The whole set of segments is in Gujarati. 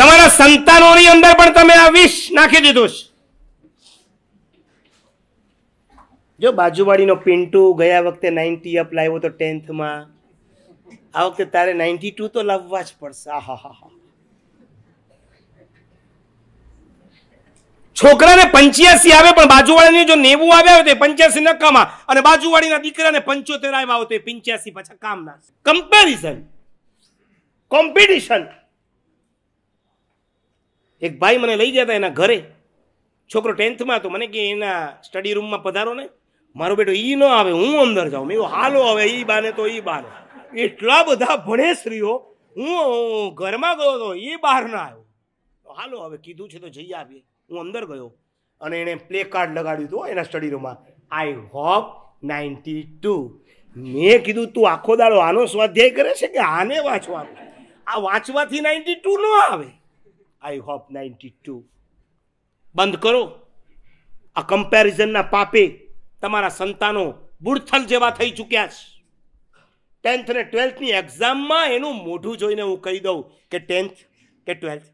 તમારા સંતાનોની અંદર પણ તમે આ વિષ નાખી દીધું છે જો બાજુવાડીનો પિન્ટુ ગયા વખતે નાઇન્ટી અપ લાવ્યો તો ટેન્થમાં આ વખતે તારે નાઇન્ટી ટુ તો લાવવા જ પડશે આ હા હા હા છોકરાને પંચ્યાસી આવે પણ બાજુવાળાને જો નેવું આવે હોય તો પંચ્યાસી નકામા અને બાજુવાળીના દીકરાને પંચોતેર આવ્યા હોય તો પંચ્યાસી પાછા કામના કમ્પેરિઝન કોમ્પિટિશન એક ભાઈ મને લઈ ગયા હતા એના ઘરે છોકરો ટેન્થમાં હતો મને કે એના સ્ટડી રૂમમાં પધારો ને મારો બેટો એ ન આવે હું અંદર જાઉં મેં હાલો આવે એ બાને તો એ બાને એટલા બધા ભણેશ્રીઓ હું ઘરમાં ગયો હતો એ બહાર ના આવ્યો હાલો હવે કીધું છે તો જઈ આવીએ હું અંદર ગયો અને એણે પ્લે કાર્ડ લગાડ્યું હતું એના સ્ટડી રૂમમાં આઈ હોપ નાઇન્ટી ટુ મેં કીધું તું આખો દાડો આનો સ્વાધ્યાય કરે છે કે આને વાંચવાનું આ વાંચવાથી નાઇન્ટી ટુ ન આવે આઈ હોપ નાઇન્ટી ટુ બંધ કરો આ કમ્પેરિઝનના પાપે તમારા સંતાનો બુડથલ જેવા થઈ ચૂક્યા છે ટેન્થ અને ટ્વેલ્થની એક્ઝામમાં એનું મોઢું જોઈને હું કહી દઉં કે ટેન્થ કે ટ્વેલ્થ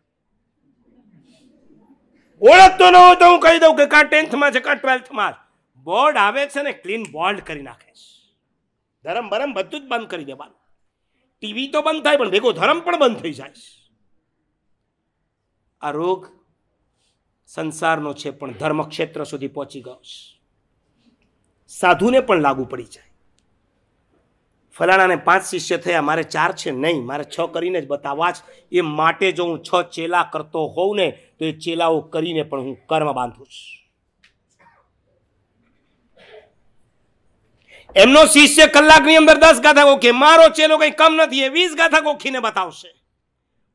ઓળખતો ન હોય તો હું કહી દઉં કે કાં ટેન્થમાં છે કાં ટ્વેલ્થમાં બોર્ડ આવે છે ને ક્લીન બોલ્ડ કરી નાખે છે ધરમ બરમ બધું જ બંધ કરી દેવાનું ટીવી તો બંધ થાય પણ ભેગો ધરમ પણ બંધ થઈ જાય છે આ રોગ સંસારનો છે પણ ધર્મક્ષેત્ર સુધી પહોંચી ગયો છે સાધુને પણ લાગુ પડી જાય ફલાણાને પાંચ શિષ્ય થયા મારે ચાર છે નહીં મારે છ કરીને જ બતાવવા જ એ માટે જો હું છ ચેલા કરતો હોઉં ને તો એ ચેલાઓ કરીને પણ હું કર્મ બાંધું છું એમનો શિષ્ય કલાકની અંદર દસ ગાથા ગોખે મારો ચેલો કંઈ કમ નથી એ વીસ ગાથા ગોખીને બતાવશે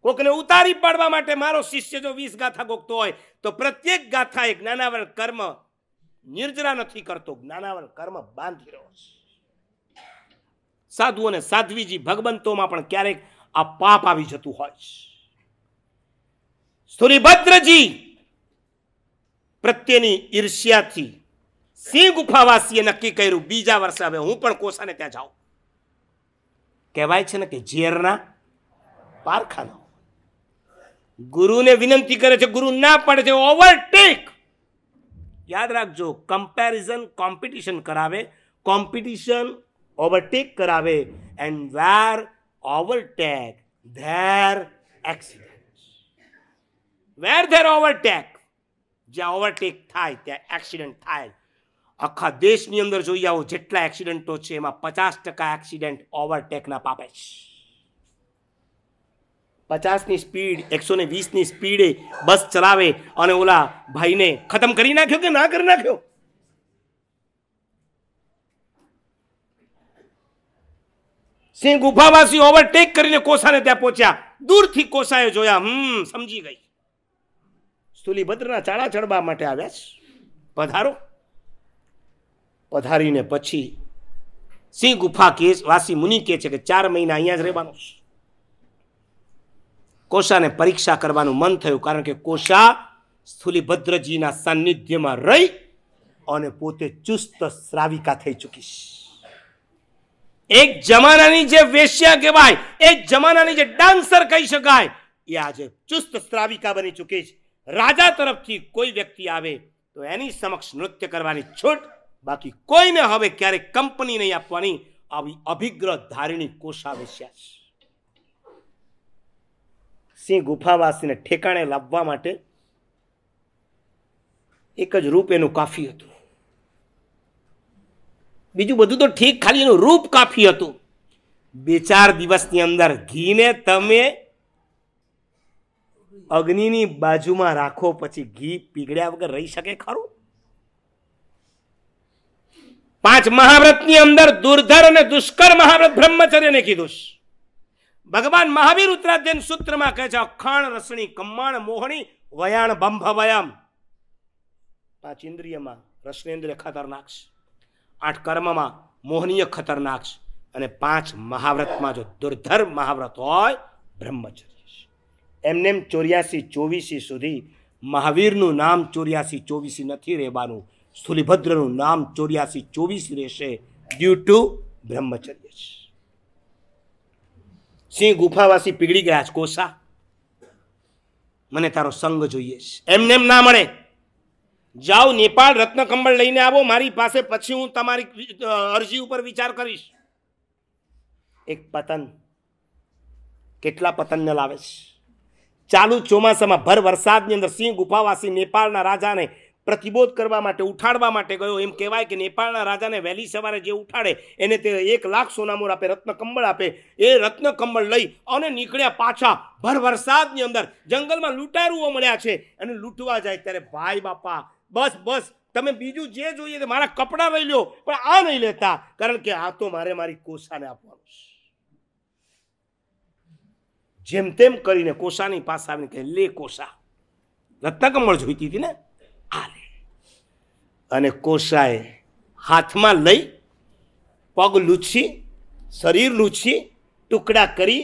કોકને ઉતારી પાડવા માટે મારો શિષ્ય જો વીસ ગાથા ગોખતો હોય તો પ્રત્યેક ગાથા એ જ્ઞાનાવર કર્મ નિર્જરા નથી કરતો જ્ઞાનાવર કર્મ બાંધી રહ્યો છે સાધુ અને સાધ્વીજી ભગવંતોમાં પણ ક્યારેક આ પાપ આવી જતું હોય સુરીભદ્રજી પ્રત્યેની ઈર્ષ્યાથી સિંહ ગુફાવાસીએ નક્કી કર્યું બીજા વર્ષે હવે હું પણ કોસાને ત્યાં જાઉં કહેવાય છે ને કે ઝેરના પારખાનો ગુરુને વિનંતી કરે છે ગુરુ ના પાડે છે ઓવરટેક યાદ રાખજો કમ્પેરિઝન કોમ્પિટિશન કરાવે કોમ્પિટિશન ઓવરટેક કરાવે and where overtake there accident where there overtake જ્યાં ઓવરટેક થાય ત્યાં એક્સિડન્ટ થાય આખા દેશની અંદર જોઈ આવો જેટલા એક્સિડન્ટો છે એમાં પચાસ ટકા એક્સિડન્ટ ઓવરટેકના પાપે છે 50 ની સ્પીડ 120 ની સ્પીડ બસ ચલાવે અને ઓલા ભાઈને ખતમ કરી નાખ્યો કે ના કરી નાખ્યો સિંહ ગુફાવાસી ઓવરટેક કરીને કોસાને ત્યાં પહોંચ્યા દૂરથી કોસાયો જોયા હમ સમજી ગઈ સ્થૂલિબદ્રના ચાડા ચડવા માટે આવેસ પધારો પધારીને પછી સિંહ ગુફા કે વાસી મુની કે છે કે 4 મહિના અહીંયા જ રહેવાનું છે કોષાને પરીક્ષા કરવાનું મન થયું કારણ કે કોષા સ્થુલીભદ્રજીના સાનિધ્યમાં રહી અને પોતે ચુસ્ત શ્રાવિકા થઈ ચૂકી એક જમાનાની જે વેશ્યા કહેવાય એક જમાનાની જે ડાન્સર કહી શકાય એ આજે ચુસ્ત શ્રાવિકા બની ચૂકી છે રાજા તરફથી કોઈ વ્યક્તિ આવે તો એની સમક્ષ નૃત્ય કરવાની છૂટ બાકી કોઈને હવે ક્યારેક કંપની નહીં આપવાની આવી અભિગ્રહ ધારીણી કોષા વેશ્યા છે સિંહ ગુફાવાસીને ઠેકાણે લાવવા માટે એક જ રૂપ એનું કાફી હતું બીજું બધું તો ઠીક ખાલી એનું રૂપ કાફી હતું બે ચાર દિવસની અંદર ઘીને તમે અગ્નિની બાજુમાં રાખો પછી ઘી પીગળ્યા વગર રહી શકે ખરું પાંચ મહાવ્રતની અંદર દુર્ધર અને દુષ્કર મહાવ્રત બ્રહ્મચર્યને કીધું છે ભગવાન મહાવીર ઉત્તરાધ્યન સૂત્રમાં કહે છે અખાણ રસણી કમાણ મોહણી વયાણ બંભ વયામ પાંચ ઇન્દ્રિયમાં રસનેન્દ્રિય ખતરનાક છે આઠ કર્મમાં મોહનીય ખતરનાક છે અને પાંચ મહાવ્રતમાં જો દુર્ધર મહાવ્રત હોય બ્રહ્મચર્ય એમને એમ ચોર્યાસી ચોવીસી સુધી મહાવીરનું નામ ચોર્યાસી ચોવીસી નથી રહેવાનું સુલિભદ્રનું નામ ચોર્યાસી ચોવીસ રહેશે ડ્યુ ટુ બ્રહ્મચર્ય સિંહ ગુફાવાસી પીગળી ગયા છે કોસા મને તારો સંગ જોઈએ છે એમને એમ ના મળે જાઓ નેપાળ રત્નકંબળ લઈને આવો મારી પાસે પછી હું તમારી અરજી ઉપર વિચાર કરીશ એક પતન કેટલા પતનને લાવે છે ચાલુ ચોમાસામાં ભર વરસાદની અંદર સિંહ ગુફાવાસી નેપાળના રાજાને પ્રતિબોધ કરવા માટે ઉઠાડવા માટે ગયો એમ કહેવાય કે નેપાળના રાજાને વહેલી સવારે જે ઉઠાડે એને તે એક લાખ સોનામોર આપે રત્ન આપે એ રત્ન લઈ અને નીકળ્યા પાછા ભર વરસાદની અંદર જંગલમાં લૂંટારુઓ મળ્યા છે અને લૂંટવા જાય ત્યારે ભાઈ બાપા બસ બસ તમે બીજું જે જોઈએ તે મારા કપડાં લઈ લો પણ આ નહીં લેતા કારણ કે આ તો મારે મારી કોસાને આપવાનું છે જેમ તેમ કરીને કોસાની પાસે આવીને કે લે કોસા રત્ન જોઈતી હતી ને આલે અને કોસાએ હાથમાં લઈ પગ લૂછી શરીર લૂછી ટુકડા કરી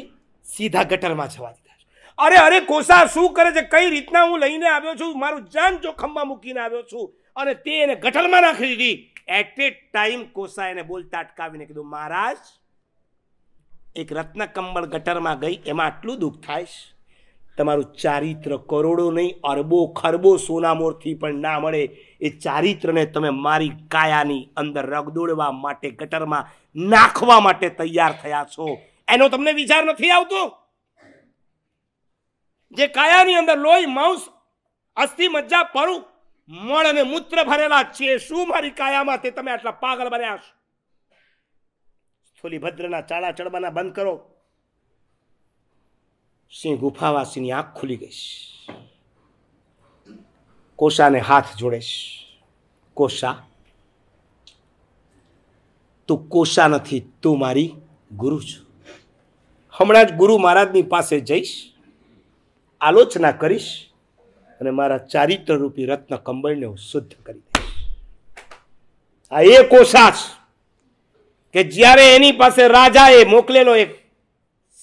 સીધા ગટરમાં જવા દીધા અરે અરે કોસા શું કરે છે કઈ રીતના હું લઈને આવ્યો છું મારું જાન જોખમમાં મૂકીને આવ્યો છું અને તે એને ગટરમાં નાખી દીધી એટ એ ટાઈમ કોસા એને બોલતા અટકાવીને કીધું મહારાજ એક રત્ન કંબળ ગટરમાં ગઈ એમાં આટલું દુઃખ થાય છે તમારું ચારિત્ર કરોડો નહીં અરબો ખરબો સોનામોરથી પણ ના મળે એ ચારિત્રને તમે મારી કાયાની અંદર રગદોડવા માટે ગટરમાં નાખવા માટે તૈયાર થયા છો એનો તમને વિચાર નથી આવતો જે કાયાની અંદર લોહી માઉસ અસ્થિ મજ્જા પરું મળ અને મૂત્ર ભરેલા છે શું મારી કાયામાં તે તમે આટલા પાગલ બન્યા છો સ્થૂલી ચાળા ચડવાના બંધ કરો સિંહ ગુફાવાસીની આંખ ખુલી ગઈ કોષાને હાથ જોડે કોષા તું કોષા નથી તું મારી ગુરુ છું હમણાં જ ગુરુ મહારાજની પાસે જઈશ આલોચના કરીશ અને મારા ચારિત્રરૂપી રત્ન કંબળને હું શુદ્ધ કરી દઈશ આ એ કોષા છે કે જ્યારે એની પાસે રાજાએ મોકલેલો એક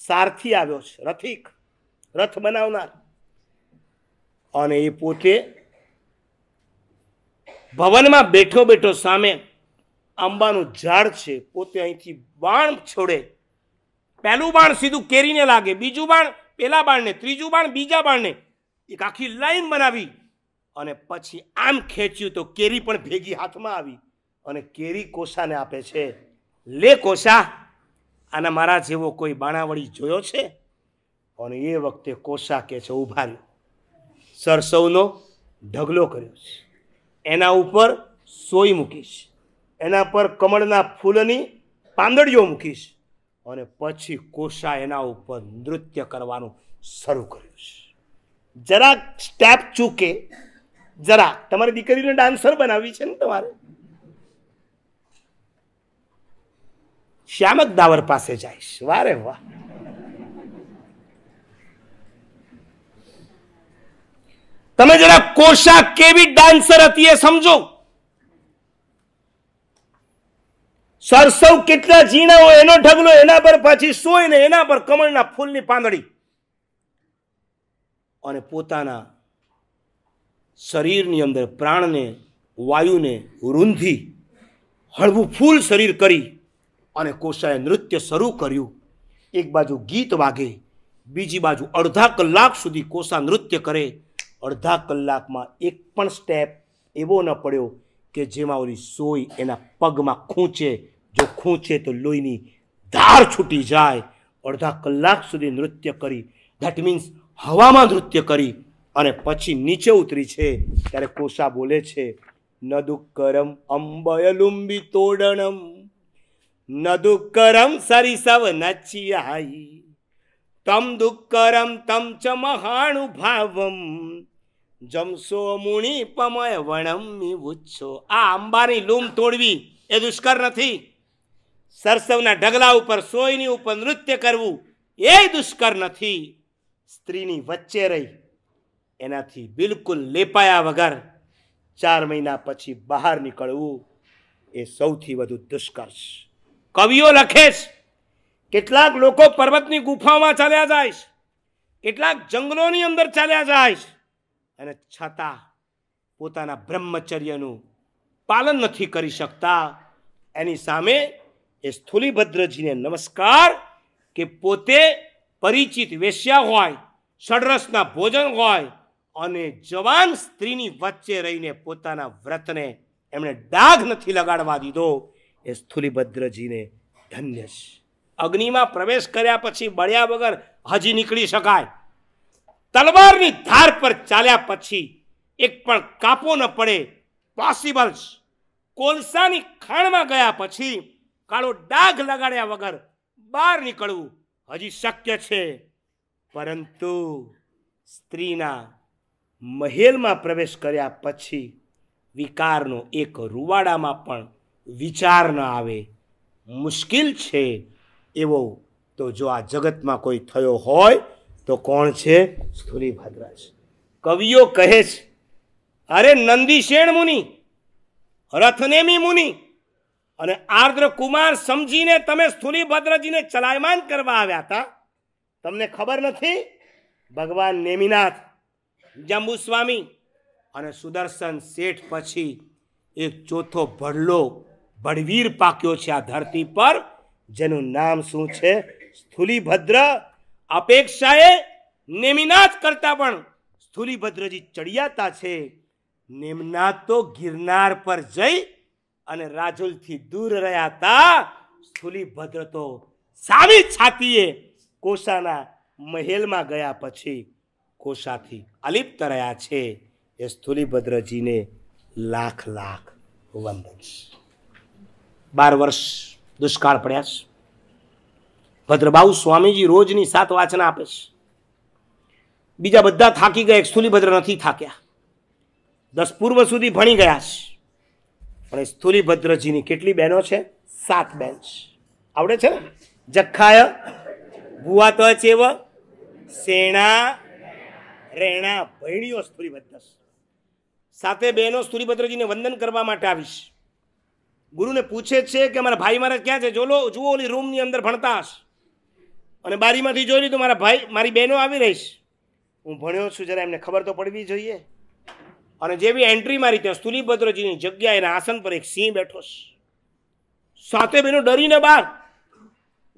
સારથી આવ્યો છે રથિક રથ બનાવનાર અને એ પોતે ભવનમાં બેઠો બેઠો સામે આંબાનું ઝાડ છે પોતે અહીંથી બાણ છોડે પહેલું બાણ સીધું કેરીને લાગે બીજું બાણ પેલા બાણને ત્રીજું બાણ બીજા બાણને એક આખી લાઈન બનાવી અને પછી આમ ખેંચ્યું તો કેરી પણ ભેગી હાથમાં આવી અને કેરી કોષાને આપે છે લે કોષા અને મારા જેવો કોઈ બાણાવળી જોયો છે અને એ વખતે કે છે ઉભાર્યો સરસવનો ઢગલો કર્યો છે એના ઉપર સોય મૂકીશ એના પર કમળના ફૂલની પાંદડીઓ મૂકીશ અને પછી કોશા એના ઉપર નૃત્ય કરવાનું શરૂ કર્યું છે જરા સ્ટેપ ચૂકે જરા તમારી દીકરીને ડાન્સર બનાવી છે ને તમારે શ્યામક દાવર પાસે જઈશ વારે વાહ તમે જરા કોશા કેવી ડાન્સર હતી એ સમજો સરસવ કેટલા ઝીણા હોય એનો ઢગલો એના પર પાછી સોય ને એના પર કમળના ફૂલની પાંદડી અને પોતાના શરીરની અંદર પ્રાણને વાયુને રૂંધી હળવું ફૂલ શરીર કરી અને કોશાએ નૃત્ય શરૂ કર્યું એક બાજુ ગીત વાગે બીજી બાજુ અડધા કલાક સુધી કોશા નૃત્ય કરે અડધા કલાકમાં એક પણ સ્ટેપ એવો ન પડ્યો કે જેમાં ઓલી સોય એના પગમાં ખૂંચે જો ખૂંચે તો લોહીની ધાર છૂટી જાય અડધા કલાક સુધી નૃત્ય કરી ધેટ મીન્સ હવામાં નૃત્ય કરી અને પછી નીચે ઉતરી છે ત્યારે કોષા બોલે છે ન દુઃખરમ અંબયલુંબી તોડણમ ન દુઃખરમ સરિસવ નચિયાઈ તમ દુઃખરમ તમ ચ મહાનુભાવમ જમશો મુણી પમય વણમી ઉચ્છો આ અંબાની લૂમ તોડવી એ દુષ્કર નથી સરસવના ઢગલા ઉપર સોયની ઉપર નૃત્ય કરવું એ દુષ્કર નથી સ્ત્રીની વચ્ચે રહી એનાથી બિલકુલ લેપાયા વગર ચાર મહિના પછી બહાર નીકળવું એ સૌથી વધુ દુષ્કર છે કવિઓ લખે છે કેટલાક લોકો પર્વતની ગુફાઓમાં ચાલ્યા જાય છે કેટલાક જંગલોની અંદર ચાલ્યા જાય છે અને છતાં પોતાના બ્રહ્મચર્યનું પાલન નથી કરી શકતા એની સામે એ સ્થુલીભદ્રજીને નમસ્કાર કે પોતે પરિચિત વેશ્યા હોય ષડરસના ભોજન હોય અને જવાન સ્ત્રીની વચ્ચે રહીને પોતાના વ્રતને એમણે ડાઘ નથી લગાડવા દીધો એ સ્થુલીભદ્રજીને ધન્ય છે અગ્નિમાં પ્રવેશ કર્યા પછી બળ્યા વગર હજી નીકળી શકાય તલવારની ધાર પર ચાલ્યા પછી એક પણ કાપો ન પડે પોસિબલ કોલસાની ખાણમાં ગયા પછી કાળો ડાઘ લગાડ્યા વગર બહાર નીકળવું હજી શક્ય છે પરંતુ સ્ત્રીના મહેલમાં પ્રવેશ કર્યા પછી વિકારનો એક રૂવાડામાં પણ વિચાર ન આવે મુશ્કેલ છે એવો તો જો આ જગતમાં કોઈ થયો હોય તો કોણ છે સ્થૂલીભાદ્રા છે કવિઓ કહે છે અરે નંદીશેણ મુનિ રથનેમી મુનિ અને કુમાર સમજીને તમે સ્થૂલીભદ્રજીને ચલાયમાન કરવા આવ્યા હતા તમને ખબર નથી ભગવાન નેમિનાથ જંબુસ્વામી અને સુદર્શન શેઠ પછી એક ચોથો ભડલો ભડવીર પાક્યો છે આ ધરતી પર જેનું નામ શું છે સ્થૂલીભદ્ર અપેક્ષાએ નેમિનાથ કરતાં પણ સ્થુલીભદ્રજી ચડિયાતા છે નેમનાથ તો ગિરનાર પર જઈ અને રાજુલથી દૂર રહ્યા હતા સ્થુલીભદ્ર તો સામી છાતીએ કોષાના મહેલમાં ગયા પછી કોષાથી અલિપ્ત રહ્યા છે એ સ્થુલીભદ્રજીને લાખ લાખ વંદન બાર વર્ષ દુષ્કાળ પડ્યા છે ભદ્રબાહુ સ્વામીજી રોજની સાત વાચના આપે છે બીજા બધા થાકી ગયા એક સ્થૂલીભદ્ર નથી થાક્યા દસ પૂર્વ સુધી ભણી ગયા છે પણ સ્થૂલીભદ્રજીની કેટલી બહેનો છે સાત બહેન છે આવડે છે ને જખાય ભુવા તો ચેવ સેણા રેણા ભૈણીઓ સ્થૂલીભદ્ર સાથે બહેનો સ્થૂલીભદ્રજીને વંદન કરવા માટે આવીશ ગુરુને પૂછે છે કે મારા ભાઈ મારા ક્યાં છે જોલો જુઓ ઓલી રૂમની અંદર ભણતા હશે અને બારીમાંથી જોઈ તો મારા ભાઈ મારી બહેનો આવી રહીશ હું ભણ્યો છું જરા એમને ખબર તો પડવી જોઈએ અને જેવી એન્ટ્રી મારી ત્યાં સ્થુલીભદ્રજીની જગ્યાએ એના આસન પર એક સિંહ બેઠો છે સાથે બેનો ડરીને બહાર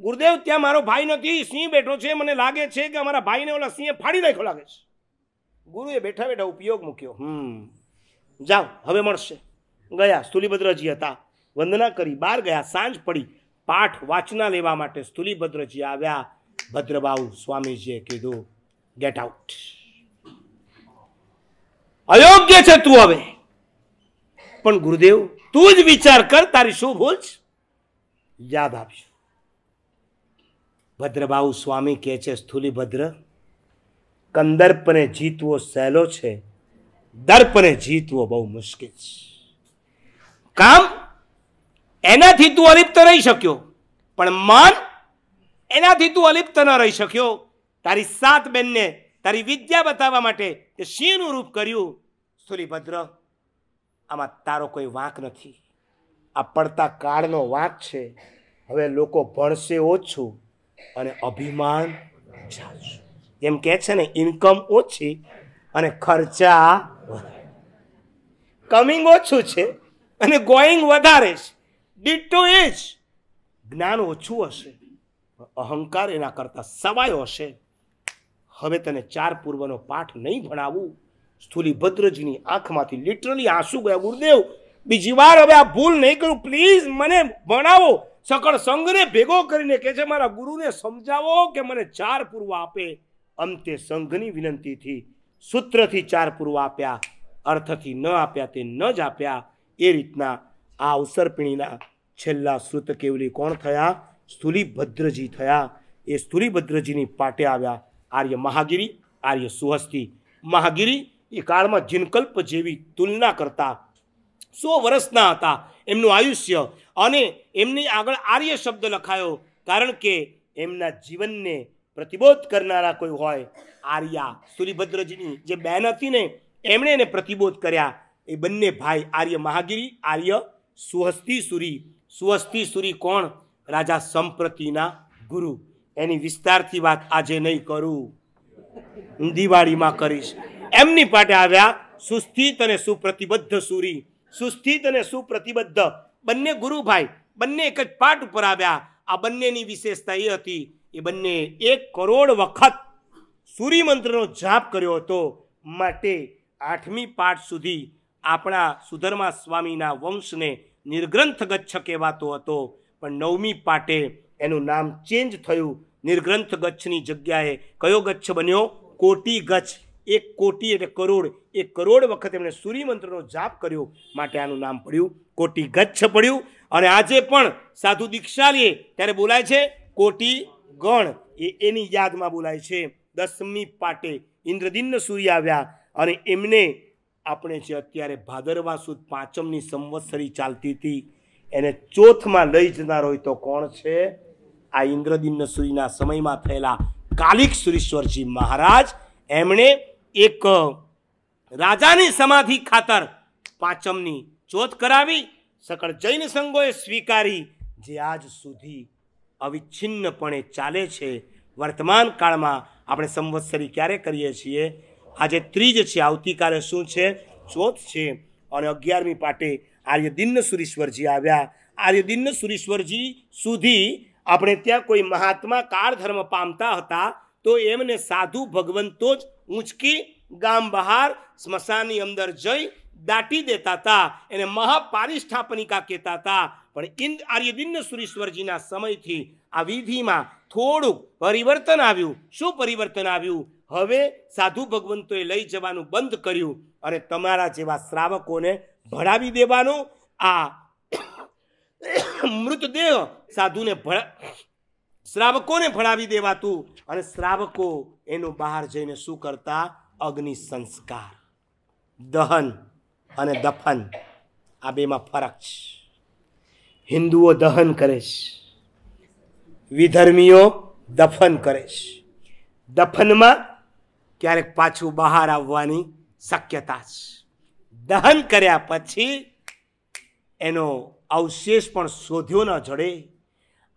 ગુરુદેવ ત્યાં મારો ભાઈ નથી સિંહ બેઠો છે મને લાગે છે કે અમારા ભાઈને ઓલા સિંહે ફાડી નાખ્યો લાગે છે ગુરુએ બેઠા બેઠા ઉપયોગ મૂક્યો હમ જાઓ હવે મળશે ગયા સ્થુલીભદ્રજી હતા વંદના કરી બહાર ગયા સાંજ પડી પાઠ વાંચના લેવા માટે સ્થુલીભદ્રજી આવ્યા ભદ્રબાહુ સ્વામીજીએ કીધું ગેટ આઉટ અયોગ્ય છે તું હવે પણ ગુરુદેવ તું જ વિચાર કર તારી શું ભૂલ છે યાદ આપશું ભદ્રબાહુ સ્વામી કહે છે સ્થુલી ભદ્ર કંદર્પને જીતવો સહેલો છે દર્પને જીતવો બહુ મુશ્કેલ છે કામ એનાથી તું અલિપ્ત રહી શક્યો પણ માન એનાથી તું અલિપ્ત ન રહી શક્યો તારી સાત બેનને તારી વિદ્યા બતાવવા માટે તે સિંહનું રૂપ કર્યું સુલીભદ્ર આમાં તારો કોઈ વાંક નથી આ પડતા કાળનો વાંક છે હવે લોકો ભણશે ઓછું અને અભિમાન જાજુ જેમ કહે છે ને ઇન્કમ ઓછી અને ખર્ચા કમિંગ ઓછું છે અને ગોઈંગ વધારે છે ડીટો એ જ જ્ઞાન ઓછું હશે અહંકાર એના કરતાં સવાયો હશે હવે તને ચાર પૂર્વનો પાઠ નહીં ભણાવું સ્થુલીભદ્રજીની આંખમાંથી લિટરલી આંસુ ગયા ગુરુદેવ બીજી વાર હવે આ ભૂલ નહીં કરું પ્લીઝ મને ભણાવો સકળ સંઘને ભેગો કરીને કે છે મારા ગુરુને સમજાવો કે મને ચાર પૂર્વ આપે અંતે સંઘની વિનંતીથી સૂત્રથી ચાર પૂર્વ આપ્યા અર્થથી ન આપ્યા તે ન જ આપ્યા એ રીતના આ અવસરપીણીના છેલ્લા શ્રુત કેવલી કોણ થયા સ્થુલીભદ્રજી થયા એ સ્થુલીભદ્રજીની પાટે આવ્યા આર્ય મહાગીરી આર્ય સુહસ્તી મહાગીરી એ કાળમાં જિનકલ્પ જેવી તુલના કરતા સો વર્ષના હતા એમનું આયુષ્ય અને એમની આગળ આર્ય શબ્દ લખાયો કારણ કે એમના જીવનને પ્રતિબોધ કરનારા કોઈ હોય આર્યા સુરીભદ્રજીની જે બહેન હતી ને એમણે એને પ્રતિબોધ કર્યા એ બંને ભાઈ આર્ય મહાગીરી આર્ય સુહસ્તી સુરી સુહસ્તી સુરી કોણ રાજા સંપ્રતિના ગુરુ એની વિસ્તારથી વાત આજે નહીં કરું હું દિવાળીમાં કરીશ એમની પાટે આવ્યા સુસ્થિત અને સુપ્રતિબદ્ધ સુરી સુસ્થિત અને સુપ્રતિબદ્ધ બંને ગુરુભાઈ બંને એક જ પાઠ ઉપર આવ્યા આ બંનેની વિશેષતા એ હતી એ બંને એક કરોડ વખત સૂરી મંત્રનો જાપ કર્યો હતો માટે આઠમી પાઠ સુધી આપણા સુધર્મા સ્વામીના વંશને નિર્ગ્રંથ ગચ્છ કહેવાતો હતો પણ નવમી પાટે એનું નામ ચેન્જ થયું નિર્ગ્રંથ ગચ્છની જગ્યાએ કયો ગચ્છ બન્યો કોટી ગચ્છ એક કોટી એટલે કરોડ એક કરોડ વખત એમણે સૂર્યમંત્રનો જાપ કર્યો માટે આનું નામ પડ્યું કોટી ગચ્છ પડ્યું અને આજે પણ સાધુ દીક્ષા લઈએ ત્યારે બોલાય છે કોટી ગણ એ એની યાદમાં બોલાય છે દસમી પાટે ઇન્દ્રદિન સૂર્ય આવ્યા અને એમને આપણે જે અત્યારે ભાદરવા સુદ પાંચમની સંવત્સરી ચાલતી હતી એને ચોથમાં લઈ જનાર હોય તો કોણ છે આ ઇન્દ્રદિન સૂર્યના સમયમાં થયેલા કાલિક સુરેશ્વરજી મહારાજ એમણે એક રાજાની સમાધિ ખાતર પાંચમની ચોથ કરાવી સકળ જૈન સંઘોએ સ્વીકારી જે આજ સુધી અવિચ્છિન્નપણે ચાલે છે વર્તમાન કાળમાં આપણે સંવત્સરી ક્યારે કરીએ છીએ આજે ત્રીજ છે આવતીકાલે શું છે ચોથ છે અને અગિયારમી પાટે આર્યદિન્ન સુરીશ્વરજી આવ્યા આર્યદિન્ન સુરેશ્વરજી સુધી આપણે ત્યાં કોઈ મહાત્મા કાર ધર્મ પામતા હતા તો એમને સાધુ ભગવંતો જ ઊંચકી ગામ બહાર સ્મશાનની અંદર જઈ દાટી દેતા હતા એને મહાપારિષ્ઠાપનિકા કહેતા હતા પણ ઇન આર્યદિન્ન સુરેશ્વરજીના સમયથી આ વિધિમાં થોડુંક પરિવર્તન આવ્યું શું પરિવર્તન આવ્યું હવે સાધુ ભગવંતોએ લઈ જવાનું બંધ કર્યું અને તમારા જેવા શ્રાવકોને ભળાવી દેવાનો આ મૃતદેહ સાધુને ભળ શ્રાવકોને ભળાવી દેવાતું અને શ્રાવકો એનું બહાર જઈને શું કરતા અગ્નિ સંસ્કાર દહન અને દફન આ બેમાં ફરક છે હિન્દુઓ દહન કરે છે વિધર્મીઓ દફન કરે છે દફનમાં ક્યારેક પાછું બહાર આવવાની શક્યતા છે દહન કર્યા પછી એનો અવશેષ પણ શોધ્યો ન જડે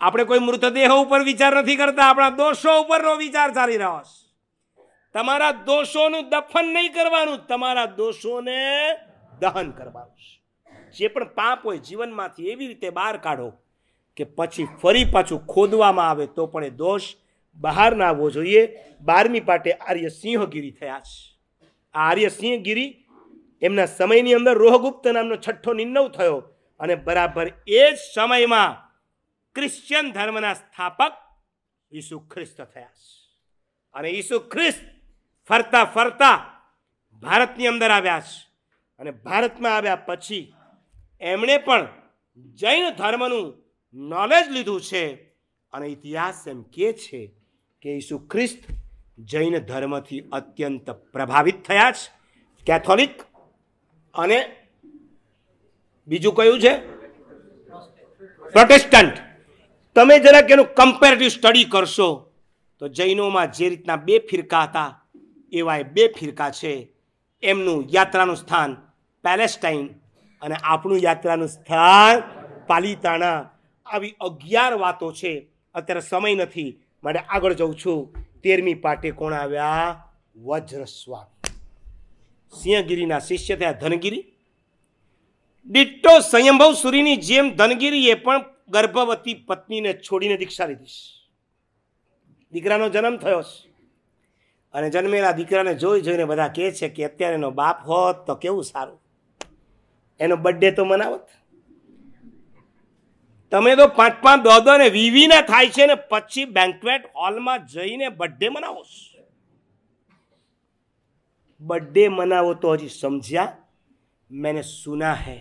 આપણે કોઈ મૃતદેહ ઉપર વિચાર નથી કરતા આપણા દોષો ઉપરનો વિચાર ચાલી રહ્યો છે તમારા દોષોનું દફન નહીં કરવાનું તમારા દોષોને દહન કરવાનું છે જે પણ પાપ હોય જીવનમાંથી એવી રીતે બહાર કાઢો કે પછી ફરી પાછું ખોદવામાં આવે તો પણ એ દોષ બહાર ના આવવો જોઈએ બારમી પાટે આર્ય સિંહગીરી થયા છે આ આર્ય સિંહગીરી એમના સમયની અંદર રોહગુપ્ત નામનો છઠ્ઠો નિર્ણવ થયો અને બરાબર એ જ સમયમાં ક્રિશ્ચિયન ધર્મના સ્થાપક ઈસુ ખ્રિસ્ત થયા છે અને ઈસુ ખ્રિસ્ત ફરતા ફરતા ભારતની અંદર આવ્યા છે અને ભારતમાં આવ્યા પછી એમણે પણ જૈન ધર્મનું નોલેજ લીધું છે અને ઇતિહાસ એમ કે છે કે ઈસુ ખ્રિસ્ત જૈન ધર્મથી અત્યંત પ્રભાવિત થયા છે કેથોલિક અને બીજું કયું છે પ્રોટેસ્ટન્ટ તમે જરાક એનું કમ્પેરેટિવ સ્ટડી કરશો તો જૈનોમાં જે રીતના બે ફિરકા હતા એવા એ બે ફિરકા છે એમનું યાત્રાનું સ્થાન પેલેસ્ટાઈન અને આપણું યાત્રાનું સ્થાન પાલિતાણા આવી અગિયાર વાતો છે અત્યારે સમય નથી માટે આગળ જઉં છું તેરમી પાટે કોણ આવ્યા વજ્રસ્વામી સિંહગીરીના શિષ્ય થયા ધનગીરી ડિટ્ટો સંયંભવ સુરીની જેમ ધનગીરીએ પણ ગર્ભવતી પત્નીને છોડીને દીક્ષા લીધી દીકરાનો જન્મ થયો છે અને જન્મેલા દીકરાને જોઈ જોઈને બધા કહે છે કે અત્યારે એનો બાપ હોત તો કેવું સારું એનો બર્થડે તો મનાવત તમે તો પાંચ પાંચ દોદો ને વીવીના થાય છે ને પછી બેન્કવેટ હોલમાં જઈને બર્થડે મનાવો છો બર્થડે મનાવો તો હજી સમજ્યા મેને સુના હૈ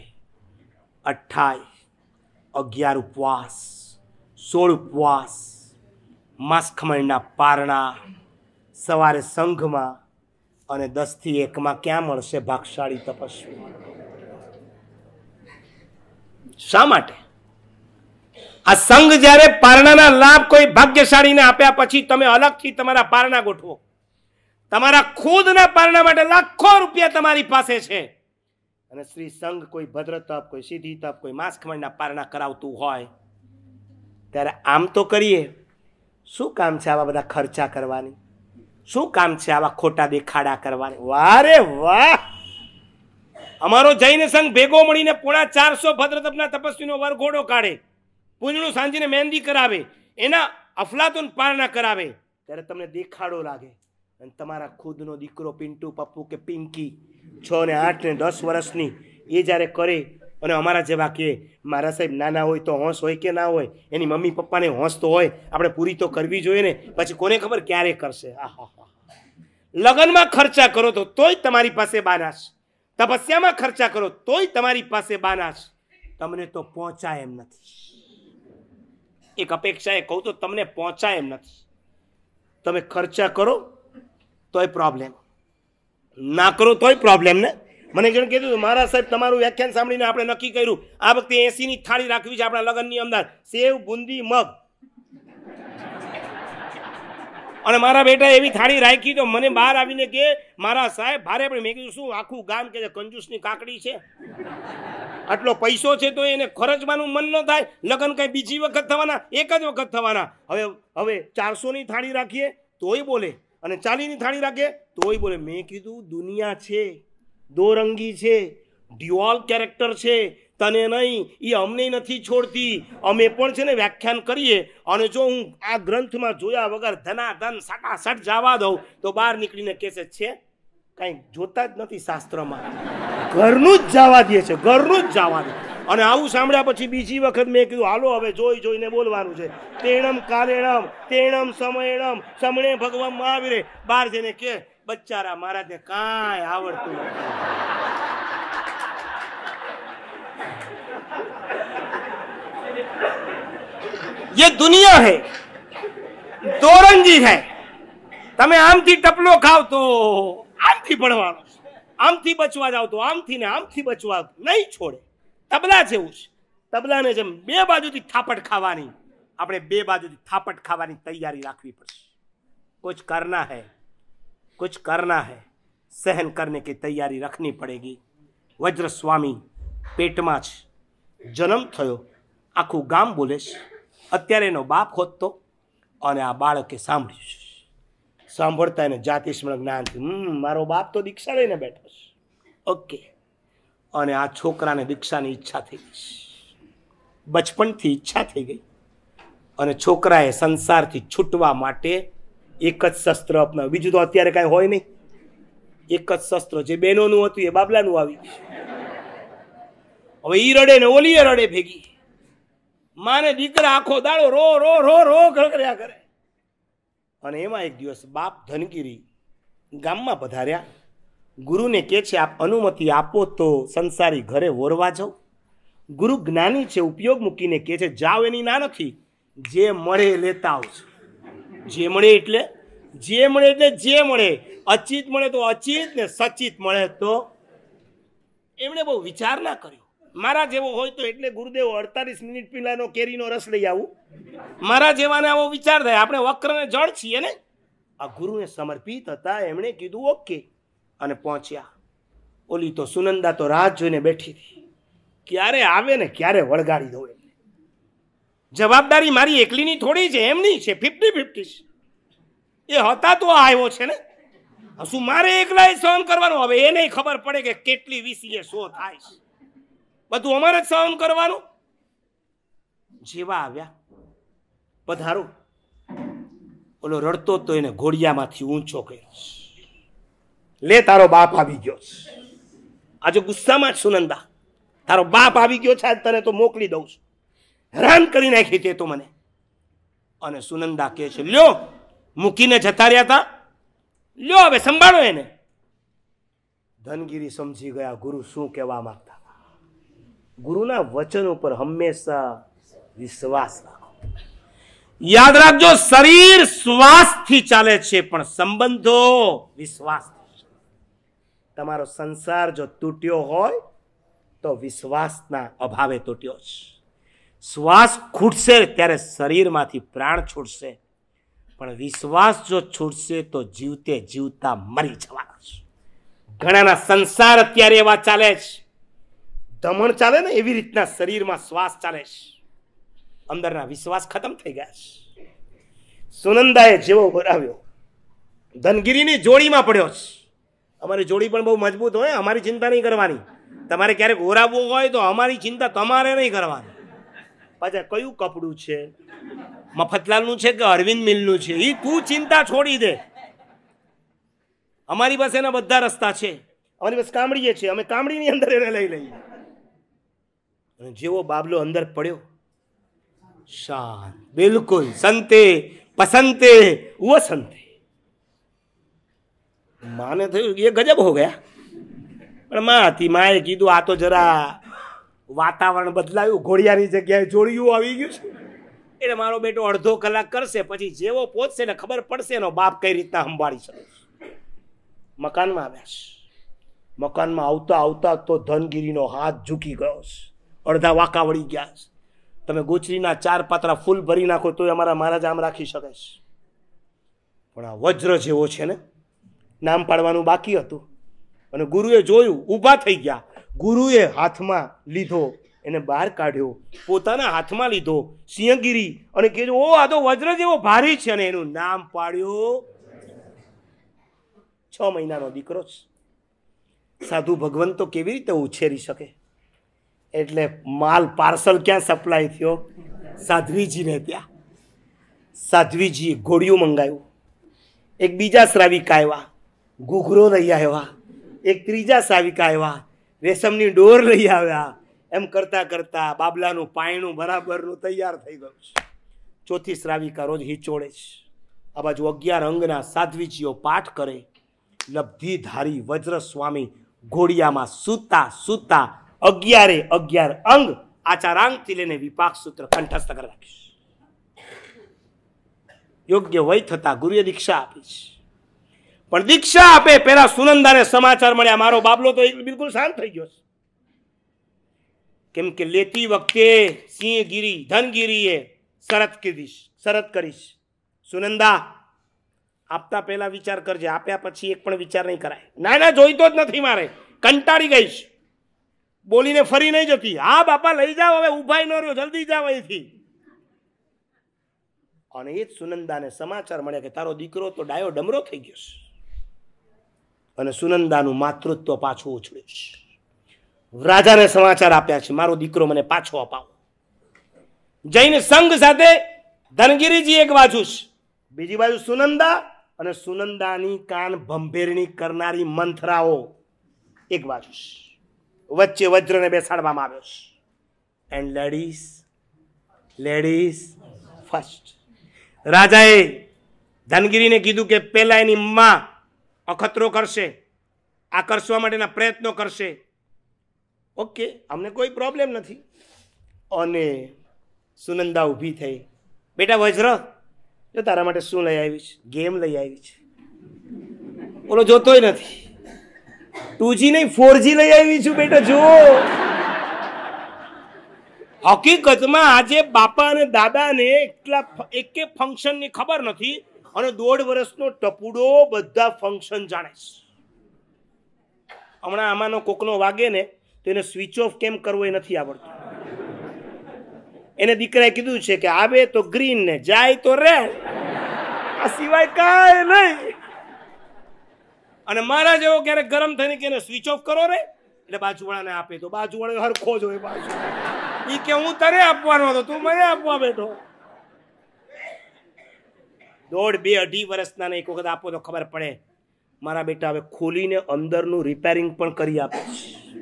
અઠ્ઠાઈસ અગિયાર ઉપવાસ સોળ ઉપવાસ માસખમણના પારણા સવારે સંઘમાં અને દસથી એકમાં ક્યાં મળશે ભાગશાળી તપસ્વી શા માટે આ સંઘ જ્યારે પારણાના લાભ કોઈ ભાગ્યશાળીને આપ્યા પછી તમે અલગથી તમારા પારણા ગોઠવો તમારા ખુદના પારણા માટે લાખો રૂપિયા તમારી પાસે છે અને શ્રી સંઘ કોઈ ભદ્ર તપ કોઈ સિદ્ધિ તપ કોઈ માસખમણના પારણા કરાવતું હોય ત્યારે આમ તો કરીએ શું કામ છે આવા બધા ખર્ચા કરવાની શું કામ છે આવા ખોટા દેખાડા કરવાની વારે વાહ અમારો જૈન સંઘ ભેગો મળીને પોણા ચારસો ભદ્રતપના તપસ્વીનો વરઘોડો કાઢે પૂંજણું સાંજીને મહેંદી કરાવે એના અફલાતુન પારણા કરાવે ત્યારે તમને દેખાડો લાગે અને તમારા ખુદનો દીકરો પિન્ટુ પપ્પુ કે પિંકી છ ને આઠ ને દસ વર્ષની એ જ્યારે કરે અને અમારા જેવા કે મારા સાહેબ નાના હોય તો હોંશ હોય કે ના હોય એની મમ્મી પપ્પાને હોંશ તો હોય આપણે પૂરી તો કરવી જોઈએ ને પછી કોને ખબર ક્યારે કરશે લગ્નમાં ખર્ચા કરો તો તોય તમારી પાસે બાનાશ તપસ્યામાં ખર્ચા કરો તોય તમારી પાસે બાનાશ તમને તો પહોંચાય એમ નથી એક અપેક્ષાએ કહું તો તમને પહોંચાય એમ નથી તમે ખર્ચા કરો તોય પ્રોબ્લેમ ના કરો તોય પ્રોબ્લેમ ને મને જણ કીધું મારા સાહેબ તમારું વ્યાખ્યાન સાંભળીને આપણે નક્કી કર્યું આ વખતે એસીની થાળી રાખવી છે આપણા લગ્નની અંદર સેવ બુંદી મગ અને મારા બેટા એવી થાળી રાખી તો મને બહાર આવીને કે મારા સાહેબ ભારે પણ મેં કીધું શું આખું ગામ કે કંજૂસની કાકડી છે આટલો પૈસો છે તો એને ખર્ચવાનું મન ન થાય લગ્ન કંઈ બીજી વખત થવાના એક જ વખત થવાના હવે હવે ચારસોની થાળી રાખીએ તોય બોલે અને ચાલીની થાળી રાખે તોય બોલે મેં કીધું દુનિયા છે દોરંગી છે ડ્યુઅલ કેરેક્ટર છે તને નહીં એ અમને નથી છોડતી અમે પણ છે ને વ્યાખ્યાન કરીએ અને જો હું આ ગ્રંથમાં જોયા વગર ધનાધન સાટાસાટ જવા દઉં તો બહાર નીકળીને કેસે છે કાંઈ જોતા જ નથી શાસ્ત્રમાં ઘરનું જ જવા દે છે ઘરનું જ જવા દે અને આવું સાંભળ્યા પછી બીજી વખત મેં કીધું હાલો હવે જોઈ જોઈને બોલવાનું છે તેણમ કારેણમ તેણમ સમયણમ સમણે ભગવાન મહાવીરે બહાર જઈને કે બચારા મારા મહારાજને કાંઈ આવડતું નથી ये दुनिया है દોરંજી है તમે આમથી ટપલો ખાવ તો આમથી ભણવાનો આમથી બચવા જાવ તો આમથી ને આમથી બચવા નહીં છોડે તબલા જેવું છે તબલાને જેમ બે બાજુથી થાપટ ખાવાની આપણે બે બાજુથી થાપટ ખાવાની તૈયારી રાખવી પડશે કુછ કરના હૈ કુછ કરના હૈ સહન કરને કે તૈયારી રાખવી પડેગી વજ્ર સ્વામી પેટમાં જ જન્મ થયો આખું ગામ બોલે છે અત્યારે એનો બાપ ખોદતો અને આ બાળકે સાંભળ્યું છે સાંભળતા એને જાતિ જ્ઞાન થયું મારો બાપ તો દીક્ષા લઈને બેઠો છે ઓકે અને આ છોકરાને દીક્ષાની ઈચ્છા થઈ ગઈ બચપણથી ઈચ્છા થઈ ગઈ અને છોકરાએ સંસારથી છૂટવા માટે એક જ શસ્ત્ર અપનાવ્યું બીજું તો અત્યારે કાંઈ હોય નહીં એક જ શસ્ત્ર જે બહેનોનું હતું એ બાબલાનું આવી હવે ઈ રડે ને ઓલીએ રડે ભેગી માને દીકરા આખો દાડો રો રો રો રો કર્યા કરે અને એમાં એક દિવસ બાપ ધનગીરી ગામમાં પધાર્યા ગુરુને કહે છે આપ અનુમતિ આપો તો સંસારી ઘરે વોરવા જાઉં ગુરુ જ્ઞાની છે ઉપયોગ મૂકીને કહે છે જાઓ એની ના નથી જે મળે લેતા આવજો જે મળે એટલે જે મળે એટલે જે મળે અચિત મળે તો અચિત ને સચિત મળે તો એમણે બહુ વિચાર ના કર્યો મારા જેવો હોય તો એટલે ગુરુદેવ અડતાલીસ મિનિટ પહેલાનો કેરીનો રસ લઈ આવું મારા જેવાને આવો વિચાર થાય આપણે વક્રને જળ છીએ ને આ ગુરુને સમર્પિત હતા એમણે કીધું ઓકે અને પહોંચ્યા ઓલી તો સુનંદા તો રાહ જોઈને બેઠી હતી ક્યારે આવે ને ક્યારે વળગાડી દો એમને જવાબદારી મારી એકલીની થોડી છે એમની છે ફિફ્ટી ફિફ્ટી છે એ હતા તો આવ્યો છે ને શું મારે એકલાએ સહન કરવાનું હવે એને ખબર પડે કે કેટલી વીસીએ શો થાય છે બધું અમારે જ સહન કરવાનું જેવા આવ્યા પધારો ઓલો રડતો તો એને ઘોડિયામાંથી ઊંચો કર્યો છે લે તારો બાપ આવી ગયો છે આજે ગુસ્સામાં જ સુનંદા તારો બાપ આવી ગયો છે આજ તને તો મોકલી દઉં છું હેરાન કરી નાખી તે તો મને અને સુનંદા કહે છે લ્યો મૂકીને જતા રહ્યા હતા લ્યો હવે સંભાળો એને ધનગીરી સમજી ગયા ગુરુ શું કહેવા માંગતા ગુરુના વચન ઉપર હંમેશા વિશ્વાસ રાખો યાદ રાખજો શરીર શ્વાસથી ચાલે છે પણ સંબંધો વિશ્વાસથી તમારો સંસાર જો તૂટ્યો હોય તો વિશ્વાસના અભાવે તૂટ્યો છે શ્વાસ ખૂટશે ત્યારે શરીરમાંથી પ્રાણ છૂટશે પણ વિશ્વાસ જો છૂટશે તો જીવતે જીવતા મરી જવાના છે ઘણાના સંસાર અત્યારે એવા ચાલે છે ધમણ ચાલે ને એવી રીતના શરીરમાં શ્વાસ ચાલે છે અંદરના વિશ્વાસ ખતમ થઈ ગયા છે સુનંદાએ જેવો ભરાવ્યો ધનગીરીની જોડીમાં પડ્યો છે અમારી જોડી પણ બહુ મજબૂત હોય અમારી ચિંતા નહીં કરવાની તમારે ક્યારેક ઓરાવવું હોય તો અમારી ચિંતા તમારે નહીં કરવાની પાછા કયું કપડું છે મફતલાલનું છે કે અરવિંદ મિલનું છે એ તું ચિંતા છોડી દે અમારી પાસે એના બધા રસ્તા છે અમારી પાસે કામડીએ છે અમે કામડીની અંદર એને લઈ લઈએ અને જેવો બાબલો અંદર પડ્યો શાંત બિલકુલ સંતે પસંતે વ માને થયું એ ગજબ હો ગયા પણ માં હતી માએ કીધું આ તો જરા વાતાવરણ બદલાયું ઘોડિયાની જગ્યાએ જોડિયું આવી ગયું છે એટલે મારો બેટો અડધો કલાક કરશે પછી જેવો પહોંચશે ને ખબર પડશે એનો બાપ કઈ રીતના સંભાળી શકે મકાનમાં આવ્યા છે મકાનમાં આવતા આવતા તો ધનગીરીનો હાથ ઝૂકી ગયો છે અડધા વાંકા વળી ગયા છે તમે ગોચરીના ચાર પાત્રા ફૂલ ભરી નાખો તો અમારા મહારાજ આમ રાખી શકે છે પણ આ વજ્ર જેવો છે ને નામ પાડવાનું બાકી હતું અને ગુરુએ જોયું ઊભા થઈ ગયા ગુરુએ હાથમાં લીધો એને બહાર કાઢ્યો પોતાના હાથમાં લીધો સિંહગીરી અને કીધું ઓ આ તો વજ્ર જેવો ભારી છે અને એનું નામ પાડ્યું છ મહિનાનો દીકરો સાધુ ભગવાન તો કેવી રીતે ઉછેરી શકે એટલે માલ પાર્સલ ક્યાં સપ્લાય થયો સાધ્વીજીને ત્યાં સાધ્વીજીએ ઘોડિયું મંગાવ્યું એક બીજા શ્રાવિક આવ્યા ઘૂઘરો લઈ આવ્યા એક ત્રીજા સાવિકા આવ્યા રેશમની ડોર લઈ આવ્યા એમ કરતાં કરતાં બાબલાનું પાયણું બરાબરનું તૈયાર થઈ ગયું છે ચોથી શ્રાવિકા રોજ હિચોડે છે આ બાજુ અગિયાર અંગના સાધ્વીજીઓ પાઠ કરે લબ્ધિ વજ્ર સ્વામી ઘોડિયામાં સૂતા સૂતા અગિયારે અગિયાર અંગ આચારાંગથી લઈને વિપાક સૂત્ર કંઠસ્થ કરી રાખીશ યોગ્ય વય થતાં ગુરુએ દીક્ષા આપી છે પણ દીક્ષા આપે પેલા સુનંદાને સમાચાર મળ્યા મારો બાબલો તો બિલકુલ શાંત થઈ ગયો છે કેમ કે લેતી વખતે સિંહ સિંહગીરી ધનગીરીએ શરત કીધીશ શરત કરીશ સુનંદા આપતા પહેલા વિચાર કરજે આપ્યા પછી એક પણ વિચાર નહીં કરાય ના ના જોઈતો જ નથી મારે કંટાળી ગઈશ બોલીને ફરી નહીં જતી હા બાપા લઈ જાઓ હવે ઉભાઈ ન રહ્યો જલ્દી જાઓ અહીંથી અને એ જ સુનંદાને સમાચાર મળ્યા કે તારો દીકરો તો ડાયો ડમરો થઈ ગયો છે અને સુનંદાનું માતૃત્વ પાછું ઉછળ્યું રાજાને સમાચાર આપ્યા છે મારો દીકરો મને પાછો અપાવો જૈન સંઘ સાથે ધનગીરીજી એક બાજુ છે બીજી બાજુ સુનંદા અને સુનંદાની કાન ભંભેરણી કરનારી મંથરાઓ એક બાજુ વચ્ચે વજ્રને બેસાડવામાં આવ્યો છે એન્ડ લેડીઝ લેડીઝ ફર્સ્ટ રાજાએ ધનગીરીને કીધું કે પહેલા એની મા અખતરો કરશે આકર્ષવા માટેના પ્રયત્નો કરશે ઓકે અમને કોઈ પ્રોબ્લેમ નથી અને સુનંદા ઊભી થઈ બેટા વજ્ર જો તારા માટે શું લઈ આવી છે ગેમ લઈ આવી છે ઓલો જોતોય નથી ટુ જી નહીં ફોર જી લઈ આવી છું બેટા જો હકીકતમાં આજે બાપા અને દાદાને એટલા એક ફંક્શનની ખબર નથી અને દોઢ વર્ષનો ટપુડો બધા ફંક્શન જાણે છે હમણાં આમાંનો કોકનો વાગે ને તો એને સ્વિચ ઓફ કેમ કરવો એ નથી આવડતું એને દીકરાએ કીધું છે કે આવે તો ગ્રીન ને જાય તો રેડ આ સિવાય કાંઈ નહીં અને મારા જેવો ક્યારેક ગરમ થઈને કે એને સ્વિચ ઓફ કરો રે એટલે બાજુવાળાને આપે તો બાજુવાળો હરખો જ હોય બાજુ એ કે હું તને આપવાનો હતો તું મને આપવા બેઠો દોઢ બે અઢી વર્ષના એક વખત આપો તો ખબર પડે મારા બેટા હવે ખોલીને અંદરનું રિપેરિંગ પણ કરી આપે છે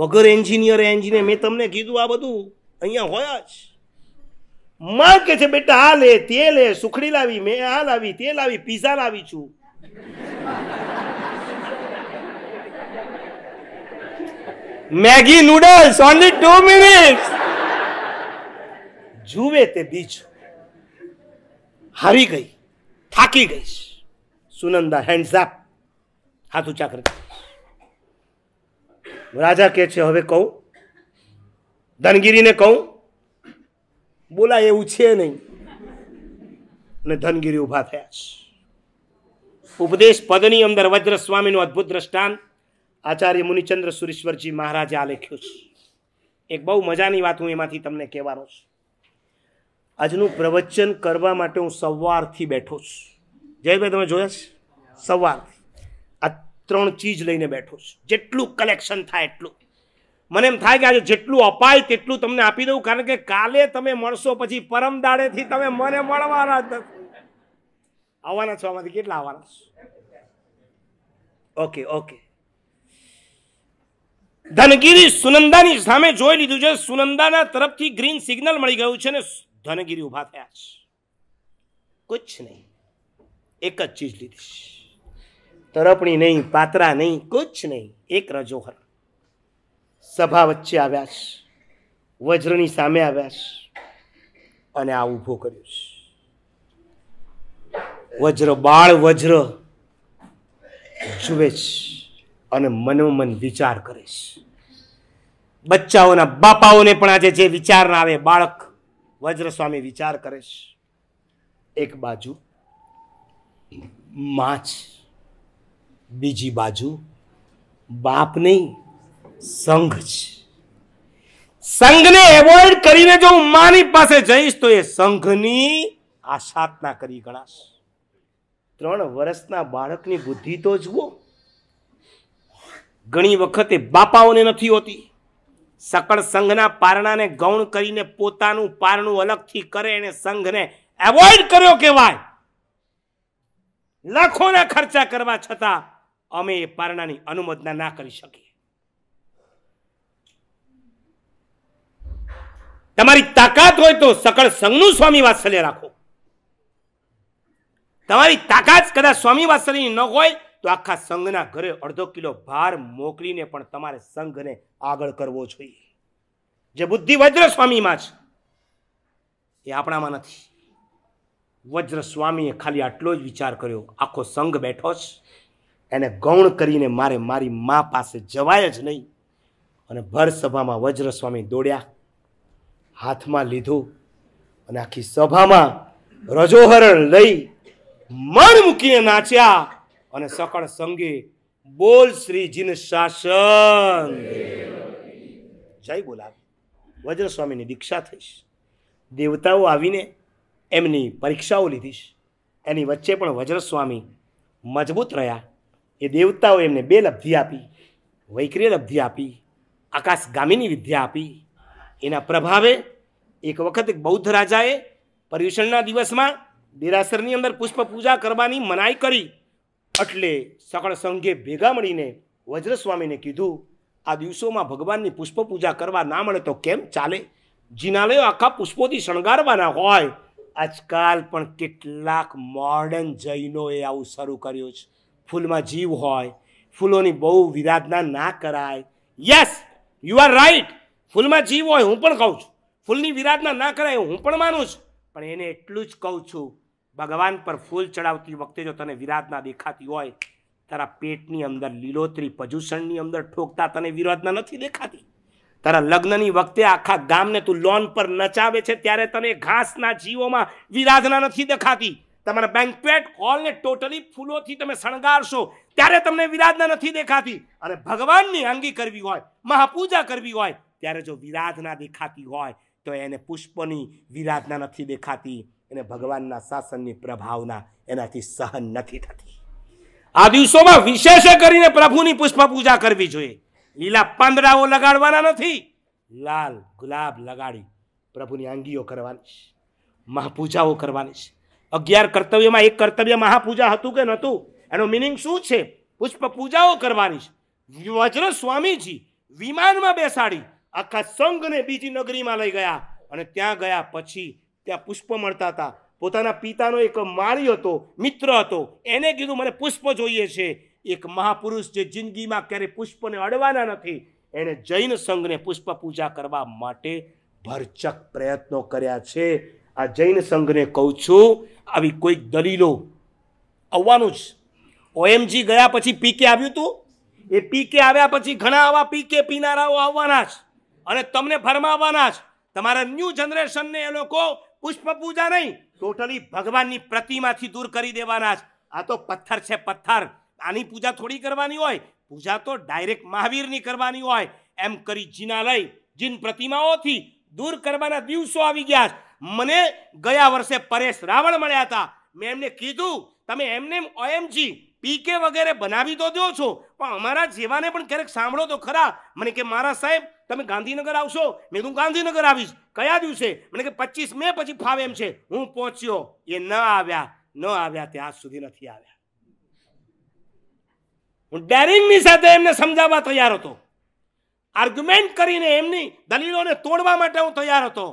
વગર એન્જિનિયર એન્જિનિયર મેં તમને કીધું આ બધું અહીંયા હોય જ માં કે છે બેટા આ લે તે લે સુખડી લાવી મેં આ લાવી તે લાવી પીઝા લાવી છું Maggi noodles only two minutes જુએ તે બીજું હારી ગઈ થાકી ગઈ સુનંદા હેન્ડ્સ અપ હાથ ઊંચા કરી રાજા કહે છે હવે કહું ધનગીરીને કહું બોલા એવું છે નહીં ને ધનગીરી ઊભા થયા છે ઉપદેશ પદની અંદર વજ્ર સ્વામીનું અદ્ભુત દ્રષ્ટાંત આચાર્ય મુનિચંદ્ર સુરેશ્વરજી મહારાજે આ લખ્યું છે એક બહુ મજાની વાત હું એમાંથી તમને કહેવાનો છું આજનું પ્રવચન કરવા માટે હું સવારથી બેઠો છું જયભાઈ તમે જોયા છે સવારથી આ ત્રણ ચીજ લઈને બેઠો છું જેટલું કલેક્શન થાય એટલું મને એમ થાય કે આજે જેટલું અપાય તેટલું તમને આપી દઉં કારણ કે કાલે તમે મળશો પછી પરમ દાડેથી તમે મને મળવાના આવવાના છો આમાંથી કેટલા આવવાના છો ઓકે ઓકે ધનગીરી સુનંદાની સામે જોઈ લીધું છે સુનંદાના તરફથી ગ્રીન સિગ્નલ મળી ગયું છે ને ધનગીરી ઊભા થયા છે કુછ નહીં એક જ ચીજ લીધી તરપણી નહીં પાતરા નહીં કુછ નહીં એક રજોહર સભા વચ્ચે આવ્યા છે વજ્રની સામે આવ્યા છે અને આ ઊભો કર્યો છે વજ્ર બાળ વજ્ર જુએ છે અને મનોમન વિચાર કરે છે બચ્ચાઓના બાપાઓને પણ આજે જે વિચાર ના આવે બાળક વજ્રસ્વામી વિચાર કરે છે એક બાજુ માછ બીજી બાજુ બાપ નહીં સંઘ છે સંઘને એવોઇડ કરીને જો હું માની પાસે જઈશ તો એ સંઘની આશાતના કરી ગણાશ ત્રણ વર્ષના બાળકની બુદ્ધિ તો જુઓ ઘણી વખતે બાપાઓને નથી હોતી સકળ સંઘના પારણાને ગૌણ કરીને પોતાનું પારણું અલગથી કરે એને સંઘને એવોઇડ કર્યો કહેવાય લાખોના ખર્ચા કરવા છતાં અમે એ પારણાની અનુમોદના ના કરી શકીએ તમારી તાકાત હોય તો સકળ સંઘનું સ્વામી વાત્સલ્ય રાખો તમારી તાકાત કદાચ સ્વામી વાત્સલ્યની ન હોય તો આખા સંઘના ઘરે અડધો કિલો ભાર મોકલીને પણ તમારે સંઘને આગળ કરવો જોઈએ જે બુદ્ધિ વજ્ર સ્વામીમાં છે એ આપણામાં નથી વજ્ર સ્વામીએ ખાલી આટલો જ વિચાર કર્યો આખો સંઘ બેઠો છે એને ગૌણ કરીને મારે મારી મા પાસે જવાય જ નહીં અને ભર સભામાં વજ્ર સ્વામી દોડ્યા હાથમાં લીધું અને આખી સભામાં રજોહરણ લઈ મન મૂકીને નાચ્યા અને સકળ સંગી બોલ શ્રીજીન શાસન જય બોલાવી વજ્ર સ્વામીની દીક્ષા થઈશ દેવતાઓ આવીને એમની પરીક્ષાઓ લીધીશ એની વચ્ચે પણ વજ્ર સ્વામી મજબૂત રહ્યા એ દેવતાઓ એમને બે લબ્ધિ આપી વૈક્રિય લબ્ધિ આપી આકાશગામીની વિદ્યા આપી એના પ્રભાવે એક વખત એક બૌદ્ધ રાજાએ પર્યુષણના દિવસમાં દેરાસરની અંદર પુષ્પ પૂજા કરવાની મનાઈ કરી એટલે સકળ સંઘે ભેગા મળીને વજ્ર સ્વામીને કીધું આ દિવસોમાં ભગવાનની પુષ્પ પૂજા કરવા ના મળે તો કેમ ચાલે જિનાલયો આખા પુષ્પોથી શણગારવાના હોય આજકાલ પણ કેટલાક મોર્ડન જૈનોએ આવું શરૂ કર્યું છે ફૂલમાં જીવ હોય ફૂલોની બહુ વિરાધના ના કરાય યસ યુ આર રાઈટ ફૂલમાં જીવ હોય હું પણ કહું છું ફૂલની વિરાધના ના કરાય હું પણ માનું છું પણ એને એટલું જ કહું છું ભગવાન પર ફૂલ ચડાવતી વખતે જો તને વિરાધના દેખાતી હોય તારા પેટની અંદર લીલોતરી પજુષણની અંદર ઠોકતા તને વિરાધના નથી દેખાતી તારા લગ્નની વખતે આખા ગામને તું લોન પર નચાવે છે ત્યારે તને ઘાસના જીવોમાં વિરાધના નથી દેખાતી તમારા બેન્કવેટ હોલને ટોટલી ફૂલોથી તમે શણગારશો ત્યારે તમને વિરાધના નથી દેખાતી અને ભગવાનની અંગી કરવી હોય મહાપૂજા કરવી હોય ત્યારે જો વિરાધના દેખાતી હોય તો એને પુષ્પની વિરાધના નથી દેખાતી એને ભગવાનના શાસનની પ્રભાવના એનાથી સહન નથી થતી આ દિવસોમાં વિશેષ કરીને પ્રભુની પુષ્પ પૂજા કરવી જોઈએ લીલા પાંદડાઓ લગાડવાના નથી લાલ ગુલાબ લગાડી પ્રભુની આંગીઓ કરવાની છે મહાપૂજાઓ કરવાની છે અગિયાર કર્તવ્યમાં એક કર્તવ્ય મહાપૂજા હતું કે નહોતું એનો મિનિંગ શું છે પુષ્પ પૂજાઓ કરવાની છે વજ્ર સ્વામીજી વિમાનમાં બેસાડી આખા સંઘને બીજી નગરીમાં લઈ ગયા અને ત્યાં ગયા પછી ત્યાં પુષ્પ મળતા હતા પોતાના પિતાનો એક માળી હતો મિત્ર હતો એને કીધું મને પુષ્પ જોઈએ છે એક મહાપુરુષ જે જિંદગીમાં ક્યારેય પુષ્પને અડવાના નથી એણે જૈન સંઘને પુષ્પ પૂજા કરવા માટે ભરચક પ્રયત્નો કર્યા છે આ જૈન સંઘને કહું છું આવી કોઈક દલીલો આવવાનું જ ઓએમજી ગયા પછી પીકે આવ્યું હતું એ પીકે આવ્યા પછી ઘણા આવા પીકે પીનારાઓ આવવાના જ અને તમને ફરમાવવાના જ તમારા ન્યૂ જનરેશનને એ લોકો પુષ્પ પૂજા નહીં ટોટલી ભગવાનની પ્રતિમાથી દૂર કરી દેવાના જ આ તો પથ્થર છે પથ્થર આની પૂજા થોડી કરવાની હોય પૂજા તો ડાયરેક્ટ મહાવીરની કરવાની હોય એમ કરી જીના લઈ જીન પ્રતિમાઓથી દૂર કરવાના દિવસો આવી ગયા મને ગયા વર્ષે પરેશ રાવણ મળ્યા હતા મેં એમને કીધું તમે એમને ઓએમજી પીકે વગેરે બનાવી તો દો છો પણ અમારા જેવાને પણ ક્યારેક સાંભળો તો ખરા મને કે મારા સાહેબ તમે ગાંધીનગર આવશો મેં તું ગાંધીનગર આવીશ કયા દિવસે મને કે પચીસ મે પછી ફાવે એમ છે હું પહોંચ્યો એ ન આવ્યા ન આવ્યા ત્યાં સુધી નથી આવ્યા હું ડેરિંગની સાથે એમને સમજાવવા તૈયાર હતો આર્ગ્યુમેન્ટ કરીને એમની દલીલોને તોડવા માટે હું તૈયાર હતો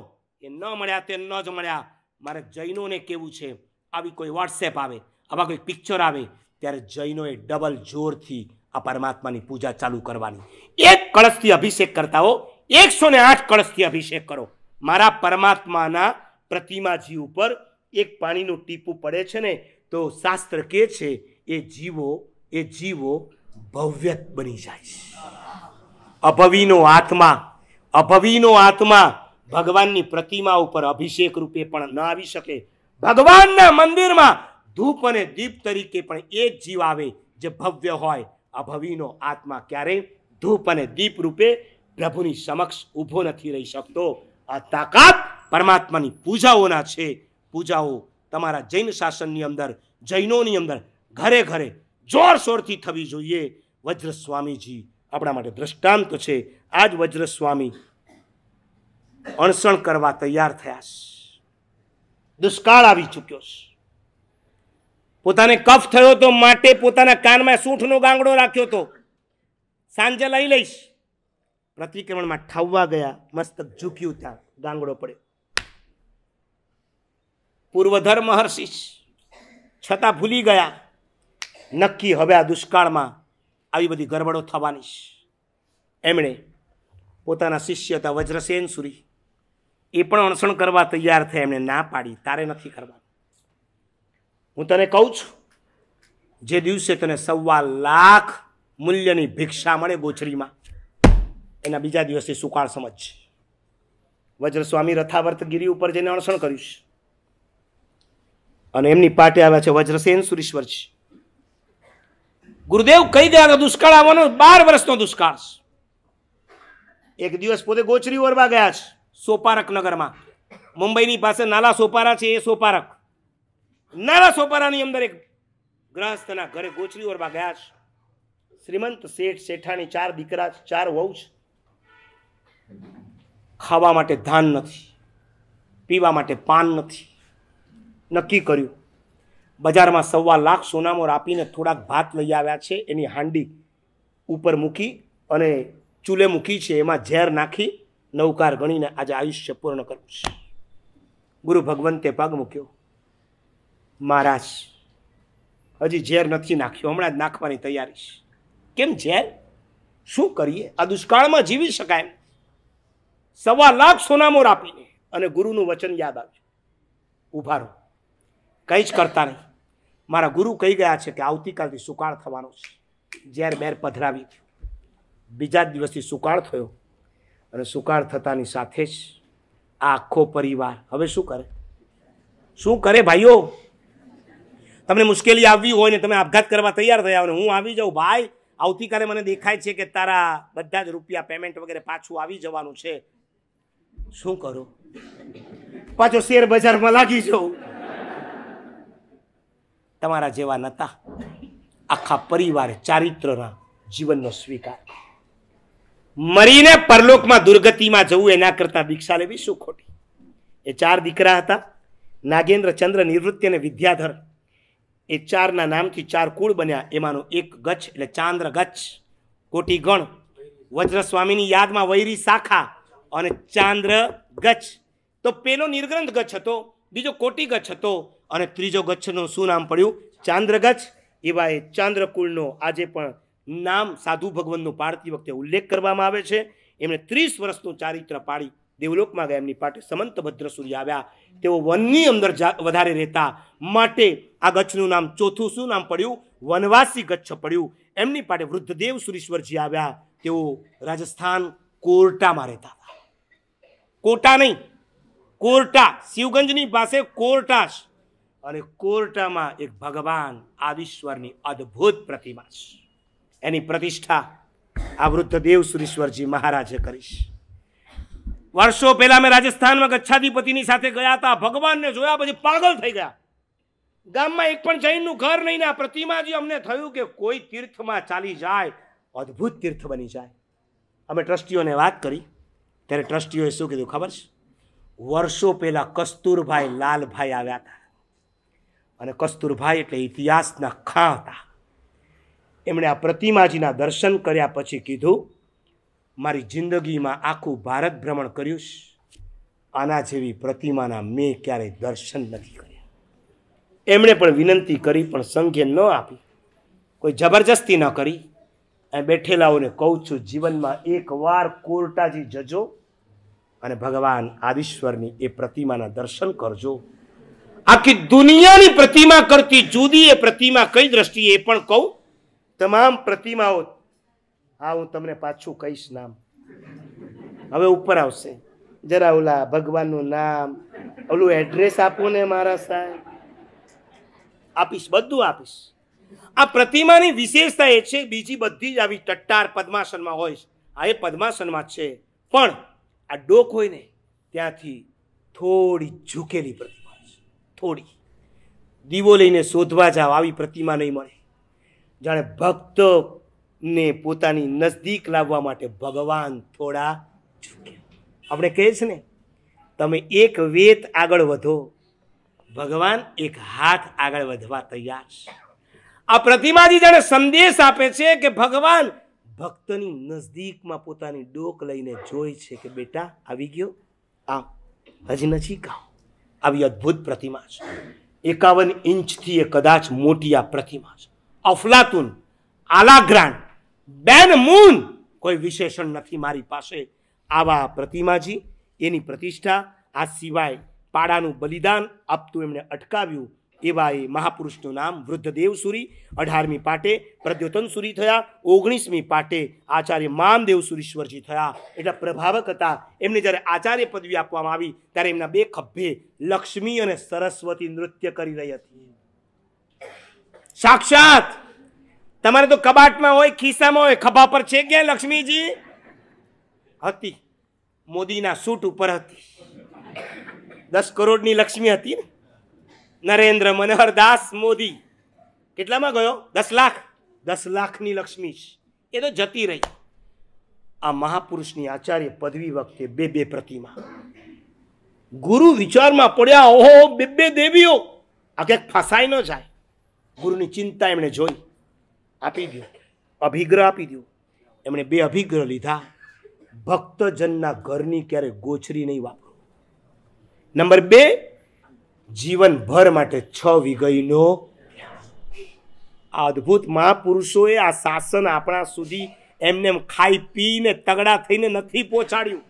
એ ન મળ્યા તે ન જ મળ્યા મારે જૈનોને કેવું છે આવી કોઈ વોટ્સએપ આવે આવા કોઈ પિક્ચર આવે ત્યારે જૈનોએ ડબલ જોરથી આ પરમાત્માની પૂજા ચાલુ કરવાની એક કળશથી અભિષેક કરતા હો એકસો ને આઠ કળશથી અભિષેક કરો મારા પરમાત્માના પ્રતિમાજી ઉપર એક પાણીનું ટીપું પડે છે ને તો શાસ્ત્ર કહે છે એ જીવો એ જીવો ભવ્યત બની જાય છે અભવીનો આત્મા અભવીનો આત્મા ભગવાનની પ્રતિમા ઉપર અભિષેક રૂપે પણ ન આવી શકે ભગવાનના મંદિરમાં ધૂપ અને દીપ તરીકે પણ એ જ જીવ આવે જે ભવ્ય હોય અભવીનો આત્મા ક્યારેય ધૂપ અને દીપ રૂપે પ્રભુની સમક્ષ ઊભો નથી રહી શકતો આ તાકાત પરમાત્માની પૂજાઓના છે પૂજાઓ તમારા જૈન શાસનની અંદર જૈનોની અંદર ઘરે ઘરે જોરશોરથી થવી જોઈએ વજ્ર સ્વામીજી આપણા માટે દ્રષ્ટાંત છે આ જ વજ્ર સ્વામી અણસણ કરવા તૈયાર થયા છે દુષ્કાળ આવી ચૂક્યો છે પોતાને કફ થયો તો માટે પોતાના કાનમાં સૂંઠનો ગાંગડો રાખ્યો તો સાંજે લઈ લઈશ પ્રતિક્રમણમાં ઠાવવા ગયા મસ્તક ઝૂક્યું ત્યાં ગાંગડો પડ્યો પૂર્વધર મહર્ષિ છતાં ભૂલી ગયા નક્કી હવે આ દુષ્કાળમાં આવી બધી ગરબડો થવાની એમણે પોતાના શિષ્ય હતા વજ્રસેન સુરી એ પણ અણસણ કરવા તૈયાર થયા એમણે ના પાડી તારે નથી કરવાનું હું તને કહું છું જે દિવસે તને સવા લાખ મૂલ્યની ભિક્ષા મળે ગોચરીમાં એના બીજા દિવસે સુકાળ સમજ વજ્રસ્વામી રથાવર્ત ગિરી ઉપર જઈને અણસણ કર્યું છે અને એમની પાટે આવ્યા છે વજ્રસેન સુરેશ્વર છે ગુરુદેવ કહી દે આગળ દુષ્કાળ આવવાનો બાર વર્ષનો દુષ્કાળ છે એક દિવસ પોતે ગોચરી ઓરવા ગયા છે સોપારક નગરમાં મુંબઈની પાસે નાલા સોપારા છે એ સોપારક નાલા સોપારાની અંદર એક ગ્રહસ્થના ઘરે ગોચરી ઓરવા ગયા છે શ્રીમંત શેઠ શેઠાણી ચાર દીકરા ચાર વહુ છે ખાવા માટે ધાન નથી પીવા માટે પાન નથી નક્કી કર્યું બજારમાં સવા લાખ સોનામોર આપીને થોડાક ભાત લઈ આવ્યા છે એની હાંડી ઉપર મૂકી અને ચૂલે મૂકી છે એમાં ઝેર નાખી નૌકાર ગણીને આજે આયુષ્ય પૂર્ણ કરવું છે ગુરુ ભગવંતે પગ મૂક્યો મહારાજ હજી ઝેર નથી નાખ્યો હમણાં જ નાખવાની તૈયારી છે કેમ ઝેર શું કરીએ આ દુષ્કાળમાં જીવી શકાય એમ સવા લાખ સોનામોર આપીને અને ગુરુનું વચન યાદ આવ્યું ઊભા રહો કંઈ જ કરતા નહીં મારા ગુરુ કહી ગયા છે કે આવતીકાલથી સુકાળ થવાનો છે જ્યારે બેર પધરાવી ગયું બીજા દિવસથી સુકાળ થયો અને સુકાળ થતાની સાથે જ આખો પરિવાર હવે શું કરે શું કરે ભાઈઓ તમને મુશ્કેલી આવવી હોય ને તમે આપઘાત કરવા તૈયાર થયા અને હું આવી જાઉં ભાઈ આવતીકાલે મને દેખાય છે કે તારા બધા જ રૂપિયા પેમેન્ટ વગેરે પાછું આવી જવાનું છે શું કરો પાછો શેર બજારમાં લાગી જવું તમારા જેવા નતા આખા પરિવારે ચારિત્રના જીવનનો સ્વીકાર મરીને પરલોકમાં દુર્ગતિમાં જવું એના કરતાં દીક્ષા લેવી શું ખોટી એ ચાર દીકરા હતા નાગેન્દ્ર ચંદ્ર નિવૃત્તિ અને વિદ્યાધર એ ચારના નામથી ચાર કુળ બન્યા એમાંનો એક ગચ્છ એટલે ચાંદ્ર ગચ્છ કોટી ગણ વજ્ર સ્વામીની યાદમાં વૈરી શાખા અને ચાંદ્ર ગચ્છ તો પેલો નિર્ગ્રંથ ગચ્છ હતો બીજો કોટી ગચ્છ હતો અને ત્રીજો ગચ્છનું શું નામ પડ્યું ચાંદ્ર ગચ્છ એવા એ ચાંદ્રકુળનો આજે પણ નામ સાધુ ભગવાનનો પાડતી વખતે ઉલ્લેખ કરવામાં આવે છે એમણે ત્રીસ વર્ષનું ચારિત્ર પાડી દેવલોકમાં ગયા એમની પાટે સમંતભદ્ર ભદ્ર સૂર્ય આવ્યા તેઓ વનની અંદર વધારે રહેતા માટે આ ગચ્છનું નામ ચોથું શું નામ પડ્યું વનવાસી ગચ્છ પડ્યું એમની પાટે વૃદ્ધદેવ સુરેશ્વરજી આવ્યા તેઓ રાજસ્થાન કોરટામાં રહેતા હતા કોટા નહીં કોર્ટા શિવગંજની પાસે કોરટા અને કોર્ટામાં એક ભગવાન આદિશ્વરની અદ્ભુત પ્રતિમા છે એની પ્રતિષ્ઠા આ વૃદ્ધદેવ સુરેશ્વરજી મહારાજે કરીશ વર્ષો પહેલા મેં રાજસ્થાનમાં ગચ્છાધિપતિની સાથે ગયા હતા ભગવાનને જોયા પછી પાગલ થઈ ગયા ગામમાં એક પણ જૈનનું ઘર નહીં ને આ પ્રતિમાજી અમને થયું કે કોઈ તીર્થમાં ચાલી જાય અદ્ભુત તીર્થ બની જાય અમે ટ્રસ્ટીઓને વાત કરી ત્યારે ટ્રસ્ટીઓએ શું કીધું ખબર છે વર્ષો પહેલાં કસ્તુરભાઈ લાલભાઈ આવ્યા હતા અને કસ્તુરભાઈ એટલે ઇતિહાસના ખા હતા એમણે આ પ્રતિમાજીના દર્શન કર્યા પછી કીધું મારી જિંદગીમાં આખું ભારત ભ્રમણ કર્યું છે આના જેવી પ્રતિમાના મેં ક્યારેય દર્શન નથી કર્યા એમણે પણ વિનંતી કરી પણ સંઘે ન આપી કોઈ જબરજસ્તી ન કરી અહીં બેઠેલાઓને કહું છું જીવનમાં એકવાર કોર્ટાજી જજો અને ભગવાન આદિશ્વરની એ પ્રતિમાના દર્શન કરજો આખી દુનિયાની પ્રતિમા કરતી જુદી એ પ્રતિમા કઈ દ્રષ્ટિએ એ પણ કહું તમામ પ્રતિમાઓ આ હું તમને પાછું કહીશ નામ હવે ઉપર આવશે જરા ઓલા ભગવાનનું નામ ઓલું એડ્રેસ આપો ને મારા સાહેબ આપીશ બધું આપીશ આ પ્રતિમાની વિશેષતા એ છે બીજી બધી જ આવી ટટ્ટાર પદ્માસનમાં હોય છે આ એ પદ્માસનમાં છે પણ આ ડોક હોય ને ત્યાંથી થોડી ઝૂકેલી પ્રતિમા છે થોડી દીવો લઈને શોધવા જાવ આવી પ્રતિમા નહીં મળે જાણે ભક્તને પોતાની નજદીક લાવવા માટે ભગવાન થોડા ઝૂકે આપણે કહે છે ને તમે એક વેત આગળ વધો ભગવાન એક હાથ આગળ વધવા તૈયાર છે આ પ્રતિમાજી જાણે સંદેશ આપે છે કે ભગવાન ભક્તની નજદીકમાં પોતાની ડોક લઈને જોઈ છે કે બેટા આવી ગયો આ હજી નજીક આવ આવી અદ્ભુત પ્રતિમા છે એકાવન ઇંચથી એ કદાચ મોટી આ પ્રતિમા છે અફલાતુન આલાગ્રાન બેન મૂન કોઈ વિશેષણ નથી મારી પાસે આવા પ્રતિમાજી એની પ્રતિષ્ઠા આ સિવાય પાડાનું બલિદાન આપતું એમણે અટકાવ્યું એવા એ મહાપુરુષનું નામ વૃદ્ધદેવ સુરી અઢારમી પાટે પ્રદ્યોતન સુરી થયા ઓગણીસમી પાટે આચાર્ય સુરીશ્વરજી થયા એટલા પ્રભાવક હતા એમને જ્યારે આચાર્ય પદવી આપવામાં આવી ત્યારે એમના બે ખભે લક્ષ્મી અને સરસ્વતી નૃત્ય કરી રહી હતી સાક્ષાત તમારે તો કબાટમાં હોય ખિસ્સામાં હોય ખભા પર છે ક્યાં લક્ષ્મીજી હતી મોદીના સૂટ ઉપર હતી દસ કરોડની લક્ષ્મી હતી ને નરેન્દ્ર મનોહરદાસ મોદી કેટલામાં ગયો દસ લાખ દસ લાખની લક્ષ્મી એ તો જતી રહી આ મહાપુરુષની આચાર્ય પદવી વખતે બે બે પ્રતિમા ગુરુ વિચારમાં પડ્યા ઓહો બે બે દેવીઓ આ ક્યાંક ફસાઈ ન જાય ગુરુની ચિંતા એમણે જોઈ આપી દો અભિગ્રહ આપી દો એમણે બે અભિગ્રહ લીધા ભક્તજનના ઘરની ક્યારે ગોછરી નહીં વાપરો નંબર બે જીવનભર માટે છ વિગયનો આ અદ્ભુત મહાપુરુષોએ આ શાસન આપણા સુધી એમને ખાઈ પીને તગડા થઈને નથી પહોંચાડ્યું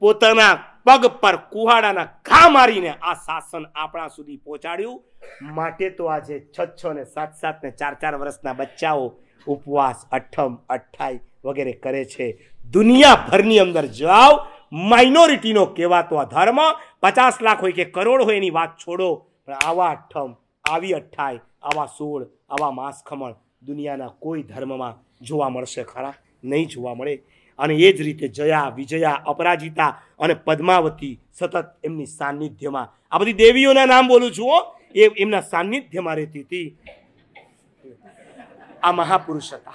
પોતાના પગ પર કુહાડાના ઘા મારીને આ શાસન આપણા સુધી પહોંચાડ્યું માટે તો આજે છ છ ને સાત સાત ને ચાર ચાર વર્ષના બચ્ચાઓ ઉપવાસ અઠમ અઠાઈ વગેરે કરે છે દુનિયાભરની અંદર જાઓ માઇનોરિટીનો કહેવાતો આ ધર્મ પચાસ લાખ હોય કે કરોડ હોય એની વાત છોડો પણ આવા અઠમ આવી અઠ્ઠાઈ આવા સોળ આવા માસ ખમણ દુનિયાના કોઈ ધર્મમાં જોવા મળશે ખરા નહીં જોવા મળે અને એ જ રીતે જયા વિજયા અપરાજિતા અને પદ્માવતી સતત એમની સાનિધ્યમાં આ બધી દેવીઓના નામ બોલું છું એ એમના સાનિધ્યમાં રહેતી હતી આ મહાપુરુષ હતા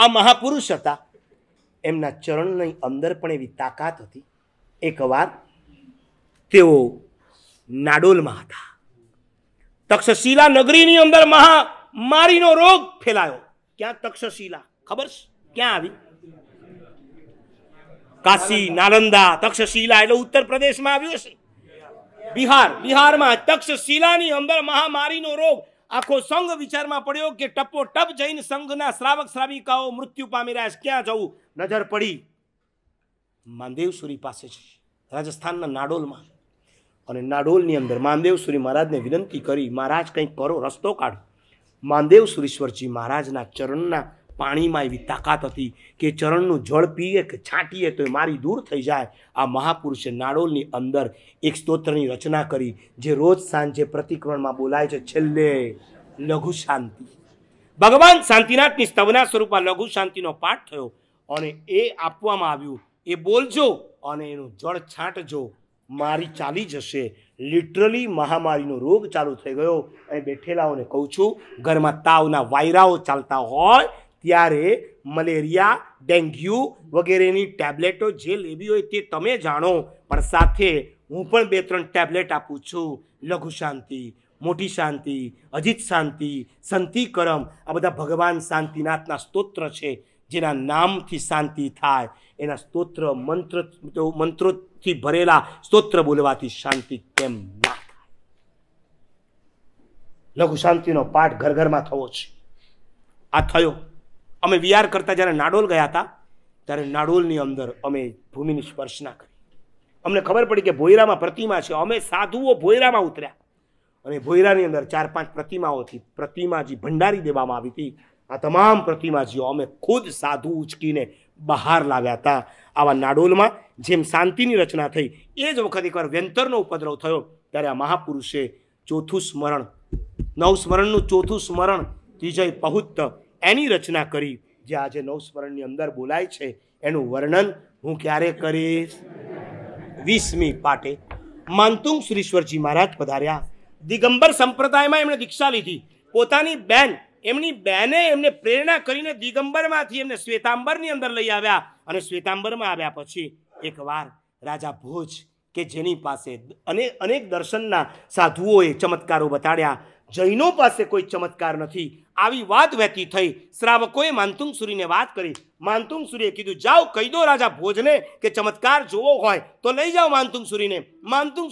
આ મહાપુરુષ હતા એમના ચરણની અંદર પણ એવી તાકાત હતી એકવાર તેઓ નાડોલમાં હતા તક્ષશિલા નગરીની અંદર મહા મારીનો રોગ ફેલાયો ક્યાં તક્ષશિલા ખબર ક્યાં આવી કાશી નાલંદા તક્ષશિલા એટલે ઉત્તર પ્રદેશમાં આવ્યો છે બિહાર બિહારમાં તક્ષશિલાની અંદર મહામારીનો રોગ આખો સંઘ વિચારમાં પડ્યો કે ટપો ટપ જઈને સંઘના શ્રાવક શ્રાવિકાઓ મૃત્યુ પામી રહ્યા છે ક્યાં જવું નજર પડી માંદેવસુરી પાસે છે રાજસ્થાનના નાડોલમાં અને નાડોલની અંદર માંદેવસુરી મહારાજને વિનંતી કરી મહારાજ કંઈક કરો રસ્તો કાઢો માંદેવ સુરેશ્વરજી મહારાજના ચરણના પાણીમાં એવી તાકાત હતી કે ચરણનું જળ પીએ કે છાંટીએ તો એ મારી દૂર થઈ જાય આ મહાપુરુષે નાડોલની અંદર એક સ્તોત્રની રચના કરી જે રોજ સાંજે પ્રતિક્રમણમાં બોલાય છે છેલ્લે લઘુ શાંતિ ભગવાન શાંતિનાથની સ્તવના સ્વરૂપમાં લઘુ શાંતિનો પાઠ થયો અને એ આપવામાં આવ્યું એ બોલજો અને એનું જળ છાંટજો મારી ચાલી જશે લિટરલી મહામારીનો રોગ ચાલુ થઈ ગયો અને બેઠેલાઓને કહું છું ઘરમાં તાવના વાયરાઓ ચાલતા હોય ત્યારે મલેરિયા ડેન્ગ્યુ વગેરેની ટેબ્લેટો જે લેવી હોય તે તમે જાણો પણ સાથે હું પણ બે ત્રણ ટેબ્લેટ આપું છું લઘુ શાંતિ મોટી શાંતિ અજીત શાંતિ સંતિ આ બધા ભગવાન શાંતિનાથના સ્તોત્ર છે જેના નામથી શાંતિ થાય એના સ્તોત્ર મંત્ર મંત્રોથી ભરેલા સ્તોત્ર બોલવાથી શાંતિ કેમ ના થાય લઘુ શાંતિનો પાઠ ઘર ઘરમાં થવો છે આ થયો અમે વિહાર કરતા જ્યારે નાડોલ ગયા હતા ત્યારે નાડોલની અંદર અમે ભૂમિની સ્પર્શના કરી અમને ખબર પડી કે ભોયરામાં પ્રતિમા છે અમે સાધુઓ ભોયરામાં ઉતર્યા અને ભોયરાની અંદર ચાર પાંચ પ્રતિમાઓથી પ્રતિમાજી ભંડારી દેવામાં આવી હતી આ તમામ પ્રતિમાજીઓ અમે ખુદ સાધુ ઉચકીને બહાર લાવ્યા હતા આવા નાડોલમાં જેમ શાંતિની રચના થઈ એ જ વખત એકવાર વ્યંતરનો ઉપદ્રવ થયો ત્યારે આ મહાપુરુષે ચોથું સ્મરણ નવ સ્મરણનું ચોથું સ્મરણ ત્રીજય પહુત્ત એની રચના કરી જે આજે નવસ્મરણની અંદર બોલાય છે એનું વર્ણન હું ક્યારે કરીશ વીસમી પાટે માનતુંગ શ્રીશ્વરજી મહારાજ પધાર્યા દિગંબર સંપ્રદાયમાં એમણે દીક્ષા લીધી પોતાની બેન એમની બેને એમને પ્રેરણા કરીને દિગંબરમાંથી એમને શ્વેતાંબરની અંદર લઈ આવ્યા અને શ્વેતાંબરમાં આવ્યા પછી એકવાર રાજા ભોજ કે જેની પાસે અને અનેક દર્શનના સાધુઓએ ચમત્કારો બતાડ્યા જૈનો પાસે કોઈ ચમત્કાર નથી આવી વાત વહેતી થઈ શ્રાવકોએ સુરીને વાત કરી માનતુંગસુરીએ કીધું જાઓ કહી દો રાજા ભોજને કે ચમત્કાર જોવો હોય તો લઈ જાઓ માનતુંગસુરીને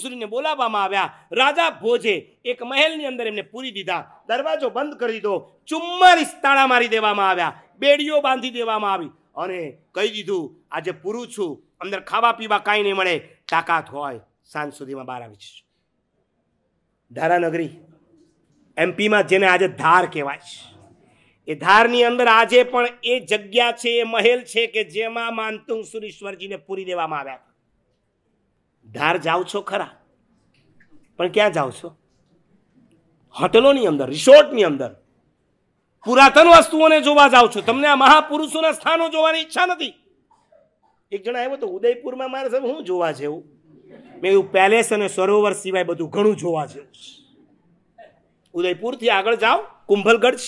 સુરીને બોલાવવામાં આવ્યા રાજા ભોજે એક મહેલની અંદર એમને પૂરી દીધા દરવાજો બંધ કરી દીધો ચુમ્માલીસ તાળા મારી દેવામાં આવ્યા બેડીઓ બાંધી દેવામાં આવી અને કહી દીધું આજે પૂરું છું અંદર ખાવા પીવા કાંઈ નહીં મળે તાકાત હોય સાંજ સુધીમાં બહાર આવી જશું ધારાનગરી એમપીમાં જેને આજે ધાર કહેવાય છે એ ધારની અંદર આજે પણ એ જગ્યા છે એ મહેલ છે કે જેમાં માનતું સુરેશ્વરજીને પૂરી દેવામાં આવ્યા હતા ધાર જાઓ છો ખરા પણ ક્યાં જાઓ છો હોટલોની અંદર રિસોર્ટની અંદર પુરાતન વસ્તુઓને જોવા જાઓ છો તમને આ મહાપુરુષોના સ્થાનો જોવાની ઈચ્છા નથી એક જણા આવ્યો તો ઉદયપુરમાં મારે સાહેબ હું જોવા જેવું મેં એવું પેલેસ અને સરોવર સિવાય બધું ઘણું જોવા જેવું ઉદયપુરથી આગળ જાઓ કુંભલગઢ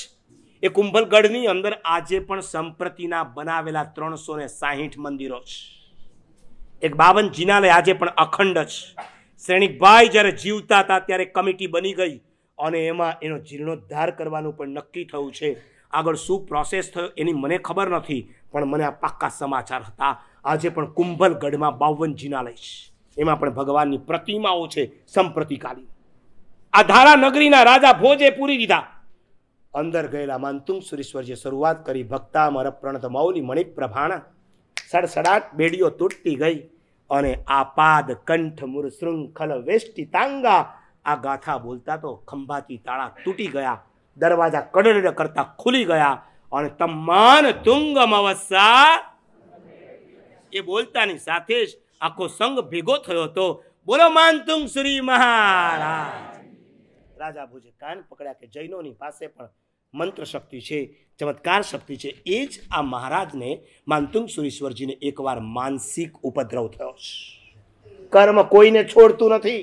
એ કુંભલગઢની અંદર આજે પણ સંપ્રતિના બનાવેલા ત્રણસો ને સાહીઠ મંદિરો છે એક બાવન જિનાલય આજે પણ અખંડ છે શ્રેણીભાઈ જ્યારે જીવતા હતા ત્યારે કમિટી બની ગઈ અને એમાં એનો જીર્ણોદ્ધાર કરવાનું પણ નક્કી થયું છે આગળ શું પ્રોસેસ થયો એની મને ખબર નથી પણ મને આ પાક્કા સમાચાર હતા આજે પણ કુંભલગઢમાં બાવન જિનાલય છે એમાં પણ ભગવાનની પ્રતિમાઓ છે સંપ્રતિકાલીન આ ધારાનગરીના રાજા ભોજે પૂરી દીધા અંદર ગયેલા માનતુંગ સુરેશ્વરજીએ શરૂઆત કરી ભક્તા મર પ્રણત મૌલી મણિક પ્રભાણા સડસડાટ બેડીઓ તૂટતી ગઈ અને આપાદ કંઠ મુરશૃંખલ વેષ્ટિ તાંગા આ ગાથા બોલતા તો ખંભાતી તાળા તૂટી ગયા દરવાજા કડડ કરતા ખુલી ગયા અને તમાન તુંગમ અવસા એ બોલતાની સાથે જ આખો સંગ ભેગો થયો હતો બોલો માનતુંગ શ્રી મહારાજ રાજા ભોજે કાન પકડ્યા કે જૈનોની પાસે પણ મંત્ર શક્તિ છે ચમત્કાર શક્તિ છે એ જ આ મહારાજને માનતુંગ સુરેશ્વરજીને એકવાર માનસિક ઉપદ્રવ થયો છે કર્મ કોઈને છોડતું નથી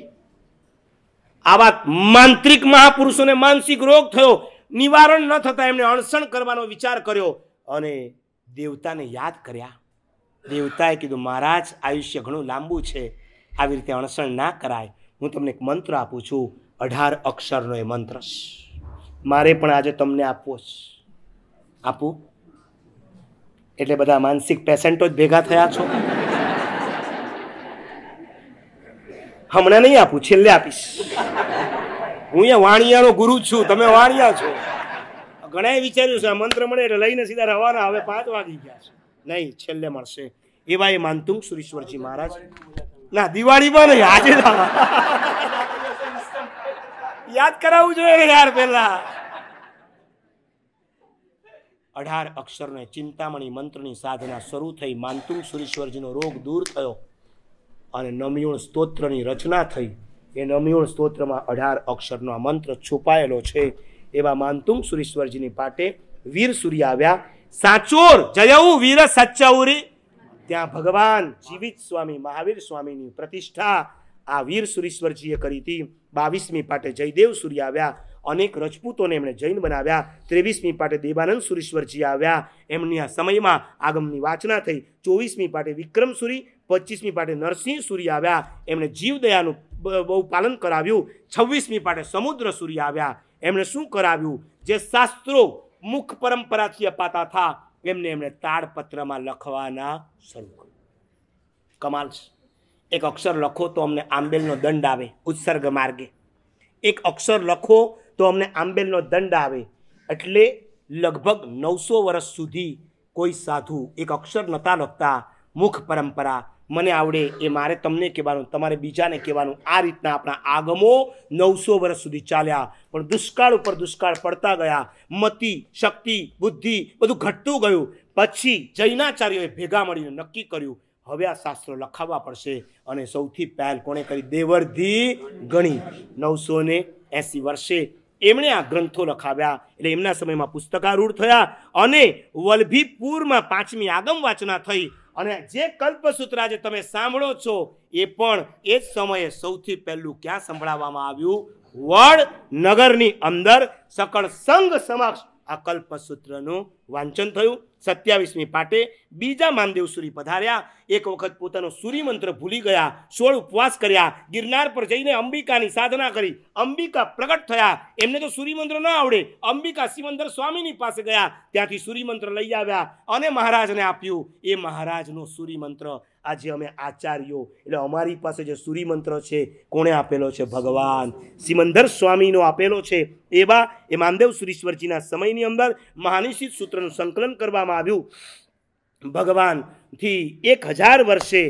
આવા માંત્રિક મહાપુરુષોને માનસિક રોગ થયો નિવારણ ન થતાં એમણે અણસણ કરવાનો વિચાર કર્યો અને દેવતાને યાદ કર્યા દેવતાએ કીધું મહારાજ આયુષ્ય ઘણું લાંબુ છે આવી રીતે અણસણ ના કરાય હું તમને એક મંત્ર આપું છું અઢાર અક્ષરનો એ મંત્ર મારે પણ આજે તમને આપવો જ આપું એટલે બધા માનસિક પેશન્ટો જ ભેગા થયા છો હમણાં નહીં આપું છેલ્લે આપીશ હું અહીંયા વાણિયાનો ગુરુ છું તમે વાણિયા છો ઘણાએ વિચાર્યું છે આ મંત્ર મળે એટલે લઈને સીધા રવાના હવે પાંચ વાગી ગયા છે નહીં છેલ્લે મળશે એવા એ માનતું સુરેશ્વરજી મહારાજ ના દિવાળીમાં નહીં આજે યાદ કરાવવું જોઈએ યાર પેલા અઢાર અક્ષરને ચિંતામણી મંત્રની સાધના શરૂ થઈ માનતુમ સુરીશ્વરજીનો રોગ દૂર થયો અને નમિયુણ સ્તોત્રની રચના થઈ એ નમિયુણ સ્તોત્રમાં અઢાર અક્ષરનો આ મંત્ર છુપાયેલો છે એવા માનતુમ સુરેશ્વરજીની પાટે વીર સૂર્ય આવ્યા સાચોર જયવું વીર સચ્ચૌરી ત્યાં ભગવાન જીવિત સ્વામી મહાવીર સ્વામીની પ્રતિષ્ઠા આ વીર સુરેશ્વરજીએ કરી હતી બાવીસમી પાટે જયદેવ સૂર્ય આવ્યા અનેક રજપૂતોને એમણે જૈન બનાવ્યા ત્રેવીસમી પાટે દેવાનંદ સુરેશ્વરજી આવ્યા એમની આ સમયમાં આગમની વાચના થઈ ચોવીસમી પાટે વિક્રમ સુરી પચીસમી પાટે નરસિંહ સૂર્ય આવ્યા એમણે જીવદયાનું બહુ પાલન કરાવ્યું છવ્વીસમી પાટે સમુદ્ર સૂર્ય આવ્યા એમણે શું કરાવ્યું જે શાસ્ત્રો મુખ પરંપરાથી અપાતા હતા એમને એમણે તાડપત્રમાં લખવાના શરૂ કર્યું કમાલ છે એક અક્ષર લખો તો અમને આંબેલનો દંડ આવે ઉત્સર્ગ માર્ગે એક અક્ષર લખો તો અમને આંબેલનો દંડ આવે એટલે લગભગ નવસો વર્ષ સુધી કોઈ સાધુ એક અક્ષર નહોતા લખતા મુખ પરંપરા મને આવડે એ મારે તમને કહેવાનું તમારે બીજાને કહેવાનું આ રીતના આપણા આગમો નવસો વર્ષ સુધી ચાલ્યા પણ દુષ્કાળ ઉપર દુષ્કાળ પડતા ગયા મતિ શક્તિ બુદ્ધિ બધું ઘટતું ગયું પછી જૈનાચાર્યોએ ભેગા મળીને નક્કી કર્યું હવે આ શાસ્ત્રો લખાવવા પડશે અને સૌથી પહેલ કોણે કરી દેવર્ધી ગણી નવસો ને એસી વર્ષે એમણે આ ગ્રંથો લખાવ્યા એટલે એમના સમયમાં પુસ્તકારૂઢ થયા અને વલભીપુરમાં પાંચમી આગમ વાચના થઈ અને જે કલ્પસૂત્ર આજે તમે સાંભળો છો એ પણ એ જ સમયે સૌથી પહેલું ક્યાં સંભળાવવામાં આવ્યું વડનગરની અંદર સકળ સંઘ સમક્ષ આ કલ્પસૂત્રનું વાંચન થયું સત્યાવીસમી પાટે બીજા મામદેવ સૂરી પધાર્યા એક વખત પોતાનો સૂર્યમંત્ર ભૂલી ગયા સોળ ઉપવાસ કર્યા ગિરનાર પર જઈને અંબિકાની સાધના કરી અંબિકા પ્રગટ થયા એમને તો સૂર્યમંત્ર ન આવડે અંબિકા સિમંદર સ્વામીની પાસે ગયા ત્યાંથી સૂર્યમંત્ર લઈ આવ્યા અને મહારાજને આપ્યું એ મહારાજનો સૂર્યમંત્ર આજે અમે આચાર્યો એટલે અમારી પાસે જે સૂર્યમંત્ર છે કોણે આપેલો છે ભગવાન સિમંદર સ્વામીનો આપેલો છે એવા એ મામદેવ સુરીશ્વરજીના સમયની અંદર મહાનિશિત સૂત્ર સૂત્રનું સંકલન કરવામાં આવ્યું ભગવાનથી એક હજાર વર્ષે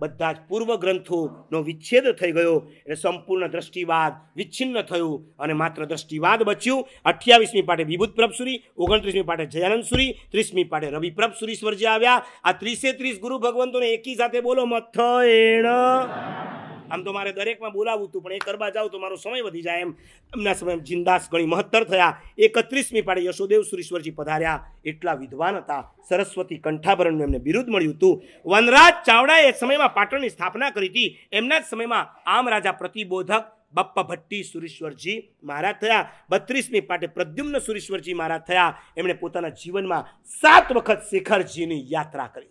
બધા જ પૂર્વ ગ્રંથોનો વિચ્છેદ થઈ ગયો એટલે સંપૂર્ણ દ્રષ્ટિવાદ વિચ્છિન્ન થયું અને માત્ર દ્રષ્ટિવાદ બચ્યું અઠ્યાવીસમી પાઠે વિભૂત પ્રભસુરી ઓગણત્રીસમી પાઠે જયાનંદ સુરી ત્રીસમી પાઠે રવિ પ્રભસુરી સ્વર્જે આવ્યા આ ત્રીસે ત્રીસ ગુરુ ભગવંતોને એકી સાથે બોલો મથ એણ આમ તો મારે દરેકમાં બોલાવવું હતું પણ એ કરવા જાઉં તો મારો સમય વધી જાય એમ એમના સમય જિંદાસ ઘણી મહત્તર થયા એકત્રીસમી પાડે યશોદેવ સુરેશ્વરજી પધાર્યા એટલા વિદ્વાન હતા સરસ્વતી કંઠાભરણનું એમને બિરુદ મળ્યું હતું વનરાજ ચાવડાએ સમયમાં પાટણની સ્થાપના કરી હતી એમના જ સમયમાં આમ રાજા પ્રતિબોધક બપ્પા ભટ્ટી સુરેશ્વરજી મહારાજ થયા બત્રીસમી પાટે પ્રદ્યુમ્ન સુરેશ્વરજી મહારાજ થયા એમણે પોતાના જીવનમાં સાત વખત શેખરજીની યાત્રા કરી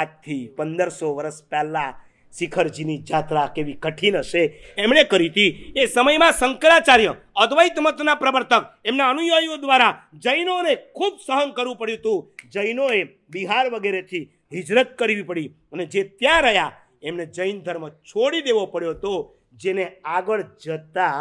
આજથી પંદરસો વર્ષ પહેલાં શિખરજીની જાત્રા કેવી કઠિન હશે એમણે કરી હતી એ સમયમાં શંકરાચાર્ય અદ્વૈત મતના પ્રવર્તક એમના અનુયાયીઓ દ્વારા જૈનોને ખૂબ સહન કરવું પડ્યું હતું જૈનોએ બિહાર વગેરેથી હિજરત કરવી પડી અને જે ત્યાં રહ્યા એમને જૈન ધર્મ છોડી દેવો પડ્યો હતો જેને આગળ જતા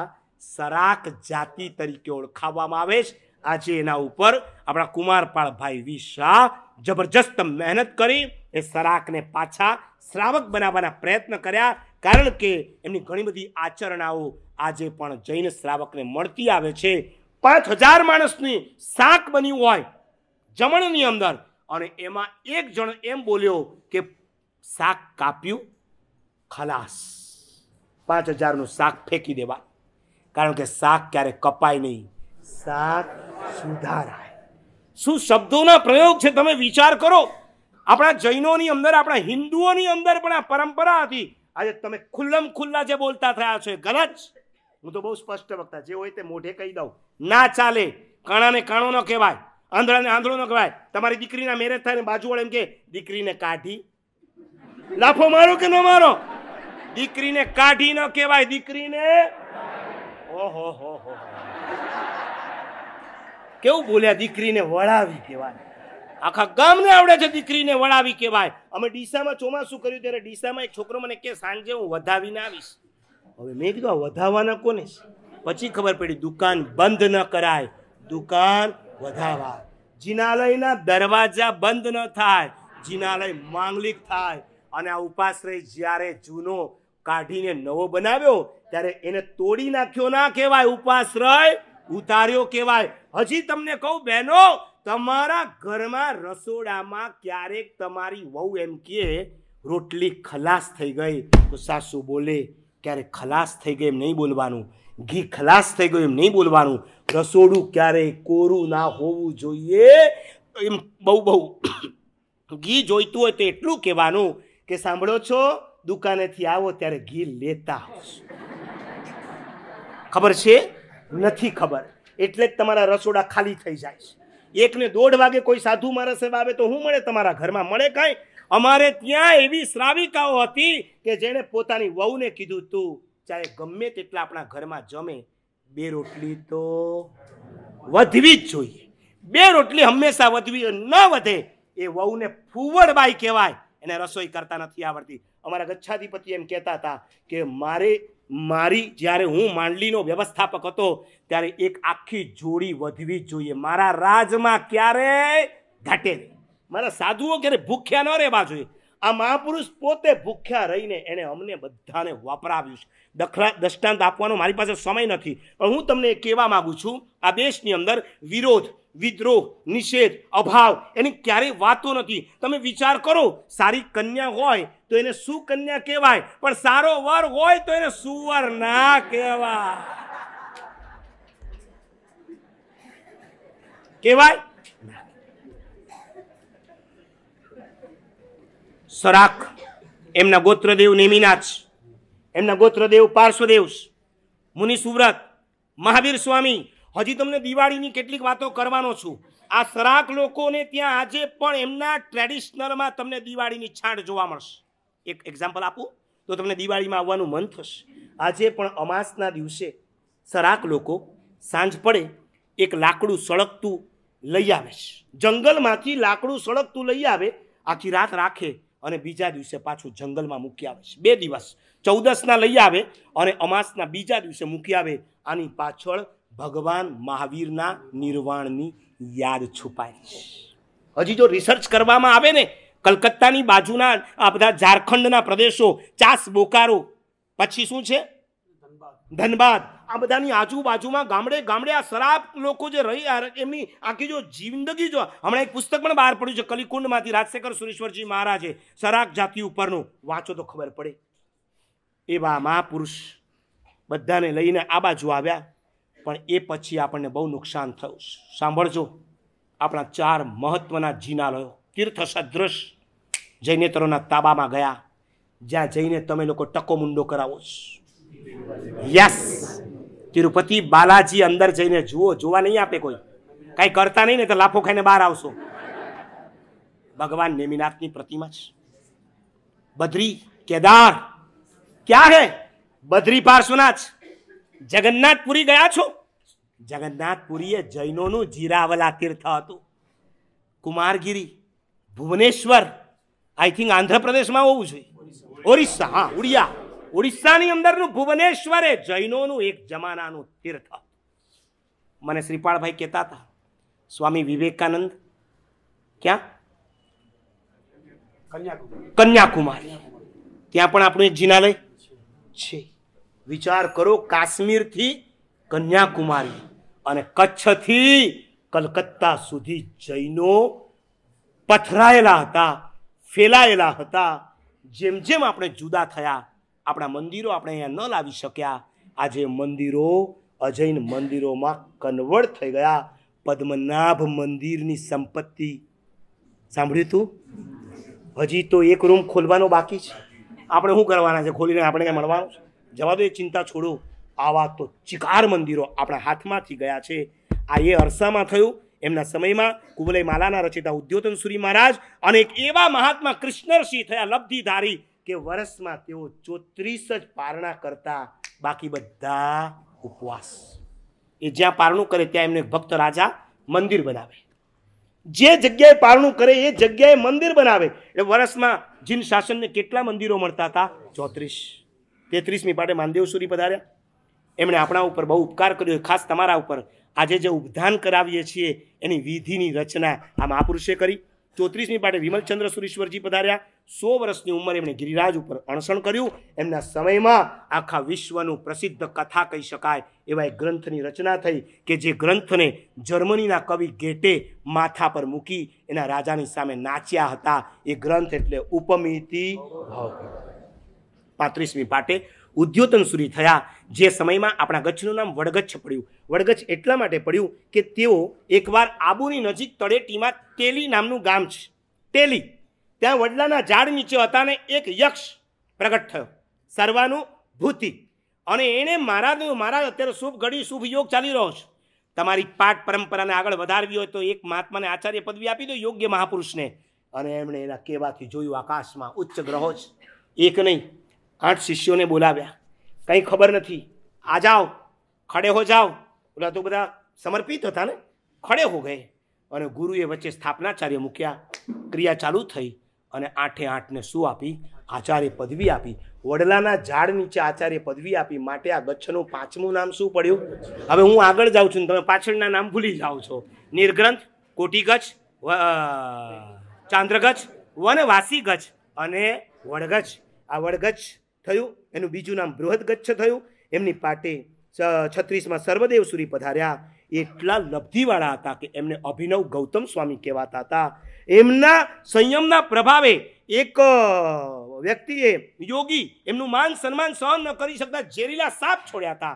સરાક જાતિ તરીકે ઓળખાવવામાં આવે છે આજે એના ઉપર આપણા કુમારપાળભાઈ વિશા જબરજસ્ત મહેનત કરી એ સરાકને પાછા શ્રાવક બનાવવાના પ્રયત્ન કર્યા કારણ કે એમની ઘણી બધી આચરણાઓ આજે પણ જૈન શ્રાવકને મળતી આવે છે પાંચ હજાર માણસની શાક બન્યું હોય જમણની અંદર અને એમાં એક જણ એમ બોલ્યો કે શાક કાપ્યું ખલાસ પાંચ હજારનું શાક ફેંકી દેવા કારણ કે શાક ક્યારે કપાય નહીં શાક સુધારાય શું શબ્દોના પ્રયોગ છે તમે વિચાર કરો આપણા જૈનોની અંદર આપણા હિન્દુઓની અંદર પણ આ પરંપરા હતી આજે તમે ખુલ્લમ ખુલ્લા જે બોલતા થયા છો એ ગલત હું તો બહુ સ્પષ્ટ વક્તા જે હોય તે મોઢે કહી દઉં ના ચાલે કાણાને કાણો ન કહેવાય આંધળાને આંધળો ન કહેવાય તમારી દીકરીના મેરેજ થાય ને બાજુ એમ કે દીકરીને કાઢી લાફો મારો કે ન મારો દીકરીને કાઢી ન કહેવાય દીકરીને ઓહો હો હો કેવું બોલ્યા દીકરીને વળાવી કહેવાય આખા ગામને આવડે છે દીકરીને વળાવી કહેવાય અમે ડીસામાં ચોમાસું કર્યું ત્યારે ડીસામાં એક છોકરો મને કે સાંજે હું વધાવીને આવીશ હવે મેં કીધું આ વધાવવાના કોને છે પછી ખબર પડી દુકાન બંધ ન કરાય દુકાન વધાવા જિનાલયના દરવાજા બંધ ન થાય જિનાલય માંગલિક થાય અને આ ઉપાશ્રય જ્યારે જૂનો કાઢીને નવો બનાવ્યો ત્યારે એને તોડી નાખ્યો ના કહેવાય ઉપાશ્રય ઉતાર્યો કહેવાય હજી તમને કહું બહેનો તમારા ઘરમાં રસોડામાં ક્યારેક તમારી વહુ એમ કહે રોટલી ખલાસ થઈ ગઈ તો સાસુ બોલે ક્યારેક ખલાસ થઈ ગઈ એમ નહીં બોલવાનું ઘી ખલાસ થઈ ગયું એમ નહીં બોલવાનું રસોડું ક્યારેય કોરું ના હોવું જોઈએ એમ બહુ બહુ ઘી જોઈતું હોય તો એટલું કહેવાનું કે સાંભળો છો દુકાનેથી આવો ત્યારે ઘી લેતા ખબર છે નથી ખબર એટલે જ તમારા રસોડા ખાલી થઈ જાય છે એકને દોઢ વાગે કોઈ સાધુ મારા સેવા આવે તો હું મળે તમારા ઘરમાં મળે કાંઈ અમારે ત્યાં એવી શ્રાવિકાઓ હતી કે જેણે પોતાની વહુને કીધું તું ચાહે ગમે તેટલા આપણા ઘરમાં જમે બે રોટલી તો વધવી જ જોઈએ બે રોટલી હંમેશા વધવી ન વધે એ વહુને ફૂવડબાઈ કહેવાય એને રસોઈ કરતા નથી આવડતી અમારા ગચ્છાધિપતિ એમ કહેતા હતા કે મારે મારી જ્યારે હું માંડલીનો વ્યવસ્થાપક હતો ત્યારે એક આખી જોડી વધવી જોઈએ મારા રાજમાં ક્યારે ઘટે નહીં મારા સાધુઓ ક્યારે ભૂખ્યા ન રહેવા જોઈએ આ મહાપુરુષ પોતે ભૂખ્યા રહીને એણે અમને બધાને વાપરાવ્યું છે દખલા દ્રષ્ટાંત આપવાનો મારી પાસે સમય નથી પણ હું તમને કહેવા માગું છું આ દેશની અંદર વિરોધ વિદ્રોહ નિષેધ અભાવ એની ક્યારેય વાતો નથી તમે વિચાર કરો સારી કન્યા હોય તો એને સુકન્યા કહેવાય પણ સારો વર હોય તો એને સુવર ના કહેવાય કહેવાય સરાખ એમના ગોત્રદેવ નેમિનાથ એમના ગોત્રદેવ પાર્શ્વદેવ મુનિ સુવ્રત મહાવીર સ્વામી હજી તમને દિવાળીની કેટલીક વાતો કરવાનો છું આ સરાક લોકોને ત્યાં આજે પણ એમના ટ્રેડિશનલમાં તમને દિવાળીની છાંટ જોવા મળશે એક એક્ઝામ્પલ આપું તો તમને દિવાળીમાં આવવાનું મન થશે આજે પણ અમાસના દિવસે સરાક લોકો સાંજ પડે એક લાકડું સળગતું લઈ આવે છે જંગલમાંથી લાકડું સળગતું લઈ આવે આખી રાત રાખે અને બીજા દિવસે પાછું જંગલમાં મૂકી આવે છે બે દિવસ ચૌદસના લઈ આવે અને અમાસના બીજા દિવસે મૂકી આવે આની પાછળ ભગવાન મહાવીરના નિર્વાણની યાદ છુપાય છે હજી જો રિસર્ચ કરવામાં આવે ને કલકત્તાની બાજુના આ બધા ઝારખંડના પ્રદેશો ચાસ બોકારો પછી શું છે ધનબાદ આ બધાની આજુબાજુમાં ગામડે ગામડે આ શરાબ લોકો જે રહી એમની આખી જો જિંદગી જો હમણાં એક પુસ્તક પણ બહાર પડ્યું છે કલિકુંડમાંથી રાજશેખર સુરેશ્વરજી મહારાજે શરાબ જાતિ ઉપરનું વાંચો તો ખબર પડે એવા મહાપુરુષ બધાને લઈને આ બાજુ આવ્યા પણ એ પછી આપણને બહુ નુકસાન થયું સાંભળજો આપણા ચાર મહત્ત્વના જીના લયો તીર્થ સદૃશ જૈનેતરોના તાબામાં ગયા જ્યાં જઈને તમે લોકો ટકો મુંડો કરાવો યસ તિરુપતિ બાલાજી અંદર જઈને જુઓ જોવા નહીં આપે કોઈ કાંઈ કરતા નહીં ને તો લાફો ખાઈને બહાર આવશો ભગવાન નેમિનાથની પ્રતિમા છે બદ્રી કેદાર ક્યાં હે બદ્રી પાર્શ્વનાથ જગન્નાથપુરી ગયા છો જગન્નાથપુરી એ જૈનોનું જીરાવલા તીર્થ હતું કુમારગીરી ભુવનેશ્વર આઈ થિંક આંધ્રપ્રદેશમાં હોવું જોઈએ ઓરિસ્સા હા ઉડિયા ઓડિશાની અંદરનું ભુવનેશ્વર એ જૈનોનું એક જમાનાનું તીર્થ મને શ્રીપાળભાઈ કહેતા હતા સ્વામી વિવેકાનંદ ક્યાં કન્યાકુમારી ત્યાં પણ આપણું એક જિનાલય છે વિચાર કરો કાશ્મીરથી કન્યાકુમારી અને કચ્છથી કલકત્તા સુધી જૈનો પથરાયેલા હતા ફેલાયેલા હતા જેમ જેમ આપણે જુદા થયા આપણા મંદિરો આપણે અહીંયા ન લાવી શક્યા આજે મંદિરો અજૈન મંદિરોમાં કન્વર્ટ થઈ ગયા પદ્મનાભ મંદિરની સંપત્તિ સાંભળ્યું તું હજી તો એક રૂમ ખોલવાનો બાકી છે આપણે શું કરવાના છે ખોલીને આપણે મળવાનું છે જવા દો એ ચિંતા છોડો આવા તો ચિકાર મંદિરો આપણા હાથમાંથી ગયા છે આ એ અરસામાં થયું એમના સમયમાં કુબલય માલાના રચિતા ઉદ્યોતન સુરી મહારાજ અને એક એવા મહાત્મા કૃષ્ણરસિંહ થયા લબ્ધિધારી કે વર્ષમાં તેઓ ચોત્રીસ જ પારણા કરતા બાકી બધા ઉપવાસ એ જ્યાં પારણું કરે ત્યાં એમને ભક્ત રાજા મંદિર બનાવે જે જગ્યાએ પારણું કરે એ જગ્યાએ મંદિર બનાવે એટલે વર્ષમાં જીન શાસનને કેટલા મંદિરો મળતા હતા ચોત્રીસ તેત્રીસમી પાટે માનદેવસુરી પધાર્યા એમણે આપણા ઉપર બહુ ઉપકાર કર્યો ખાસ તમારા ઉપર આજે જે ઉપધાન કરાવીએ છીએ એની વિધિની રચના આ મહાપુરુષે કરી ચોત્રીસમી પાટે વિમલચંદ્ર સુરેશ્વરજી પધાર્યા સો વર્ષની ઉંમરે એમણે ગિરિરાજ ઉપર અણસણ કર્યું એમના સમયમાં આખા વિશ્વનું પ્રસિદ્ધ કથા કહી શકાય એવા એક ગ્રંથની રચના થઈ કે જે ગ્રંથને જર્મનીના કવિ ગેટે માથા પર મૂકી એના રાજાની સામે નાચ્યા હતા એ ગ્રંથ એટલે ઉપમિતિ ભાવ પાંત્રીસમી પાટે ઉદ્યોતન સુધી થયા જે સમયમાં આપણા ગચ્છનું નામ વડગચ્છ પડ્યું વડગચ્છ એટલા માટે પડ્યું કે તેઓ એકવાર આબુની નજીક તળેટીમાં તેલી નામનું ગામ છે તેલી ત્યાં વડલાના ઝાડ નીચે હતા ને એક યક્ષ પ્રગટ થયો સર્વાનું ભૂતિ અને એણે મહારાજ મહારાજ અત્યારે શુભ ઘડી શુભ યોગ ચાલી રહ્યો છે તમારી પાઠ પરંપરાને આગળ વધારવી હોય તો એક મહાત્માને આચાર્ય પદવી આપી દો યોગ્ય મહાપુરુષને અને એમણે એના કહેવાથી જોયું આકાશમાં ઉચ્ચ ગ્રહો છે એક નહીં આઠ શિષ્યોને બોલાવ્યા કંઈ ખબર નથી આ જાઓ ખડે હો જાઓ ઓલા તો બધા સમર્પિત હતા ને ખડે હો ગયે અને ગુરુએ વચ્ચે સ્થાપનાચાર્ય મૂક્યા ક્રિયા ચાલુ થઈ અને આઠે આઠને શું આપી આચાર્ય પદવી આપી વડલાના ઝાડ નીચે આચાર્ય પદવી આપી માટે આ ગચ્છનું પાંચમું નામ શું પડ્યું હવે હું આગળ જાઉં છું તમે પાછળના નામ ભૂલી જાઓ છો નિર્ગ્રંથ કોટી ગચ્છ ચાંદ્રગચ્છ વનવાસી ગચ્છ અને વડગચ્છ આ વડગચ્છ થયું એનું બીજું નામ બૃહદગચ્છ થયું એમની પાટે છત્રીસમાં સર્વદેવ સુરી પધાર્યા એટલા લબ્ધિવાળા હતા કે એમને અભિનવ ગૌતમ સ્વામી કહેવાતા હતા એમના સંયમના પ્રભાવે એક વ્યક્તિએ યોગી એમનું માન સન્માન સહન ન કરી શકતા ઝેરીલા સાપ છોડ્યા હતા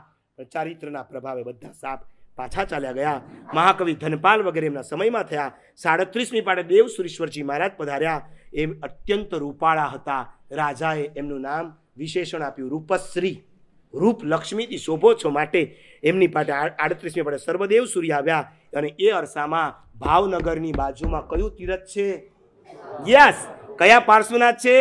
ચારિત્રના પ્રભાવે બધા સાપ પાછા ચાલ્યા ગયા મહાકવિ ધનપાલ વગેરે એમના સમયમાં થયા સાડત્રીસમી પાડે દેવ સુરેશ્વરજી મહારાજ પધાર્યા એમ અત્યંત રૂપાળા હતા રાજાએ એમનું નામ વિશેષણ આપ્યું રૂપશ્રી રૂપ લક્ષ્મીથી શોભો છો માટે એમની પાસે આડત્રીસમી પડે સર્વદેવ સૂર્ય આવ્યા અને એ અરસામાં ભાવનગરની બાજુમાં કયું તીરથ છે યસ કયા પાર્શ્વનાથ છે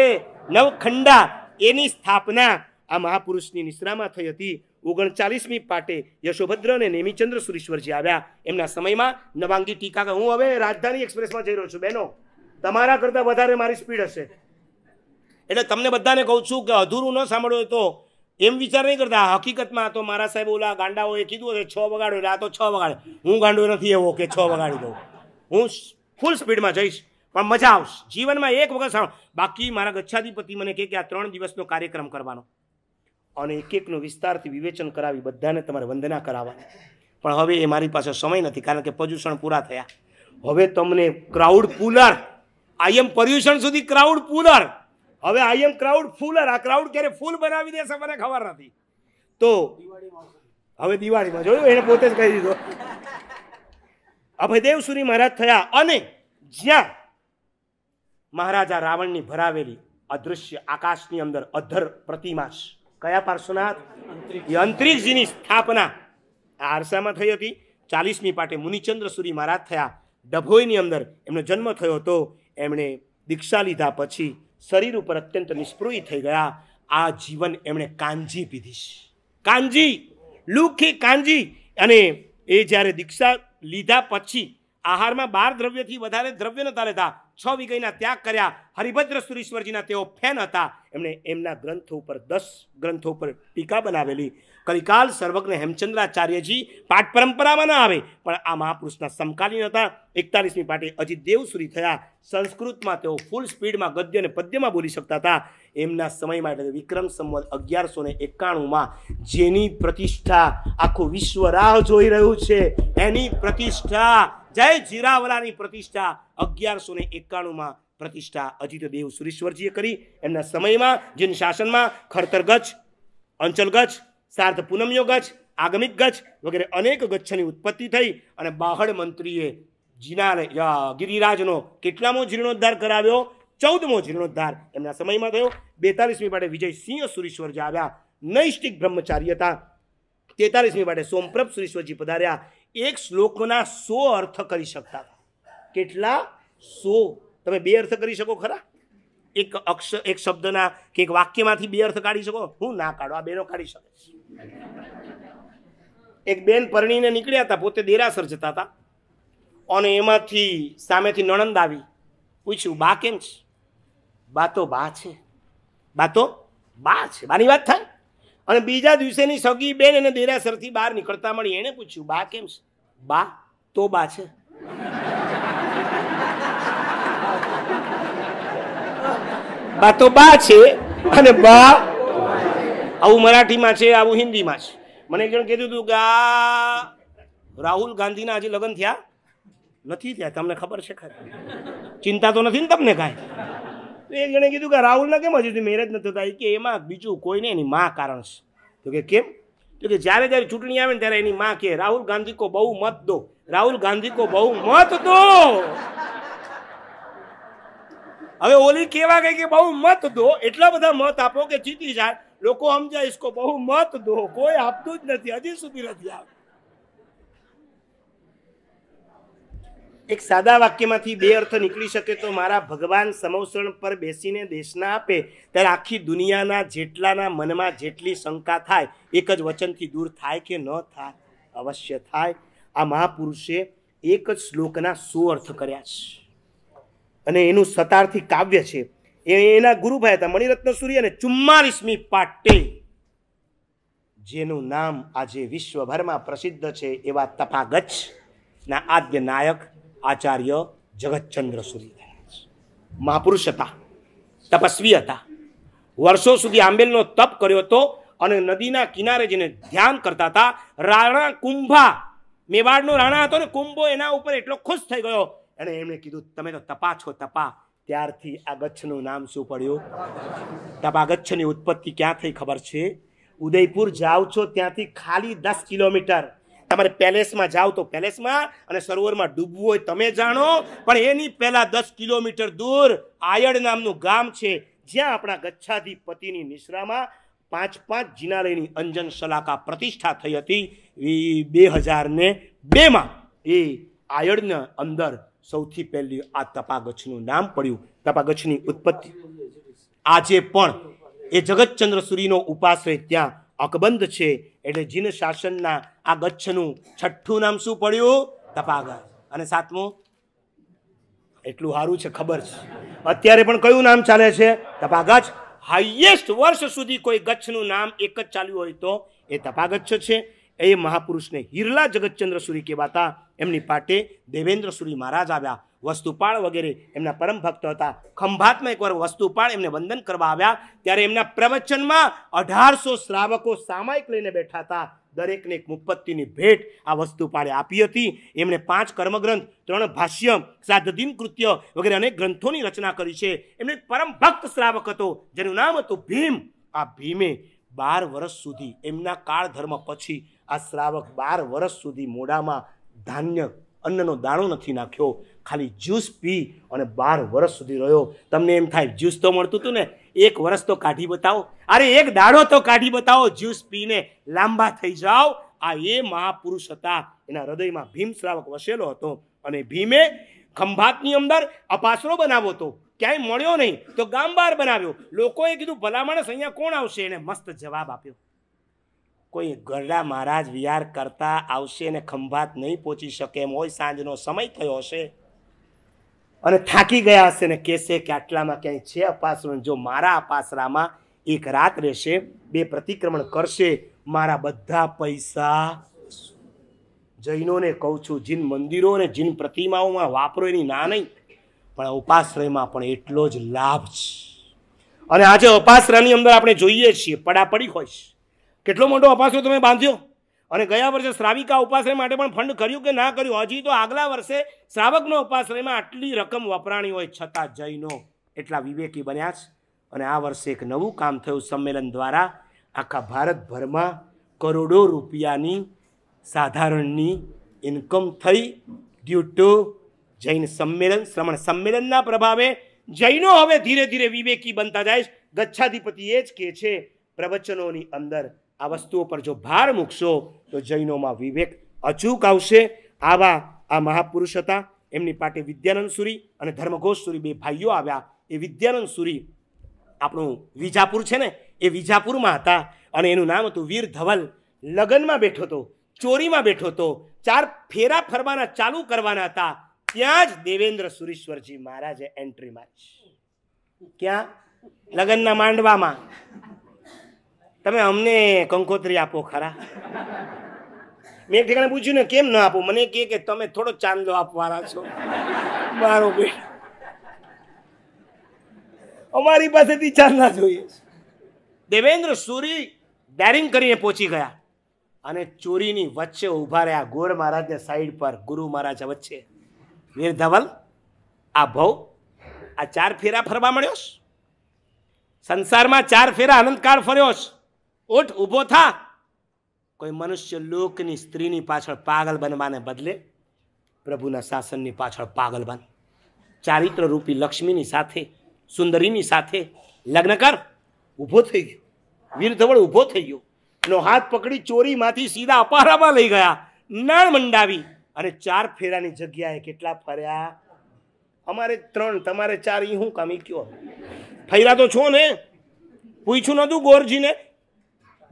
નવખંડા એની સ્થાપના આ મહાપુરુષની નિશ્રામાં થઈ હતી ઓગણચાલીસમી પાટે યશોભદ્ર અને નેમિચંદ્ર સુરેશ્વરજી આવ્યા એમના સમયમાં નવાંગી ટીકા હું હવે રાજધાની એક્સપ્રેસમાં જઈ રહ્યો છું બહેનો તમારા કરતાં વધારે મારી સ્પીડ હશે એટલે તમને બધાને કહું છું કે અધૂરું ન સાંભળ્યું તો એમ વિચાર નહીં કરતા હકીકતમાં તો મારા સાહેબ ઓલા ગાંડાઓએ કીધું હશે છ વગાડ્યો એટલે આ તો છ વગાડે હું ગાંડો નથી એવો કે છ વગાડી દઉં હું ફૂલ સ્પીડમાં જઈશ પણ મજા આવશે જીવનમાં એક વખત સાંભળ બાકી મારા ગચ્છાધિપતિ મને કહે કે આ ત્રણ દિવસનો કાર્યક્રમ કરવાનો અને એક એકનું વિસ્તારથી વિવેચન કરાવી બધાને તમારે વંદના કરાવવાની પણ હવે એ મારી પાસે સમય નથી કારણ કે પ્રદૂષણ પૂરા થયા હવે તમને crowd puller I am Paryushan સુધી ક્રાઉડ પુલર હવે આઈ એમ ક્રાઉડ ફૂલ આ ક્રાઉડ ક્યારે ફૂલ બનાવી દેશે મને ખબર નથી તો હવે દિવાળીમાં જોયું એને પોતે જ કહી દીધો અભયદેવ સુરી મહારાજ થયા અને જ્યાં મહારાજા રાવણની ભરાવેલી અદૃશ્ય આકાશની અંદર અધર પ્રતિમા કયા પાર્શ્વનાથ અંતરીશજીની સ્થાપના આ આરસામાં થઈ હતી ચાલીસમી પાટે મુનિચંદ્ર સુરી મહારાજ થયા ડભોઈની અંદર એમનો જન્મ થયો હતો એમણે દીક્ષા લીધા પછી શરીર ઉપર અત્યંત નિષ્પૃહી થઈ ગયા આ જીવન એમણે કાંજી પીધી કાંજી લુખી કાંજી અને એ જ્યારે દીક્ષા લીધા પછી આહારમાં બાર દ્રવ્યથી વધારે દ્રવ્ય નહોતા લેતા છ વિગયના ત્યાગ કર્યા હરિભદ્ર સુરેશ્વરજીના તેઓ ફેન હતા એમણે એમના ગ્રંથો ઉપર દસ ગ્રંથો ઉપર ટીકા બનાવેલી કલિકાલ સર્વજ્ઞ હેમચંદ્રાચાર્યજી પાઠ પરંપરામાં ના આવે પણ આ મહાપુરુષના સમકાલીન હતા એકતાલીસમી પાટે અજી દેવસુરી થયા સંસ્કૃતમાં તેઓ ફૂલ સ્પીડમાં ગદ્ય અને પદ્યમાં બોલી શકતા હતા એમના સમયમાં એટલે વિક્રમ સંવત અગિયારસો ને એકાણુંમાં જેની પ્રતિષ્ઠા આખું વિશ્વ રાહ જોઈ રહ્યું છે એની પ્રતિષ્ઠા જય જીરાવલાની પ્રતિષ્ઠા અગિયારસો ને એકાણુંમાં પ્રતિષ્ઠા અજીત દેવ સુરેશ્વરજીએ કરી એમના સમયમાં જેન શાસનમાં ખડતર ગચ્છ અંચલ ગચ્છ સાર્થ પૂનમ્યો ગચ્છ આગમિક ગચ્છ વગેરે અનેક ગચ્છની ઉત્પત્તિ થઈ અને બાહળ મંત્રીએ જીના ગિરિરાજનો કેટલામો જીર્ણોદ્ધાર કરાવ્યો ચૌદમો જીર્ણોદ્ધાર એમના સમયમાં થયો બેતાલીસમી માટે વિજય સિંહ સુરેશ્વરજી આવ્યા નૈષ્ટિક બ્રહ્મચારી હતા તેતાલીસમી માટે સોમપ્રભ સુરેશ્વરજી પધાર્યા એક શ્લોકના સો અર્થ કરી શકતા હતા કેટલા સો તમે બે અર્થ કરી શકો ખરા એક અક્ષ એક શબ્દના કે એક વાક્યમાંથી બે અર્થ કાઢી શકો હું ના કાઢો આ બેનો કાઢી શકે એક બેન પરણીને નીકળ્યા હતા પોતે દેરાસર જતા હતા અને એમાંથી સામેથી નણંદ આવી પૂછ્યું બા કેમ છે બા તો બા છે બા તો બા છે બાની વાત થાય અને બીજા દિવસેની સગી બેન અને દેરાસરથી બહાર નીકળતા મળી એણે પૂછ્યું બા કેમ છે બા તો બા છે બા તો બા છે અને બા આવું મરાઠીમાં છે આવું હિન્દીમાં છે મને જણ કીધું હતું કે આ રાહુલ ગાંધીના હજી લગ્ન થયા નથી થયા તમને ખબર છે ખરી ચિંતા તો નથી ને તમને કાંઈ તો એ જણે કીધું કે રાહુલ કેમ હજુ મેરેજ નથી થતા કે એમાં બીજું કોઈને એની માં કારણ છે તો કે કેમ તો કે જ્યારે જ્યારે ચૂંટણી આવે ને ત્યારે એની માં કે રાહુલ ગાંધી કો બહુ મત દો રાહુલ ગાંધી કો બહુ મત દો હવે ઓલી કેવા ગઈ કે બહુ મત દો એટલા બધા મત આપો કે જીતી જાય લોકો સમજાય ઇસકો બહુ મત દો કોઈ આપતું જ નથી હજી સુધી નથી આવતું એક સાદા વાક્યમાંથી બે અર્થ નીકળી શકે તો મારા ભગવાન સમવસણ પર બેસીને દેશના આપે ત્યારે આખી દુનિયાના જેટલાના મનમાં જેટલી શંકા થાય એક જ વચનથી દૂર થાય કે ન થાય અવશ્ય થાય આ મહાપુરુષે એક જ શ્લોકના સો અર્થ કર્યા છે અને એનું સતારથી કાવ્ય છે એ એના ગુરુભાઈ હતા મણિરત્ન સૂર્ય અને ચુમ્માલીસમી પાટે જેનું નામ આજે વિશ્વભરમાં પ્રસિદ્ધ છે એવા તફાગચ્છ ના આદ્ય નાયક આચાર્ય જગતચંદ્ર સુધી થયા છે મહાપુરુષ હતા તપસ્વી હતા વર્ષો સુધી આંબેલનો તપ કર્યો હતો અને નદીના કિનારે જેને ધ્યાન કરતા હતા રાણા કુંભા મેવાડનો રાણા હતો ને કુંભો એના ઉપર એટલો ખુશ થઈ ગયો અને એમણે કીધું તમે તો તપા છો તપા ત્યારથી આ ગચ્છનું નામ શું પડ્યું તપા ગચ્છની ઉત્પત્તિ ક્યાં થઈ ખબર છે ઉદયપુર જાઓ છો ત્યાંથી ખાલી દસ કિલોમીટર તમારે પેલેસમાં જાઓ તો પેલેસમાં અને સરોવરમાં ડૂબવું હોય તમે જાણો પણ એની પહેલાં દસ કિલોમીટર દૂર આયડ નામનું ગામ છે જ્યાં આપણા ગચ્છાધિપતિની નિશ્રામાં પાંચ પાંચ જિનાલયની અંજન સલાકા પ્રતિષ્ઠા થઈ હતી એ બે હજારને બેમાં એ આયડના અંદર સૌથી પહેલી આ તપાગચ્છનું નામ પડ્યું તપાગચ્છની ઉત્પત્તિ આજે પણ એ જગતચંદ્ર સૂરીનો ઉપાશ્રય ત્યાં અકબંધ છે એટલે જીન શાસનના આ ગચ્છનું છઠ્ઠું નામ શું પડ્યું તપાગર અને સાતમું એટલું સારું છે ખબર છે અત્યારે પણ કયું નામ ચાલે છે તપાગચ હાઈએસ્ટ વર્ષ સુધી કોઈ ગચ્છનું નામ એક જ ચાલ્યું હોય તો એ તપાગચ્છ છે એ મહાપુરુષને હિરલા જગતચંદ્ર સુરી કહેવાતા એમની પાટે દેવેન્દ્ર સુરી મહારાજ આવ્યા વસ્તુપાળ વગેરે એમના પરમ ભક્ત હતા ખંભાતમાં એકવાર વસ્તુપાળ એમને વંદન કરવા આવ્યા ત્યારે એમના પ્રવચનમાં અઢારસો શ્રાવકો સામાયિક લઈને બેઠા હતા દરેકને એક મુપત્તિની ભેટ આ વસ્તુપાળે આપી હતી એમણે પાંચ કર્મગ્રંથ ત્રણ ભાષ્ય સાધદીન કૃત્ય વગેરે અનેક ગ્રંથોની રચના કરી છે એમણે એક પરમ ભક્ત શ્રાવક હતો જેનું નામ હતું ભીમ આ ભીમે બાર વર્ષ સુધી એમના કાળ ધર્મ પછી આ શ્રાવક બાર વર્ષ સુધી મોઢામાં ધાન્ય અન્નનો દાણો નથી નાખ્યો ખાલી જ્યુસ પી અને બાર વર્ષ સુધી રહ્યો તમને એમ થાય જ્યુસ તો મળતું હતું ને એક વર્ષ તો કાઢી બતાવો અરે એક દાડો તો કાઢી બતાવો જ્યુસ પીને લાંબા થઈ જાઓ આ એ મહાપુરુષ હતા એના હૃદયમાં ભીમ શ્રાવક વસેલો હતો અને ભીમે ખંભાતની અંદર અપાસરો બનાવો હતો ક્યાંય મળ્યો નહીં તો ગામ બહાર બનાવ્યો લોકોએ કીધું ભલા માણસ અહીંયા કોણ આવશે એને મસ્ત જવાબ આપ્યો કોઈ ગરડા મહારાજ વિહાર કરતા આવશે અને ખંભાત નહીં પહોંચી શકે એમ હોય સાંજનો સમય થયો હશે અને થાકી ગયા હશે ને કહેશે કે આટલામાં ક્યાંય છે અપાસરણ જો મારા અપાસરામાં એક રાત રહેશે બે પ્રતિક્રમણ કરશે મારા બધા પૈસા જૈનોને કહું છું જીન મંદિરો અને જીન પ્રતિમાઓમાં વાપરો એની ના નહીં પણ ઉપાશ્રયમાં પણ એટલો જ લાભ છે અને આજે અપાશ્રયની અંદર આપણે જોઈએ છીએ પડાપડી હોય છે કેટલો મોટો અપાશ્રય તમે બાંધ્યો અને ગયા વર્ષે શ્રાવિકા ઉપાશ્રય માટે પણ ફંડ કર્યું કે ના કર્યું હજી તો આગલા વર્ષે શ્રાવકનો ઉપાશ્રયમાં આટલી રકમ વપરાણી હોય છતાં જૈનો એટલા વિવેકી બન્યા છે અને આ વર્ષે એક નવું કામ થયું સંમેલન દ્વારા આખા ભારતભરમાં કરોડો રૂપિયાની સાધારણની ઇન્કમ થઈ ડ્યુ ટુ જૈન સંમેલન શ્રમણ સંમેલનના પ્રભાવે જૈનો હવે ધીરે ધીરે વિવેકી બનતા જાય છે ગચ્છાધિપતિ એ જ કહે છે પ્રવચનોની અંદર આ વસ્તુઓ પર જો ભાર મૂકશો તો જૈનોમાં વિવેક અચૂક આવશે આવા આ મહાપુરુષ હતા એમની પાસે વિદ્યાનંદ સુરી અને ધર્મઘોષ સુરી બે ભાઈઓ આવ્યા એ વિદ્યાનંદ સુરી આપણું વિજાપુર છે ને એ વિજાપુરમાં હતા અને એનું નામ હતું વીર ધવલ લગ્નમાં બેઠો હતો ચોરીમાં બેઠો હતો ચાર ફેરા ફરવાના ચાલુ કરવાના હતા ત્યાં જ દેવેન્દ્ર સુરેશ્વરજી મહારાજે એન્ટ્રી મારી ક્યાં લગ્નના માંડવામાં તમે અમને કંકોત્રી આપો ખરા મેં એક ઠેકાણે પૂછ્યું ને કેમ ન આપો મને કહે કે તમે થોડો ચાંદલો આપવાના છો મારો બેટ અમારી પાસેથી ચાંદલા જોઈએ દેવેન્દ્ર સુરી બેરિંગ કરીને પહોંચી ગયા અને ચોરીની વચ્ચે ઊભા રહ્યા ગોર મહારાજને સાઈડ પર ગુરુ મહારાજ વચ્ચે વીર ધવલ આ ભવ આ ચાર ફેરા ફરવા મળ્યો સંસારમાં ચાર ફેરા અનંતકાળ ફર્યો છે ઓઠ ઊભો થા કોઈ મનુષ્ય લોકની સ્ત્રીની પાછળ પાગલ બનવાને બદલે પ્રભુના શાસનની પાછળ પાગલ બન ચારિત્ર રૂપી લક્ષ્મીની સાથે સુંદરીની સાથે લગ્ન કર ઊભો થઈ ગયો વીર ધવળ ઊભો થઈ ગયો નો હાથ પકડી ચોરીમાંથી સીધા અપહારામાં લઈ ગયા નાણ મંડાવી અને ચાર ફેરાની જગ્યાએ કેટલા ફર્યા અમારે ત્રણ તમારે ચાર એ હું કામી કયો ફેરા તો છો ને પૂછ્યું નતું ગોરજીને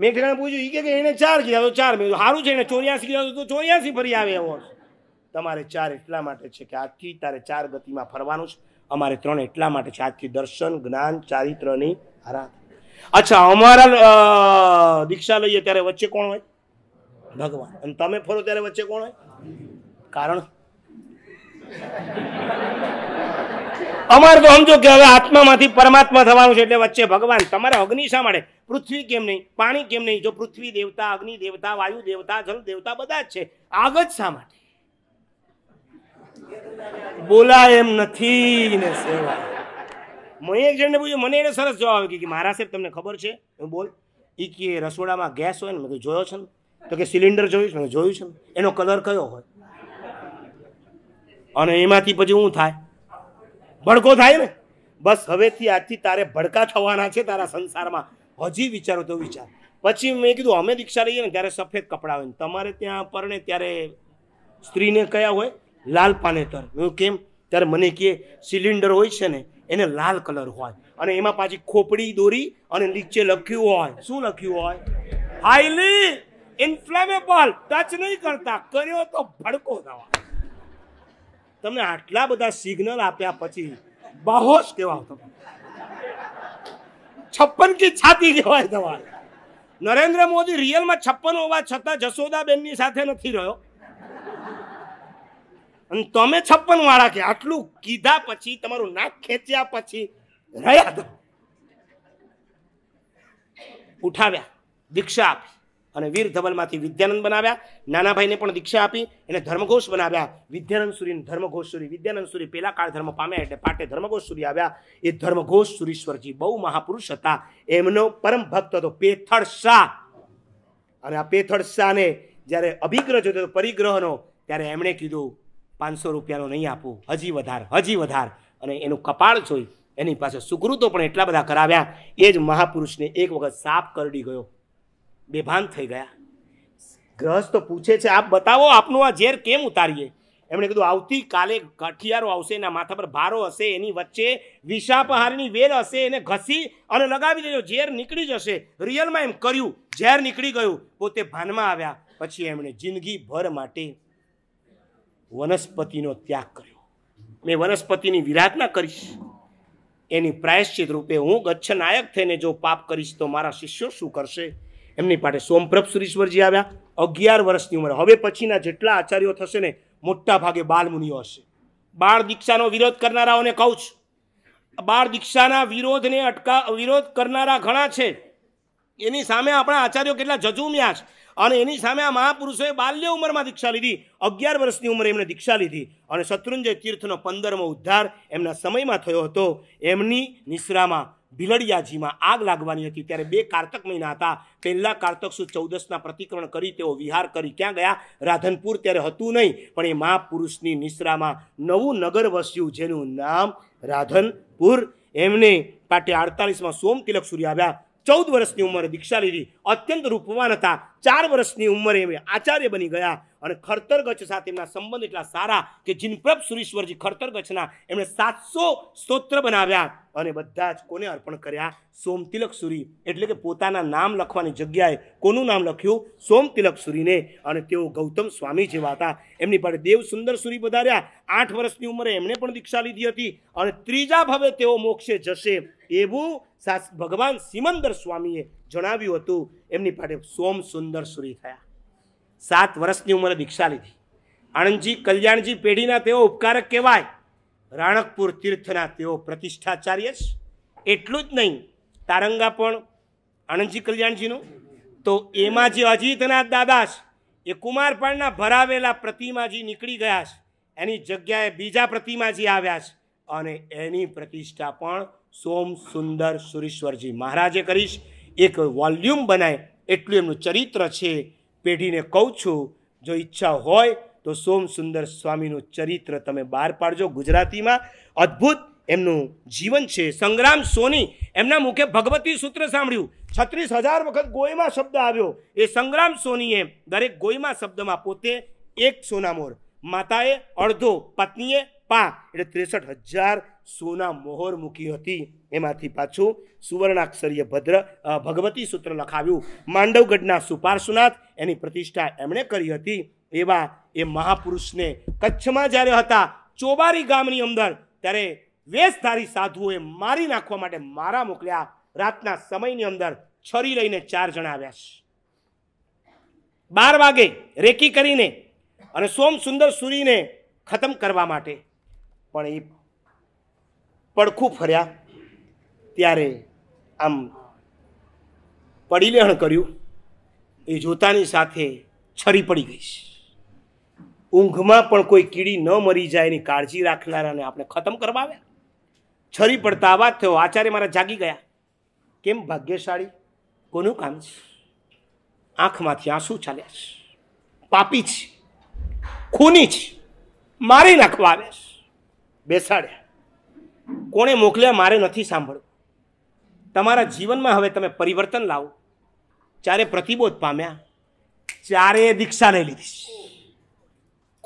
મેં ઠેકાણે પૂછ્યું એ કે એને ચાર કીધા તો ચાર મેં સારું છે એને ચોર્યાસી કીધા તો ચોર્યાસી ફરી આવે એવો તમારે ચાર એટલા માટે છે કે આજથી તારે ચાર ગતિમાં ફરવાનું છે અમારે ત્રણ એટલા માટે છે આજથી દર્શન જ્ઞાન ચારિત્રની આરાધના અચ્છા અમારા દીક્ષા લઈએ ત્યારે વચ્ચે કોણ હોય ભગવાન અને તમે ફરો ત્યારે વચ્ચે કોણ હોય કારણ અમારે તો સમજો કે હવે આત્મામાંથી પરમાત્મા થવાનું છે એટલે વચ્ચે ભગવાન તમારે અગ્નિ શા માટે પૃથ્વી કેમ નહીં પાણી કેમ નહીં જો પૃથ્વી દેવતા અગ્નિ દેવતા વાયુ દેવતા જલ દેવતા બધા જ છે આગ જ શા માટે બોલા એમ નથી ને સેવા મેં એક જણને પૂછ્યું મને એને સરસ જવાબ આવ્યો કે મારા સાહેબ તમને ખબર છે હું બોલ એ કે રસોડામાં ગેસ હોય ને મેં જોયો છે ને તો કે સિલિન્ડર જોયું છે મેં જોયું છે ને એનો કલર કયો હોય અને એમાંથી પછી શું થાય ભડકો થાય ને બસ હવેથી આજથી તારે ભડકા થવાના છે તારા સંસારમાં હજી વિચારો તો વિચાર પછી મેં કીધું અમે દીક્ષા લઈએ ને ત્યારે સફેદ કપડાં હોય ને તમારે ત્યાં પરણે ત્યારે સ્ત્રીને કયા હોય લાલ પાનેતર હું કેમ ત્યારે મને કહે સિલિન્ડર હોય છે ને એને લાલ કલર હોય અને એમાં પાછી ખોપડી દોરી અને નીચે લખ્યું હોય શું લખ્યું હોય હાઈલી ઇન્ફ્લેમેબલ ટચ નહીં કરતા કર્યો તો ભડકો થવા તમને આટલા બધા સિગ્નલ આપ્યા પછી બાહોશ કહેવા તમે છપ્પન કી છાતી કહેવાય તમારે નરેન્દ્ર મોદી રિયલમાં છપ્પન હોવા છતાં જશોદાબેનની સાથે નથી રહ્યો અને તમે છપ્પન વાળા કે આટલું કીધા પછી તમારું નાક ખેંચ્યા પછી રહ્યા તો ઉઠાવ્યા દીક્ષા આપી અને વીર ધવલમાંથી વિદ્યાનંદ બનાવ્યા નાનાભાઈને પણ દીક્ષા આપી એને ધર્મઘોષ બનાવ્યા વિદ્યાનંદ સુરી ધર્મઘોષ સુરી વિદ્યાનંદ સુરી પહેલા કાળ ધર્મ પામ્યા એટલે પાટે ધર્મઘોષ સુરી આવ્યા એ ધર્મઘોષ સુરીશ્વરજી બહુ મહાપુરુષ હતા એમનો પરમ ભક્ત હતો પેથળ શાહ અને આ પેથળ શાહને જ્યારે અભિગ્રહ જોતો હતો પરિગ્રહનો ત્યારે એમણે કીધું પાંચસો રૂપિયાનો નહીં આપું હજી વધાર હજી વધાર અને એનું કપાળ જોઈ એની પાસે સુકૃતો પણ એટલા બધા કરાવ્યા એ જ મહાપુરુષને એક વખત સાપ કરડી ગયો બેભાન થઈ ગયા ગ્રહસ્થ પૂછે છે આપ બતાવો આપનું આ ઝેર કેમ ઉતારીએ એમણે કીધું આવતીકાલે કઠિયારો આવશે એના માથા પર ભારો હશે એની વચ્ચે વિષાપહારની વેલ હશે એને ઘસી અને લગાવી દેજો ઝેર નીકળી જશે રિયલમાં એમ કર્યું ઝેર નીકળી ગયું પોતે ભાનમાં આવ્યા પછી એમણે જિંદગીભર માટે વનસ્પતિનો ત્યાગ કર્યો મેં વનસ્પતિની વિરાધના કરીશ એની પ્રાયશ્ચિત રૂપે હું ગચ્છ નાયક થઈને જો પાપ કરીશ તો મારા શિષ્યો શું કરશે એમની પાસે સોમપ્રભ સુરેશ્વરજી આવ્યા અગિયાર વર્ષની ઉંમરે હવે પછીના જેટલા આચાર્યો થશે ને મોટા ભાગે બાળમુનિઓ હશે બાળ દીક્ષાનો વિરોધ કરનારાઓને કહું છું બાળ દીક્ષાના વિરોધને અટકા વિરોધ કરનારા ઘણા છે એની સામે આપણા આચાર્યો કેટલા જજુમ્યા છે અને એની સામે આ મહાપુરુષોએ બાલ્ય ઉંમરમાં દીક્ષા લીધી અગિયાર વર્ષની ઉંમરે એમણે દીક્ષા લીધી અને શત્રુંજય તીર્થનો પંદરમો ઉદ્ધાર એમના સમયમાં થયો હતો એમની નિશ્રામાં ભીલડિયાજીમાં આગ લાગવાની હતી ત્યારે બે કારતક મહિના હતા પહેલાં કારતક સુદ ચૌદસના પ્રતિક્રમણ કરી તેઓ વિહાર કરી ક્યાં ગયા રાધનપુર ત્યારે હતું નહીં પણ એ મહાપુરુષની નિશ્રામાં નવું નગર વસ્યું જેનું નામ રાધનપુર એમને પાટે અડતાલીસમાં સોમ તિલક સૂર્ય આવ્યા ચૌદ વર્ષની ઉંમરે દીક્ષા લીધી અત્યંત રૂપવાન હતા ચાર વર્ષની ઉંમરે એમ આચાર્ય બની ગયા અને ખડતર ગચ્છ સાથે એમના સંબંધ એટલા સારા કે જિનપ્રભ સુરેશ્વરજી ખડતર ગચ્છના એમણે સાતસો સ્તોત્ર બનાવ્યા અને બધા જ કોને અર્પણ કર્યા સોમતિલક સુરી એટલે કે પોતાના નામ લખવાની જગ્યાએ કોનું નામ લખ્યું સોમતિલક સુરીને અને તેઓ ગૌતમ સ્વામી જેવા હતા એમની પાસે દેવ સુંદર સુરી વધાર્યા આઠ વર્ષની ઉંમરે એમણે પણ દીક્ષા લીધી હતી અને ત્રીજા ભાવે તેઓ મોક્ષે જશે એવું ભગવાન સિમંદર સ્વામીએ જણાવ્યું હતું એમની પાસે સોમ સુંદર સુરી થયા સાત વર્ષની ઉંમરે દીક્ષા લીધી આણંદજી કલ્યાણજી પેઢીના તેઓ ઉપકારક કહેવાય રાણકપુર તીર્થના તેઓ પ્રતિષ્ઠાચાર્ય છે એટલું જ નહીં તારંગા પણ આણંદજી કલ્યાણજીનું તો એમાં જે અજીતનાથ દાદા છે એ કુમારપાળના ભરાવેલા પ્રતિમાજી નીકળી ગયા છે એની જગ્યાએ બીજા પ્રતિમાજી આવ્યા છે અને એની પ્રતિષ્ઠા પણ સોમ સુંદર સુરેશ્વરજી મહારાજે કરીશ એક વોલ્યુમ બનાય એટલું એમનું ચરિત્ર છે પેઢીને કહું છું જો ઈચ્છા હોય તો સોમ સુંદર સ્વામીનું ચરિત્ર તમે બહાર પાડજો ગુજરાતીમાં અદ્ભુત એમનું જીવન છે સંગ્રામ સોની એમના મુખે ભગવતી સૂત્ર સાંભળ્યું છત્રીસ હજાર વખત ગોયમાં શબ્દ આવ્યો એ સંગ્રામ સોનીએ દરેક ગોયમાં શબ્દમાં પોતે એક સોનામોર માતાએ અડધો પત્નીએ પા એટલે ત્રેસઠ હજાર સોના મોહર મૂકી હતી એમાંથી પાછું સુવર્ણાક્ષરીય ભદ્ર ભગવતી સૂત્ર લખાવ્યું માંડવગઢના સુપાર્શુનાથ એની પ્રતિષ્ઠા એમણે કરી હતી એવા એ મહાપુરુષને કચ્છમાં જ્યારે હતા ચોબારી ગામની અંદર ત્યારે વેશધારી સાધુઓએ મારી નાખવા માટે મારા મોકલ્યા રાતના સમયની અંદર છરી લઈને ચાર જણા આવ્યા છે બાર વાગે રેકી કરીને અને સોમ સુંદર સુરીને ખતમ કરવા માટે પણ એ પડખું ફર્યા ત્યારે આમ પડીલેહણ કર્યું એ જોતાની સાથે છરી પડી ગઈ ઊંઘમાં પણ કોઈ કીડી ન મરી જાય એની કાળજી રાખનારાને આપણે ખતમ કરવા આવ્યા છરી પડતા અવાજ થયો આચાર્ય મારા જાગી ગયા કેમ ભાગ્યશાળી કોનું કામ છે આંખમાંથી આંસુ ચાલ્યા છે પાપી છે ખૂની છે મારી નાખવા આવ્યા છે બેસાડ્યા કોણે મોકલ્યા મારે નથી સાંભળવું તમારા જીવનમાં હવે તમે પરિવર્તન લાવો ચારે પ્રતિબોધ પામ્યા ચારે દીક્ષા લઈ લીધી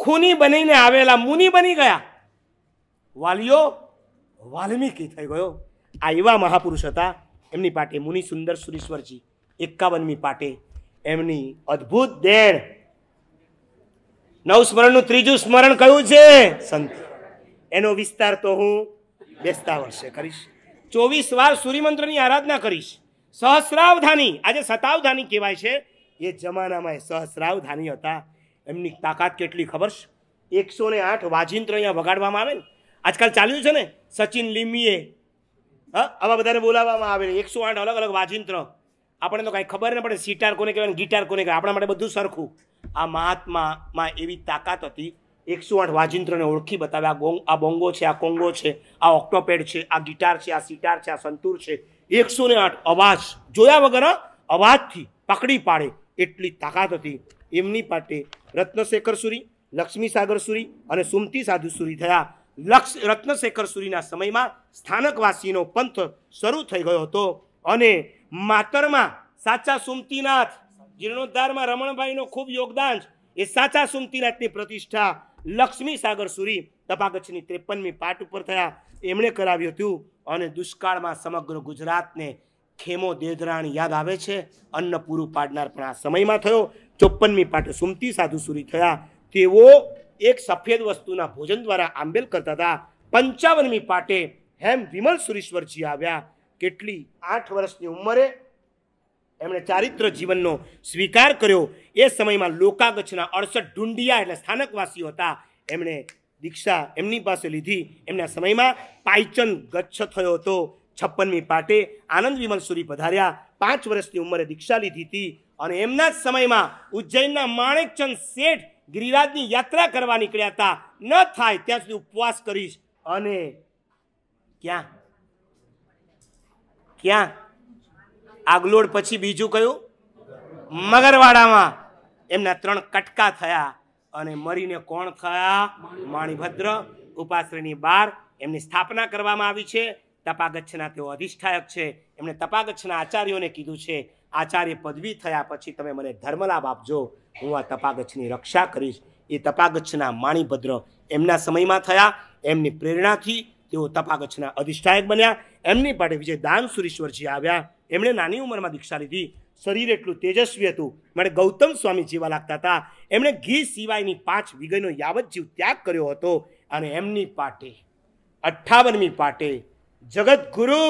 ખૂની બનીને આવેલા મુનિ બની ગયા વાલીઓ વાલ્મીકી થઈ ગયો આ એવા મહાપુરુષ હતા એમની પાટે મુનિ સુંદર સુરેશ્વરજી એકાવનમી પાટે એમની અદ્ભુત દેણ નવ સ્મરણનું ત્રીજું સ્મરણ કયું છે સંત એનો વિસ્તાર તો હું બેસતા વર્ષે કરીશ ચોવીસ વાર સૂર્યમંત્રની આરાધના કરીશ સહસ્રાવધાની આજે સતાવધાની કહેવાય છે એ જમાનામાં એ સહસ્રાવધાની હતા એમની તાકાત કેટલી ખબર છે એકસો ને આઠ વાજિંત્ર અહીંયા વગાડવામાં આવે ને આજકાલ ચાલ્યું છે ને સચિન લીમીએ હા આવા બધાને બોલાવવામાં આવે એકસો આઠ અલગ અલગ વાજિંત્ર આપણને તો કાંઈ ખબર ન પડે સિટાર કોને કહેવાય ગિટાર કોને કહેવાય આપણા માટે બધું સરખું આ મહાત્મામાં એવી તાકાત હતી એકસો આઠ વાજિંત્રને ઓળખી બતાવે આ ગોંગ આ બોંગો છે આ કોંગો છે આ ઓક્ટોપેડ છે આ ગિટાર છે આ સિટાર છે આ સંતુર છે એકસો ને આઠ અવાજ જોયા વગર અવાજથી પકડી પાડે એટલી તાકાત હતી એમની પાસે રત્નશેખર સુરી લક્ષ્મી સાગર સુરી અને સુમતી સાધુ સુરી થયા લક્ષ રત્નશેખર સુરીના સમયમાં સ્થાનકવાસીનો પંથ શરૂ થઈ ગયો હતો અને માતરમાં સાચા સુમતીનાથ જીર્ણોદ્ધારમાં રમણભાઈનો ખૂબ યોગદાન છે એ સાચા સુમતીનાથની પ્રતિષ્ઠા લક્ષ્મી સાગર સુરી તપાગચ્છની ત્રેપનમી પાટ ઉપર થયા એમણે કરાવ્યું હતું અને દુષ્કાળમાં સમગ્ર ગુજરાતને ખેમો દેદરાણ યાદ આવે છે અન્ન પૂરું પાડનાર પણ આ સમયમાં થયો ચોપ્પનમી પાટે સુમતી સાધુ સુરી થયા તેઓ એક સફેદ વસ્તુના ભોજન દ્વારા આંબેલ કરતા હતા પંચાવનમી પાટે હેમ વિમલ સુરીશ્વરજી આવ્યા કેટલી આઠ વર્ષની ઉંમરે એમણે ચારિત્ર જીવનનો સ્વીકાર કર્યો એ સમયમાં લોકાગચ્છના અડસઠ ઢુંડિયા એટલે સ્થાનકવાસીઓ હતા એમણે દીક્ષા એમની પાસે લીધી એમના સમયમાં પાયચંદ ગચ્છ થયો હતો છપ્પનમી પાટે આનંદ વિમલ સુરી પધાર્યા પાંચ વર્ષની ઉંમરે દીક્ષા લીધી હતી અને એમના જ સમયમાં ઉજ્જૈનના માણેકચંદ શેઠ ગિરિરાજની યાત્રા કરવા નીકળ્યા હતા ન થાય ત્યાં સુધી ઉપવાસ કરીશ અને ક્યાં ક્યાં આગલોડ પછી બીજું કયું મગરવાડામાં એમના ત્રણ કટકા થયા અને મરીને કોણ થયા માણીભદ્ર ઉપાશ્રીની બાર એમની સ્થાપના કરવામાં આવી છે તપાગચ્છના તેઓ અધિષ્ઠાયક છે એમણે તપાગચ્છના આચાર્યોને કીધું છે આચાર્ય પદવી થયા પછી તમે મને ધર્મલાભ આપજો હું આ તપાગચ્છની રક્ષા કરીશ એ તપાગચ્છના માણીભદ્ર એમના સમયમાં થયા એમની પ્રેરણાથી તેઓ તપાગચ્છના અધિષ્ઠાયક બન્યા એમની પાટે વિજય દાન સુરેશ્વરજી આવ્યા એમણે નાની ઉંમરમાં દીક્ષા લીધી શરીર એટલું તેજસ્વી હતું મને ગૌતમ સ્વામી જીવા લાગતા હતા એમણે ઘી સિવાયની પાંચ વિગયનો યાવત જીવ ત્યાગ કર્યો હતો અને એમની પાટે અઠ્ઠાવનમી પાટે જગતગુરુ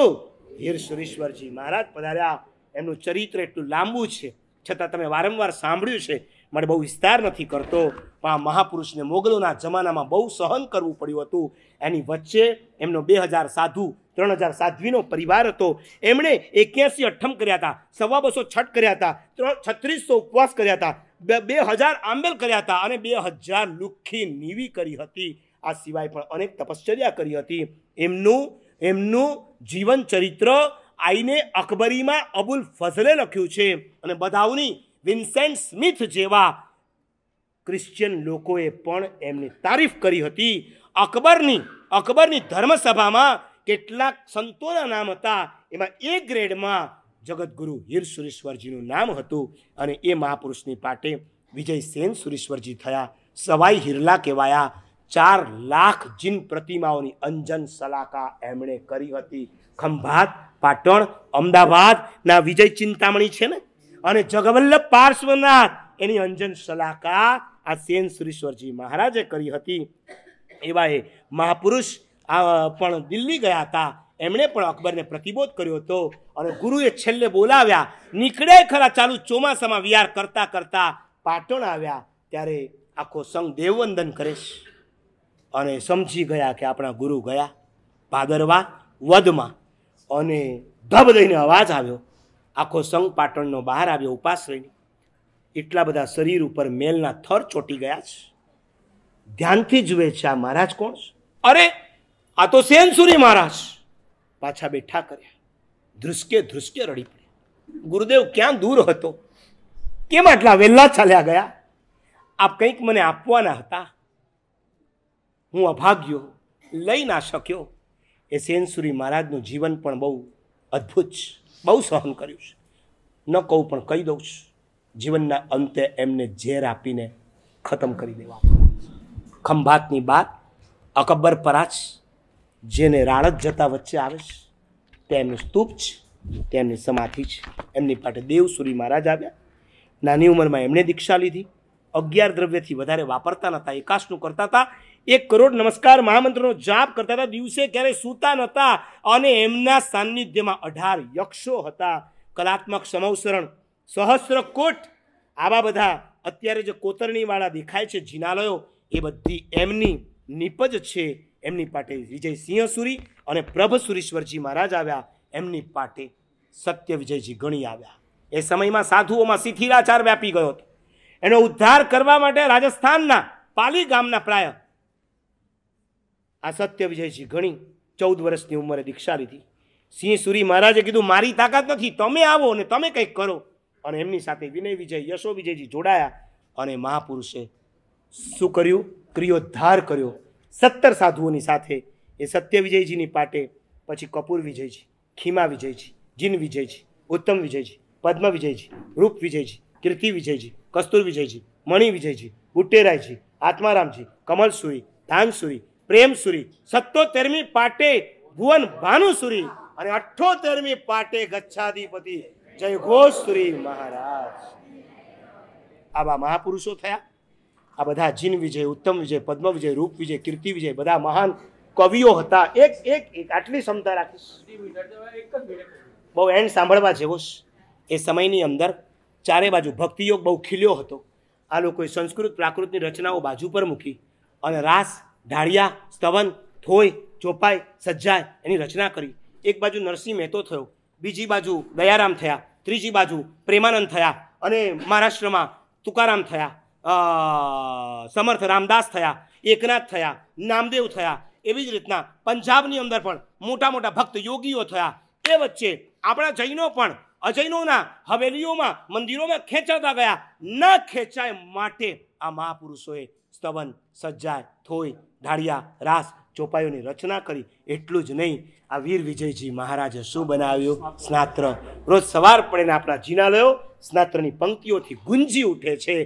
હીર સુરેશ્વરજી મહારાજ પધાર્યા એમનું ચરિત્ર એટલું લાંબુ છે છતાં તમે વારંવાર સાંભળ્યું છે મને બહુ વિસ્તાર નથી કરતો પણ આ મહાપુરુષને મોગલોના જમાનામાં બહુ સહન કરવું પડ્યું હતું એની વચ્ચે એમનો બે હજાર સાધુ ત્રણ હજાર સાધ્વીનો પરિવાર હતો એમણે એક્યાસી અઠ્ઠમ કર્યા હતા સવા બસો છઠ કર્યા હતા ત્રણ છત્રીસો ઉપવાસ કર્યા હતા બે હજાર આંબેલ કર્યા હતા અને બે હજાર લુખ્ખી નીવી કરી હતી આ સિવાય પણ અનેક તપશ્ચર્યા કરી હતી એમનું એમનું જીવન ચરિત્ર આઈને અકબરીમાં અબુલ ફઝલે લખ્યું છે અને બધાઓની વિન્સેન્ટ સ્મિથ જેવા ક્રિશ્ચિયન લોકોએ પણ એમની તારીફ કરી હતી અકબરની અકબરની ધર્મસભામાં કેટલાક સંતોના નામ હતા એમાં એ ગ્રેડમાં જગતગુરુ હીર સુરેશ્વરજીનું નામ હતું અને એ મહાપુરુષની પાટે વિજય સેન સુરેશ્વરજી થયા સવાઈ હિરલા કહેવાયા ચાર લાખ જીન પ્રતિમાઓની અંજન સલાકા એમણે કરી હતી ખંભાત પાટણ અમદાવાદના વિજય ચિંતામણી છે ને અને જગવલ્લભ પાર્શ્વનાથ એની અંજન સલાકા આ સેન સુરેશ્વરજી મહારાજે કરી હતી એવા એ મહાપુરુષ આ પણ દિલ્હી ગયા હતા એમણે પણ અકબરને પ્રતિબોધ કર્યો હતો અને ગુરુએ છેલ્લે બોલાવ્યા નીકળે ખરા ચાલુ ચોમાસામાં વિહાર કરતા કરતા પાટણ આવ્યા ત્યારે આખો સંઘ દેવવંદન કરે છે અને સમજી ગયા કે આપણા ગુરુ ગયા ભાદરવા વધમાં અને ધબ દઈને અવાજ આવ્યો આખો સંઘ પાટણનો બહાર આવ્યો ઉપાસ રહીને એટલા બધા શરીર ઉપર મેલના થર ચોટી ગયા છે ધ્યાનથી જુએ છે આ મહારાજ કોણ છે અરે આ તો સેનસુરી મહારાજ પાછા બેઠા કર્યા ધ્રુસકે ધ્રુસકે રડી પડ્યા ગુરુદેવ ક્યાં દૂર હતો કેમ આટલા વહેલા ચાલ્યા ગયા આપ કંઈક મને આપવાના હતા હું અભાગ્યો લઈ ના શક્યો એ સેનસુરી મહારાજનું જીવન પણ બહુ અદ્ભુત છે બહુ સહન કર્યું છે ન કહું પણ કહી દઉં છું જીવનના અંતે એમને ઝેર આપીને ખતમ કરી દેવા ખંભાતની બાત અકબર પરાશ જેને રાળત જતા વચ્ચે આવે છે તેમનું સ્તૂપ છે તેમની સમાધિ છે એમની પાટે દેવસુરી મહારાજ આવ્યા નાની ઉંમરમાં એમણે દીક્ષા લીધી અગિયાર દ્રવ્યથી વધારે વાપરતા નહોતા એકાશનું કરતા હતા એક કરોડ નમસ્કાર મહામંત્રનો જાપ કરતા હતા દિવસે ક્યારેય સૂતા નહોતા અને એમના સાનિધ્યમાં અઢાર યક્ષો હતા કલાત્મક સમવસરણ સહસ્ર કોટ આવા બધા અત્યારે જે કોતરણીવાળા દેખાય છે જિનાલયો એ બધી એમની નિપજ છે એમની પાટે વિજય સિંહસુરી અને પ્રભ સુરેશ્વરજી મહારાજ આવ્યા એમની પાટે સત્ય વિજયજી ગણી આવ્યા એ સમયમાં સાધુઓમાં શિથિલાચાર વ્યાપી ગયો હતો એનો ઉદ્ધાર કરવા માટે રાજસ્થાનના પાલી ગામના પ્રાય આ સત્ય વિજયજી ગણી ચૌદ વર્ષની ઉંમરે દીક્ષા લીધી સિંહ સુરી મહારાજે કીધું મારી તાકાત નથી તમે આવો અને તમે કંઈક કરો અને એમની સાથે વિનય વિજય યશો વિજયજી જોડાયા અને મહાપુરુષે શું કર્યું ક્રિયોદ્ધાર કર્યો સત્તર સાધુઓની સાથે એ સત્ય વિજયજીની પાટે પછી કપૂર વિજયજી ખીમા વિજયજી જીન વિજયજી ઉત્તમ વિજયજી પદ્મ વિજયજી રૂપ વિજયજી કીર્તિ વિજયજી કસ્તુર વિજયજી મણિ વિજયજી બુટ્ટેરાયજી આત્મારામજી કમલસુરી ધામસુરી પ્રેમસુરી સત્તોતેરમી પાટે ભુવન ભાનુસુરી અને અઠ્ઠોતેરમી પાટે ગચ્છાધિપતિ જય ઘોષસુરી મહારાજ આવા મહાપુરુષો થયા આ બધા જીન વિજય ઉત્તમ વિજય પદ્મ વિજય રૂપ વિજય કીર્તિ વિજય બધા મહાન કવિઓ હતા એક એક એક આટલી ક્ષમતા રાખી બહુ એન્ડ સાંભળવા જેવો એ સમયની અંદર ચારે બાજુ ભક્તિયોગ બહુ ખીલ્યો હતો આ લોકોએ સંસ્કૃત પ્રાકૃતની રચનાઓ બાજુ પર મૂકી અને રાસ ઢાળિયા સ્તવન થોય ચોપાઈ સજ્જાય એની રચના કરી એક બાજુ નરસિંહ મહેતો થયો બીજી બાજુ દયારામ થયા ત્રીજી બાજુ પ્રેમાનંદ થયા અને મહારાષ્ટ્રમાં તુકારામ થયા સમર્થ રામદાસ થયા એકનાથ થયા નામદેવ થયા એવી જ રીતના પંજાબની અંદર પણ મોટા મોટા ભક્ત યોગીઓ થયા એ વચ્ચે આપણા જૈનો પણ અજૈનોના હવેલીઓમાં મંદિરોમાં ખેંચાતા ગયા ન ખેંચાય માટે આ મહાપુરુષોએ સ્તવન સજ્જાય થોઈ ઢાળિયા રાસ ચોપાઈઓની રચના કરી એટલું જ નહીં આ વીર વિજયજી મહારાજે શું બનાવ્યું સ્નાત્ર રોજ સવાર પડેને આપણા જીના લયો સ્નાત્રની પંક્તિઓથી ગુંજી ઉઠે છે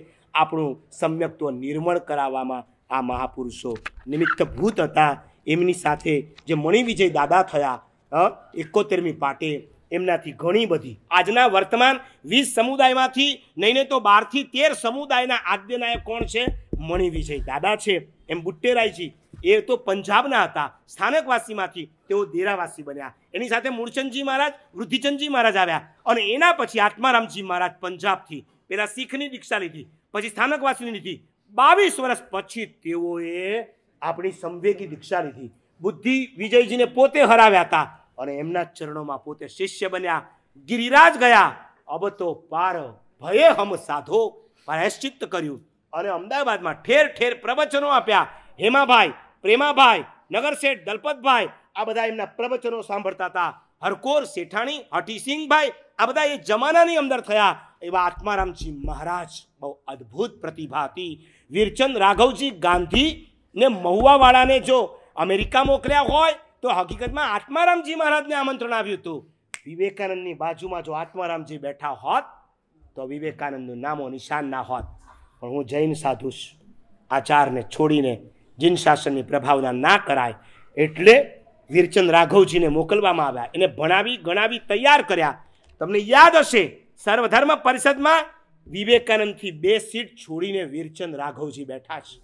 આપણું સમ્યક્ત્વ નિર્મળ કરાવવામાં આ મહાપુરુષો નિમિત્તભૂત હતા એમની સાથે જે મણિવિજય દાદા થયા એકોતેરમી પાટે એમનાથી ઘણી બધી આજના વર્તમાન વીસ સમુદાયમાંથી નહીં તો બારથી તેર સમુદાયના આદ્યનાયક કોણ છે મણિવિજય દાદા છે એમ બુટ્ટેરાયજી એ તો પંજાબના હતા સ્થાનકવાસીમાંથી તેઓ દેરાવાસી બન્યા એની સાથે મૂળચંદજી મહારાજ વૃદ્ધિચંદજી મહારાજ આવ્યા અને એના પછી આત્મારામજી મહારાજ પંજાબથી પહેલાં શીખની દીક્ષા લીધી પછી સ્થાનકવાસીની નીતિ બાવીસ વર્ષ પછી તેઓએ આપણી સંવેગી દીક્ષા લીધી બુદ્ધિ વિજયજીને પોતે હરાવ્યા હતા અને એમના ચરણોમાં પોતે શિષ્ય બન્યા ગિરિરાજ ગયા અબતો પાર ભયે હમ સાધો પ્રાયશ્ચિત કર્યું અને અમદાવાદમાં ઠેર ઠેર પ્રવચનો આપ્યા હેમાભાઈ પ્રેમાભાઈ નગરશેઠ દલપતભાઈ આ બધા એમના પ્રવચનો સાંભળતા હતા હરકોર શેઠાણી હટીસિંહભાઈ આ બધા એ જમાનાની અંદર થયા એવા આત્મારામજી મહારાજ બહુ અદ્ભુત પ્રતિભા હતી વીરચંદ રાઘવજી ગાંધીને મહુવાવાળાને જો અમેરિકા મોકલ્યા હોય તો હકીકતમાં આત્મારામજી મહારાજને આમંત્રણ આવ્યું હતું વિવેકાનંદની બાજુમાં જો આત્મારામજી બેઠા હોત તો વિવેકાનંદનું નામો નિશાન ના હોત પણ હું જૈન સાધુ આચારને છોડીને જીન શાસનની પ્રભાવના ના કરાય એટલે વીરચંદ રાઘવજીને મોકલવામાં આવ્યા એને ભણાવી ગણાવી તૈયાર કર્યા તમને યાદ હશે સર્વધર્મ પરિષદમાં વિવેકાનંદથી બે સીટ છોડીને વીરચંદ રાઘવજી બેઠા છે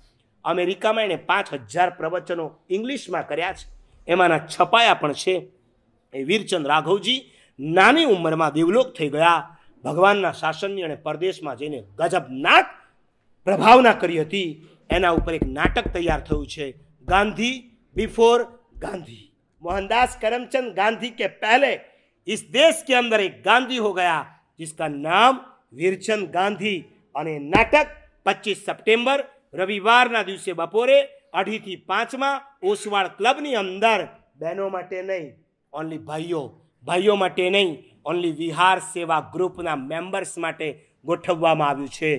અમેરિકામાં એણે પાંચ હજાર પ્રવચનો ઇંગ્લિશમાં કર્યા છે એમાંના છપાયા પણ છે એ વીરચંદ રાઘવજી નાની ઉંમરમાં દેવલોક થઈ ગયા ભગવાનના શાસનની અને પરદેશમાં જઈને ગજબનાક પ્રભાવના કરી હતી એના ઉપર એક નાટક તૈયાર થયું છે ગાંધી બિફોર ગાંધી મોહનદાસ કરમચંદ ગાંધી કે પહેલે इस દેશ કે અંદર એક ગાંધી હો ગયા जिसका નામ વીરચંદ ગાંધી અને નાટક પચીસ સપ્ટેમ્બર રવિવારના દિવસે બપોરે અઢીથી પાંચમાં ઓસવાળ ક્લબની અંદર બહેનો માટે નહીં ઓનલી ભાઈઓ ભાઈઓ માટે નહીં ઓનલી વિહાર સેવા ગ્રુપના મેમ્બર્સ માટે ગોઠવવામાં આવ્યું છે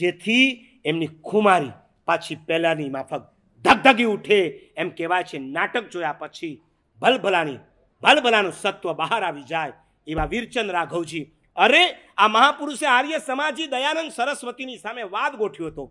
જેથી એમની ખુમારી પાછી પહેલાંની માફક ધગધગી ઉઠે એમ કહેવાય છે નાટક જોયા પછી ભલભલાની ભલભલાનું સત્વ બહાર આવી જાય એવા વીરચંદ રાઘવજી અરે આ મહાપુરુષે આર્ય સમાજી દયાનંદ સરસ્વતીની સામે વાદ ગોઠ્યો હતો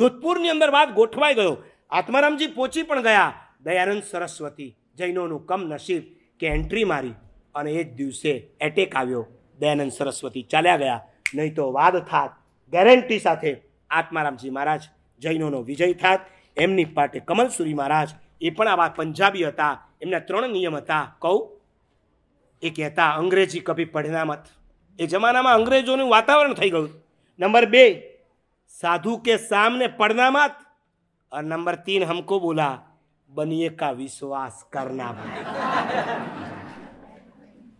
જોધપુરની અંદર વાદ ગોઠવાઈ ગયો આત્મારામજી પહોંચી પણ ગયા દયાનંદ સરસ્વતી જૈનોનું કમ નસીબ કે એન્ટ્રી મારી અને એ જ દિવસે એટેક આવ્યો દયાનંદ સરસ્વતી ચાલ્યા ગયા નહીં તો વાદ થાત ગેરંટી સાથે આત્મારામજી મહારાજ જૈનોનો વિજય થાત એમની પાટે કમલસુરી મહારાજ એ પણ આવા પંજાબી હતા એમના ત્રણ નિયમ હતા કહું એ કહેતા અંગ્રેજી કભી પડના મત એ જમાનામાં અંગ્રેજોનું વાતાવરણ થઈ ગયું નંબર બે સાધુ કે સામને પડના મત और नंबर तीन हमको बोला बनिए का विश्वास करना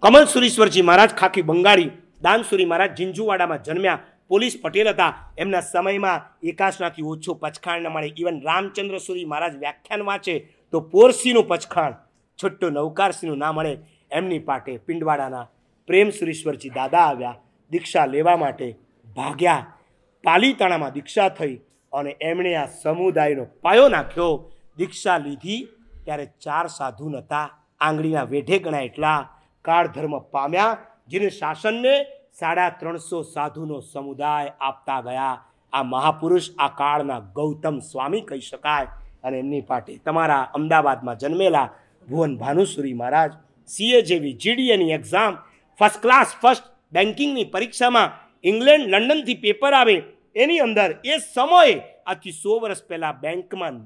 કમલ સુરેશ્વરજી મહારાજ ખાખી બંગાળી દાનસુરી મહારાજ જિંજુવાડામાં જન્મ્યા પોલીસ પટેલ હતા એમના સમયમાં એકાસનાથી ઓછું પચખાણ ન મળે ઇવન રામચંદ્ર સુરી મહારાજ વ્યાખ્યાન વાંચે તો પોરસીનું પચખાણ છોટ્ટો નવકારસીનું ના મળે એમની પાટે પિંડવાડાના પ્રેમ સુરેશ્વરજી દાદા આવ્યા દીક્ષા લેવા માટે ભાગ્યા પાલીતાણામાં દીક્ષા થઈ અને એમણે આ સમુદાયનો પાયો નાખ્યો દીક્ષા લીધી ત્યારે ચાર સાધુ નહોતા આંગળીના વેઢે ગણા એટલા કાળધર્મ પામ્યા જેને શાસનને સાડા ત્રણસો સાધુનો સમુદાય આપતા ગયા આ મહાપુરુષ આ કાળના ગૌતમ સ્વામી કહી શકાય અને એમની પાટી તમારા અમદાવાદમાં જન્મેલા ભુવન ભાનુસુરી મહારાજ સીએ જેવી જીડીએની એક્ઝામ ફર્સ્ટ ક્લાસ ફર્સ્ટ બેન્કિંગની પરીક્ષામાં ઇંગ્લેન્ડ લંડનથી પેપર આવે એની અંદર એ સમયે આજથી સો વર્ષ પહેલાં બેંકમાં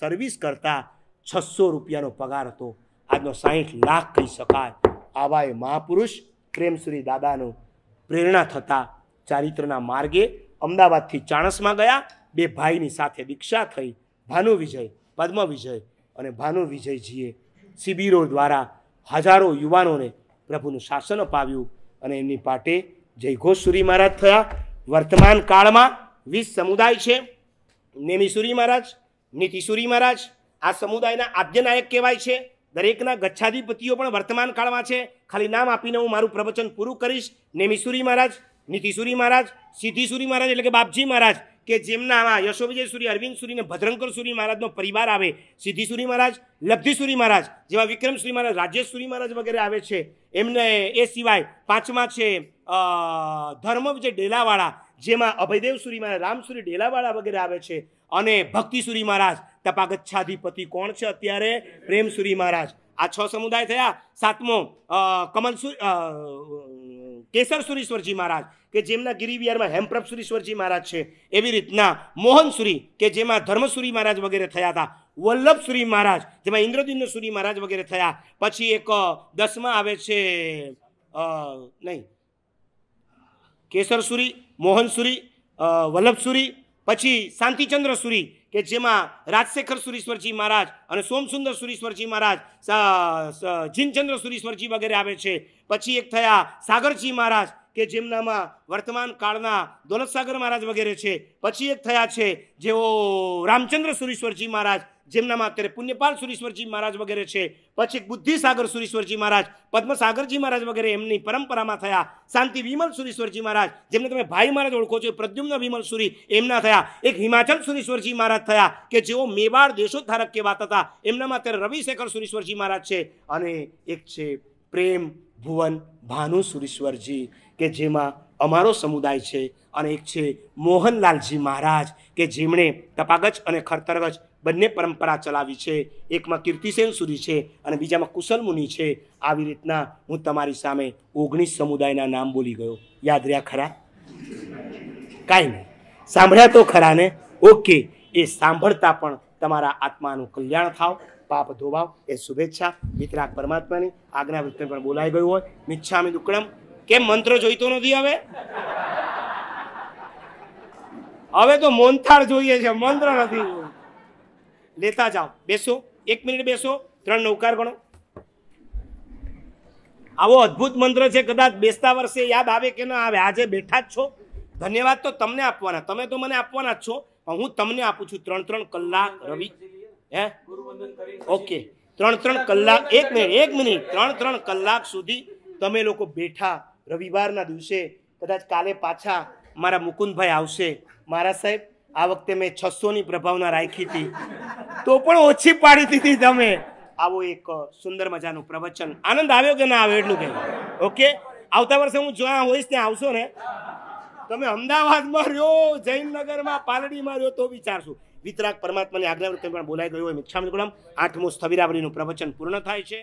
સર્વિસ કરતા છસો રૂપિયાનો પગાર હતો આજનો સાહીઠ લાખ કહી શકાય આવા એ મહાપુરુષ પ્રેમસુરી દાદાનું પ્રેરણા થતાં ચારિત્રના માર્ગે અમદાવાદથી ચાણસમાં ગયા બે ભાઈની સાથે દીક્ષા થઈ ભાનુ વિજય પદ્મ વિજય અને ભાનુ વિજયજીએ શિબિરો દ્વારા હજારો યુવાનોને પ્રભુનું શાસન અપાવ્યું અને એમની પાટે જયઘોષસુરી મહારાજ થયા વર્તમાન કાળમાં વીસ સમુદાય છે નેમિસુરી મહારાજ નીતિસુરી મહારાજ આ સમુદાયના આદ્ય કહેવાય છે દરેકના ગચ્છાધિપતિઓ પણ વર્તમાન કાળમાં છે ખાલી નામ આપીને હું મારું પ્રવચન પૂરું કરીશ નેમિસુરી મહારાજ નીતિસુરી મહારાજ સિદ્ધિસુરી મહારાજ એટલે કે બાપજી મહારાજ કે જેમનામાં યશોભીજય સુરી અરવિંદ સુરી અને સુરી મહારાજનો પરિવાર આવે સિદ્ધિ સુરી મહારાજ લબ્ધિ મહારાજ જેવા વિક્રમસુરી મહારાજ રાજેશ સુરી મહારાજ વગેરે આવે છે એમને એ સિવાય પાંચમા છે ધર્મ ધર્મવિજય ડેલાવાળા જેમાં અભયદેવ સુરી મહારાજ રામસુરી ડેલાવાળા વગેરે આવે છે અને ભક્તિ સુરી મહારાજ તપાગચ્છાધિપતિ કોણ છે અત્યારે પ્રેમસુરી મહારાજ આ છ સમુદાય થયા સાતમો કમલસુરી કેસર સુરીશ્વરજી મહારાજ કે જેમના ગિરિવિહારમાં હેમપ્રભ સુરીશ્વરજી મહારાજ છે એવી રીતના મોહનસુરી કે જેમાં ધર્મસુરી મહારાજ વગેરે થયા હતા વલ્લભસુરી મહારાજ જેમાં ઇન્દ્રદિન સુરી મહારાજ વગેરે થયા પછી એક દસમાં આવે છે નહીં કેસરસુરી મોહનસુરી વલ્લભસુરી પછી શાંતિચંદ્ર સુરી કે જેમાં રાજશેખર સુરીશ્વરજી મહારાજ અને સોમસુંદર સુરીશ્વરજી મહારાજ જીનચંદ્ર સુરીશ્વરજી વગેરે આવે છે પછી એક થયા સાગરજી મહારાજ કે જેમનામાં વર્તમાન કાળના દોલતસાગર મહારાજ વગેરે છે પછી એક થયા છે જેઓ રામચંદ્ર સુરેશ્વરજી મહારાજ જેમનામાં અત્યારે પુણ્યપાલ સુરેશ્વરજી મહારાજ વગેરે છે પછી બુદ્ધિસાગર સુરેશ્વરજી મહારાજ પદ્મસાગરજી મહારાજ વગેરે એમની પરંપરામાં થયા શાંતિ વિમલ સુરેશ્વરજી મહારાજ જેમને તમે ભાઈ મહારાજ ઓળખો છો પ્રદ્યુમ્ન વિમલ સુરી એમના થયા એક હિમાચલ સુરેશ્વરજી મહારાજ થયા કે જેઓ મેવાડ કે વાત હતા એમનામાં અત્યારે રવિશેખર સુરીશ્વરજી મહારાજ છે અને એક છે પ્રેમ ભુવન ભાનુ સુરેશ્વરજી કે જેમાં અમારો સમુદાય છે અને એક છે મોહનલાલજી મહારાજ કે જેમણે ટપાગચ અને ખરતરગજ બંને પરંપરા ચલાવી છે એકમાં કીર્તિસેન સુધી છે અને બીજામાં કુશલ મુનિ છે આવી રીતના હું તમારી સામે ઓગણીસ સમુદાયના નામ બોલી ગયો યાદ રહ્યા ખરા કાંઈ નહીં સાંભળ્યા તો ખરા ને ઓકે એ સાંભળતા પણ તમારા આત્માનું કલ્યાણ થાવ પાપ ધોવાવ એ શુભેચ્છા વિતરાગ પરમાત્માની આજ્ઞા વૃત્તિ પણ બોલાઈ ગયું હોય મિચ્છામી દુકડમ કેમ મંત્ર જોઈતો નથી હવે હવે તો મોનથાળ જોઈએ છે મંત્ર નથી લેતા જાઓ બેસો એક મિનિટ બેસો ત્રણ નૌકાર ગણો આવો અદ્ભુત મંત્ર છે કદાચ બેસતા વર્ષે યાદ આવે કે ના આવે આજે બેઠા જ છો ધન્યવાદ તો તમને આપવાના તમે તો મને આપવાના જ છો પણ હું તમને આપું છું ત્રણ ત્રણ કલાક રવિ હે ઓકે ત્રણ ત્રણ કલાક એક મિનિટ એક મિનિટ ત્રણ ત્રણ કલાક સુધી તમે લોકો બેઠા રવિવારના દિવસે કદાચ કાલે પાછા મારા મુકુંદભાઈ આવશે મારા સાહેબ આ વખતે મેં છસોની પ્રભાવના રાખી હતી તો પણ ઓછી પાડી દીધી તમે આવો એક સુંદર મજાનું પ્રવચન આનંદ આવ્યો કે ના આવ્યો એટલું કે ઓકે આવતા વર્ષે હું જ્યાં હોઈશ ત્યાં આવશો ને તમે અમદાવાદમાં રહ્યો જૈનનગરમાં પાલડીમાં રહ્યો તો વિચારશું વિતરાક પરમાત્માની આજ્ઞા પણ બોલાઈ ગયો હોય મિચ્છામી ગુણમ આઠમું સ્થવિરાવરીનું પ્રવચન પૂર્ણ થાય છે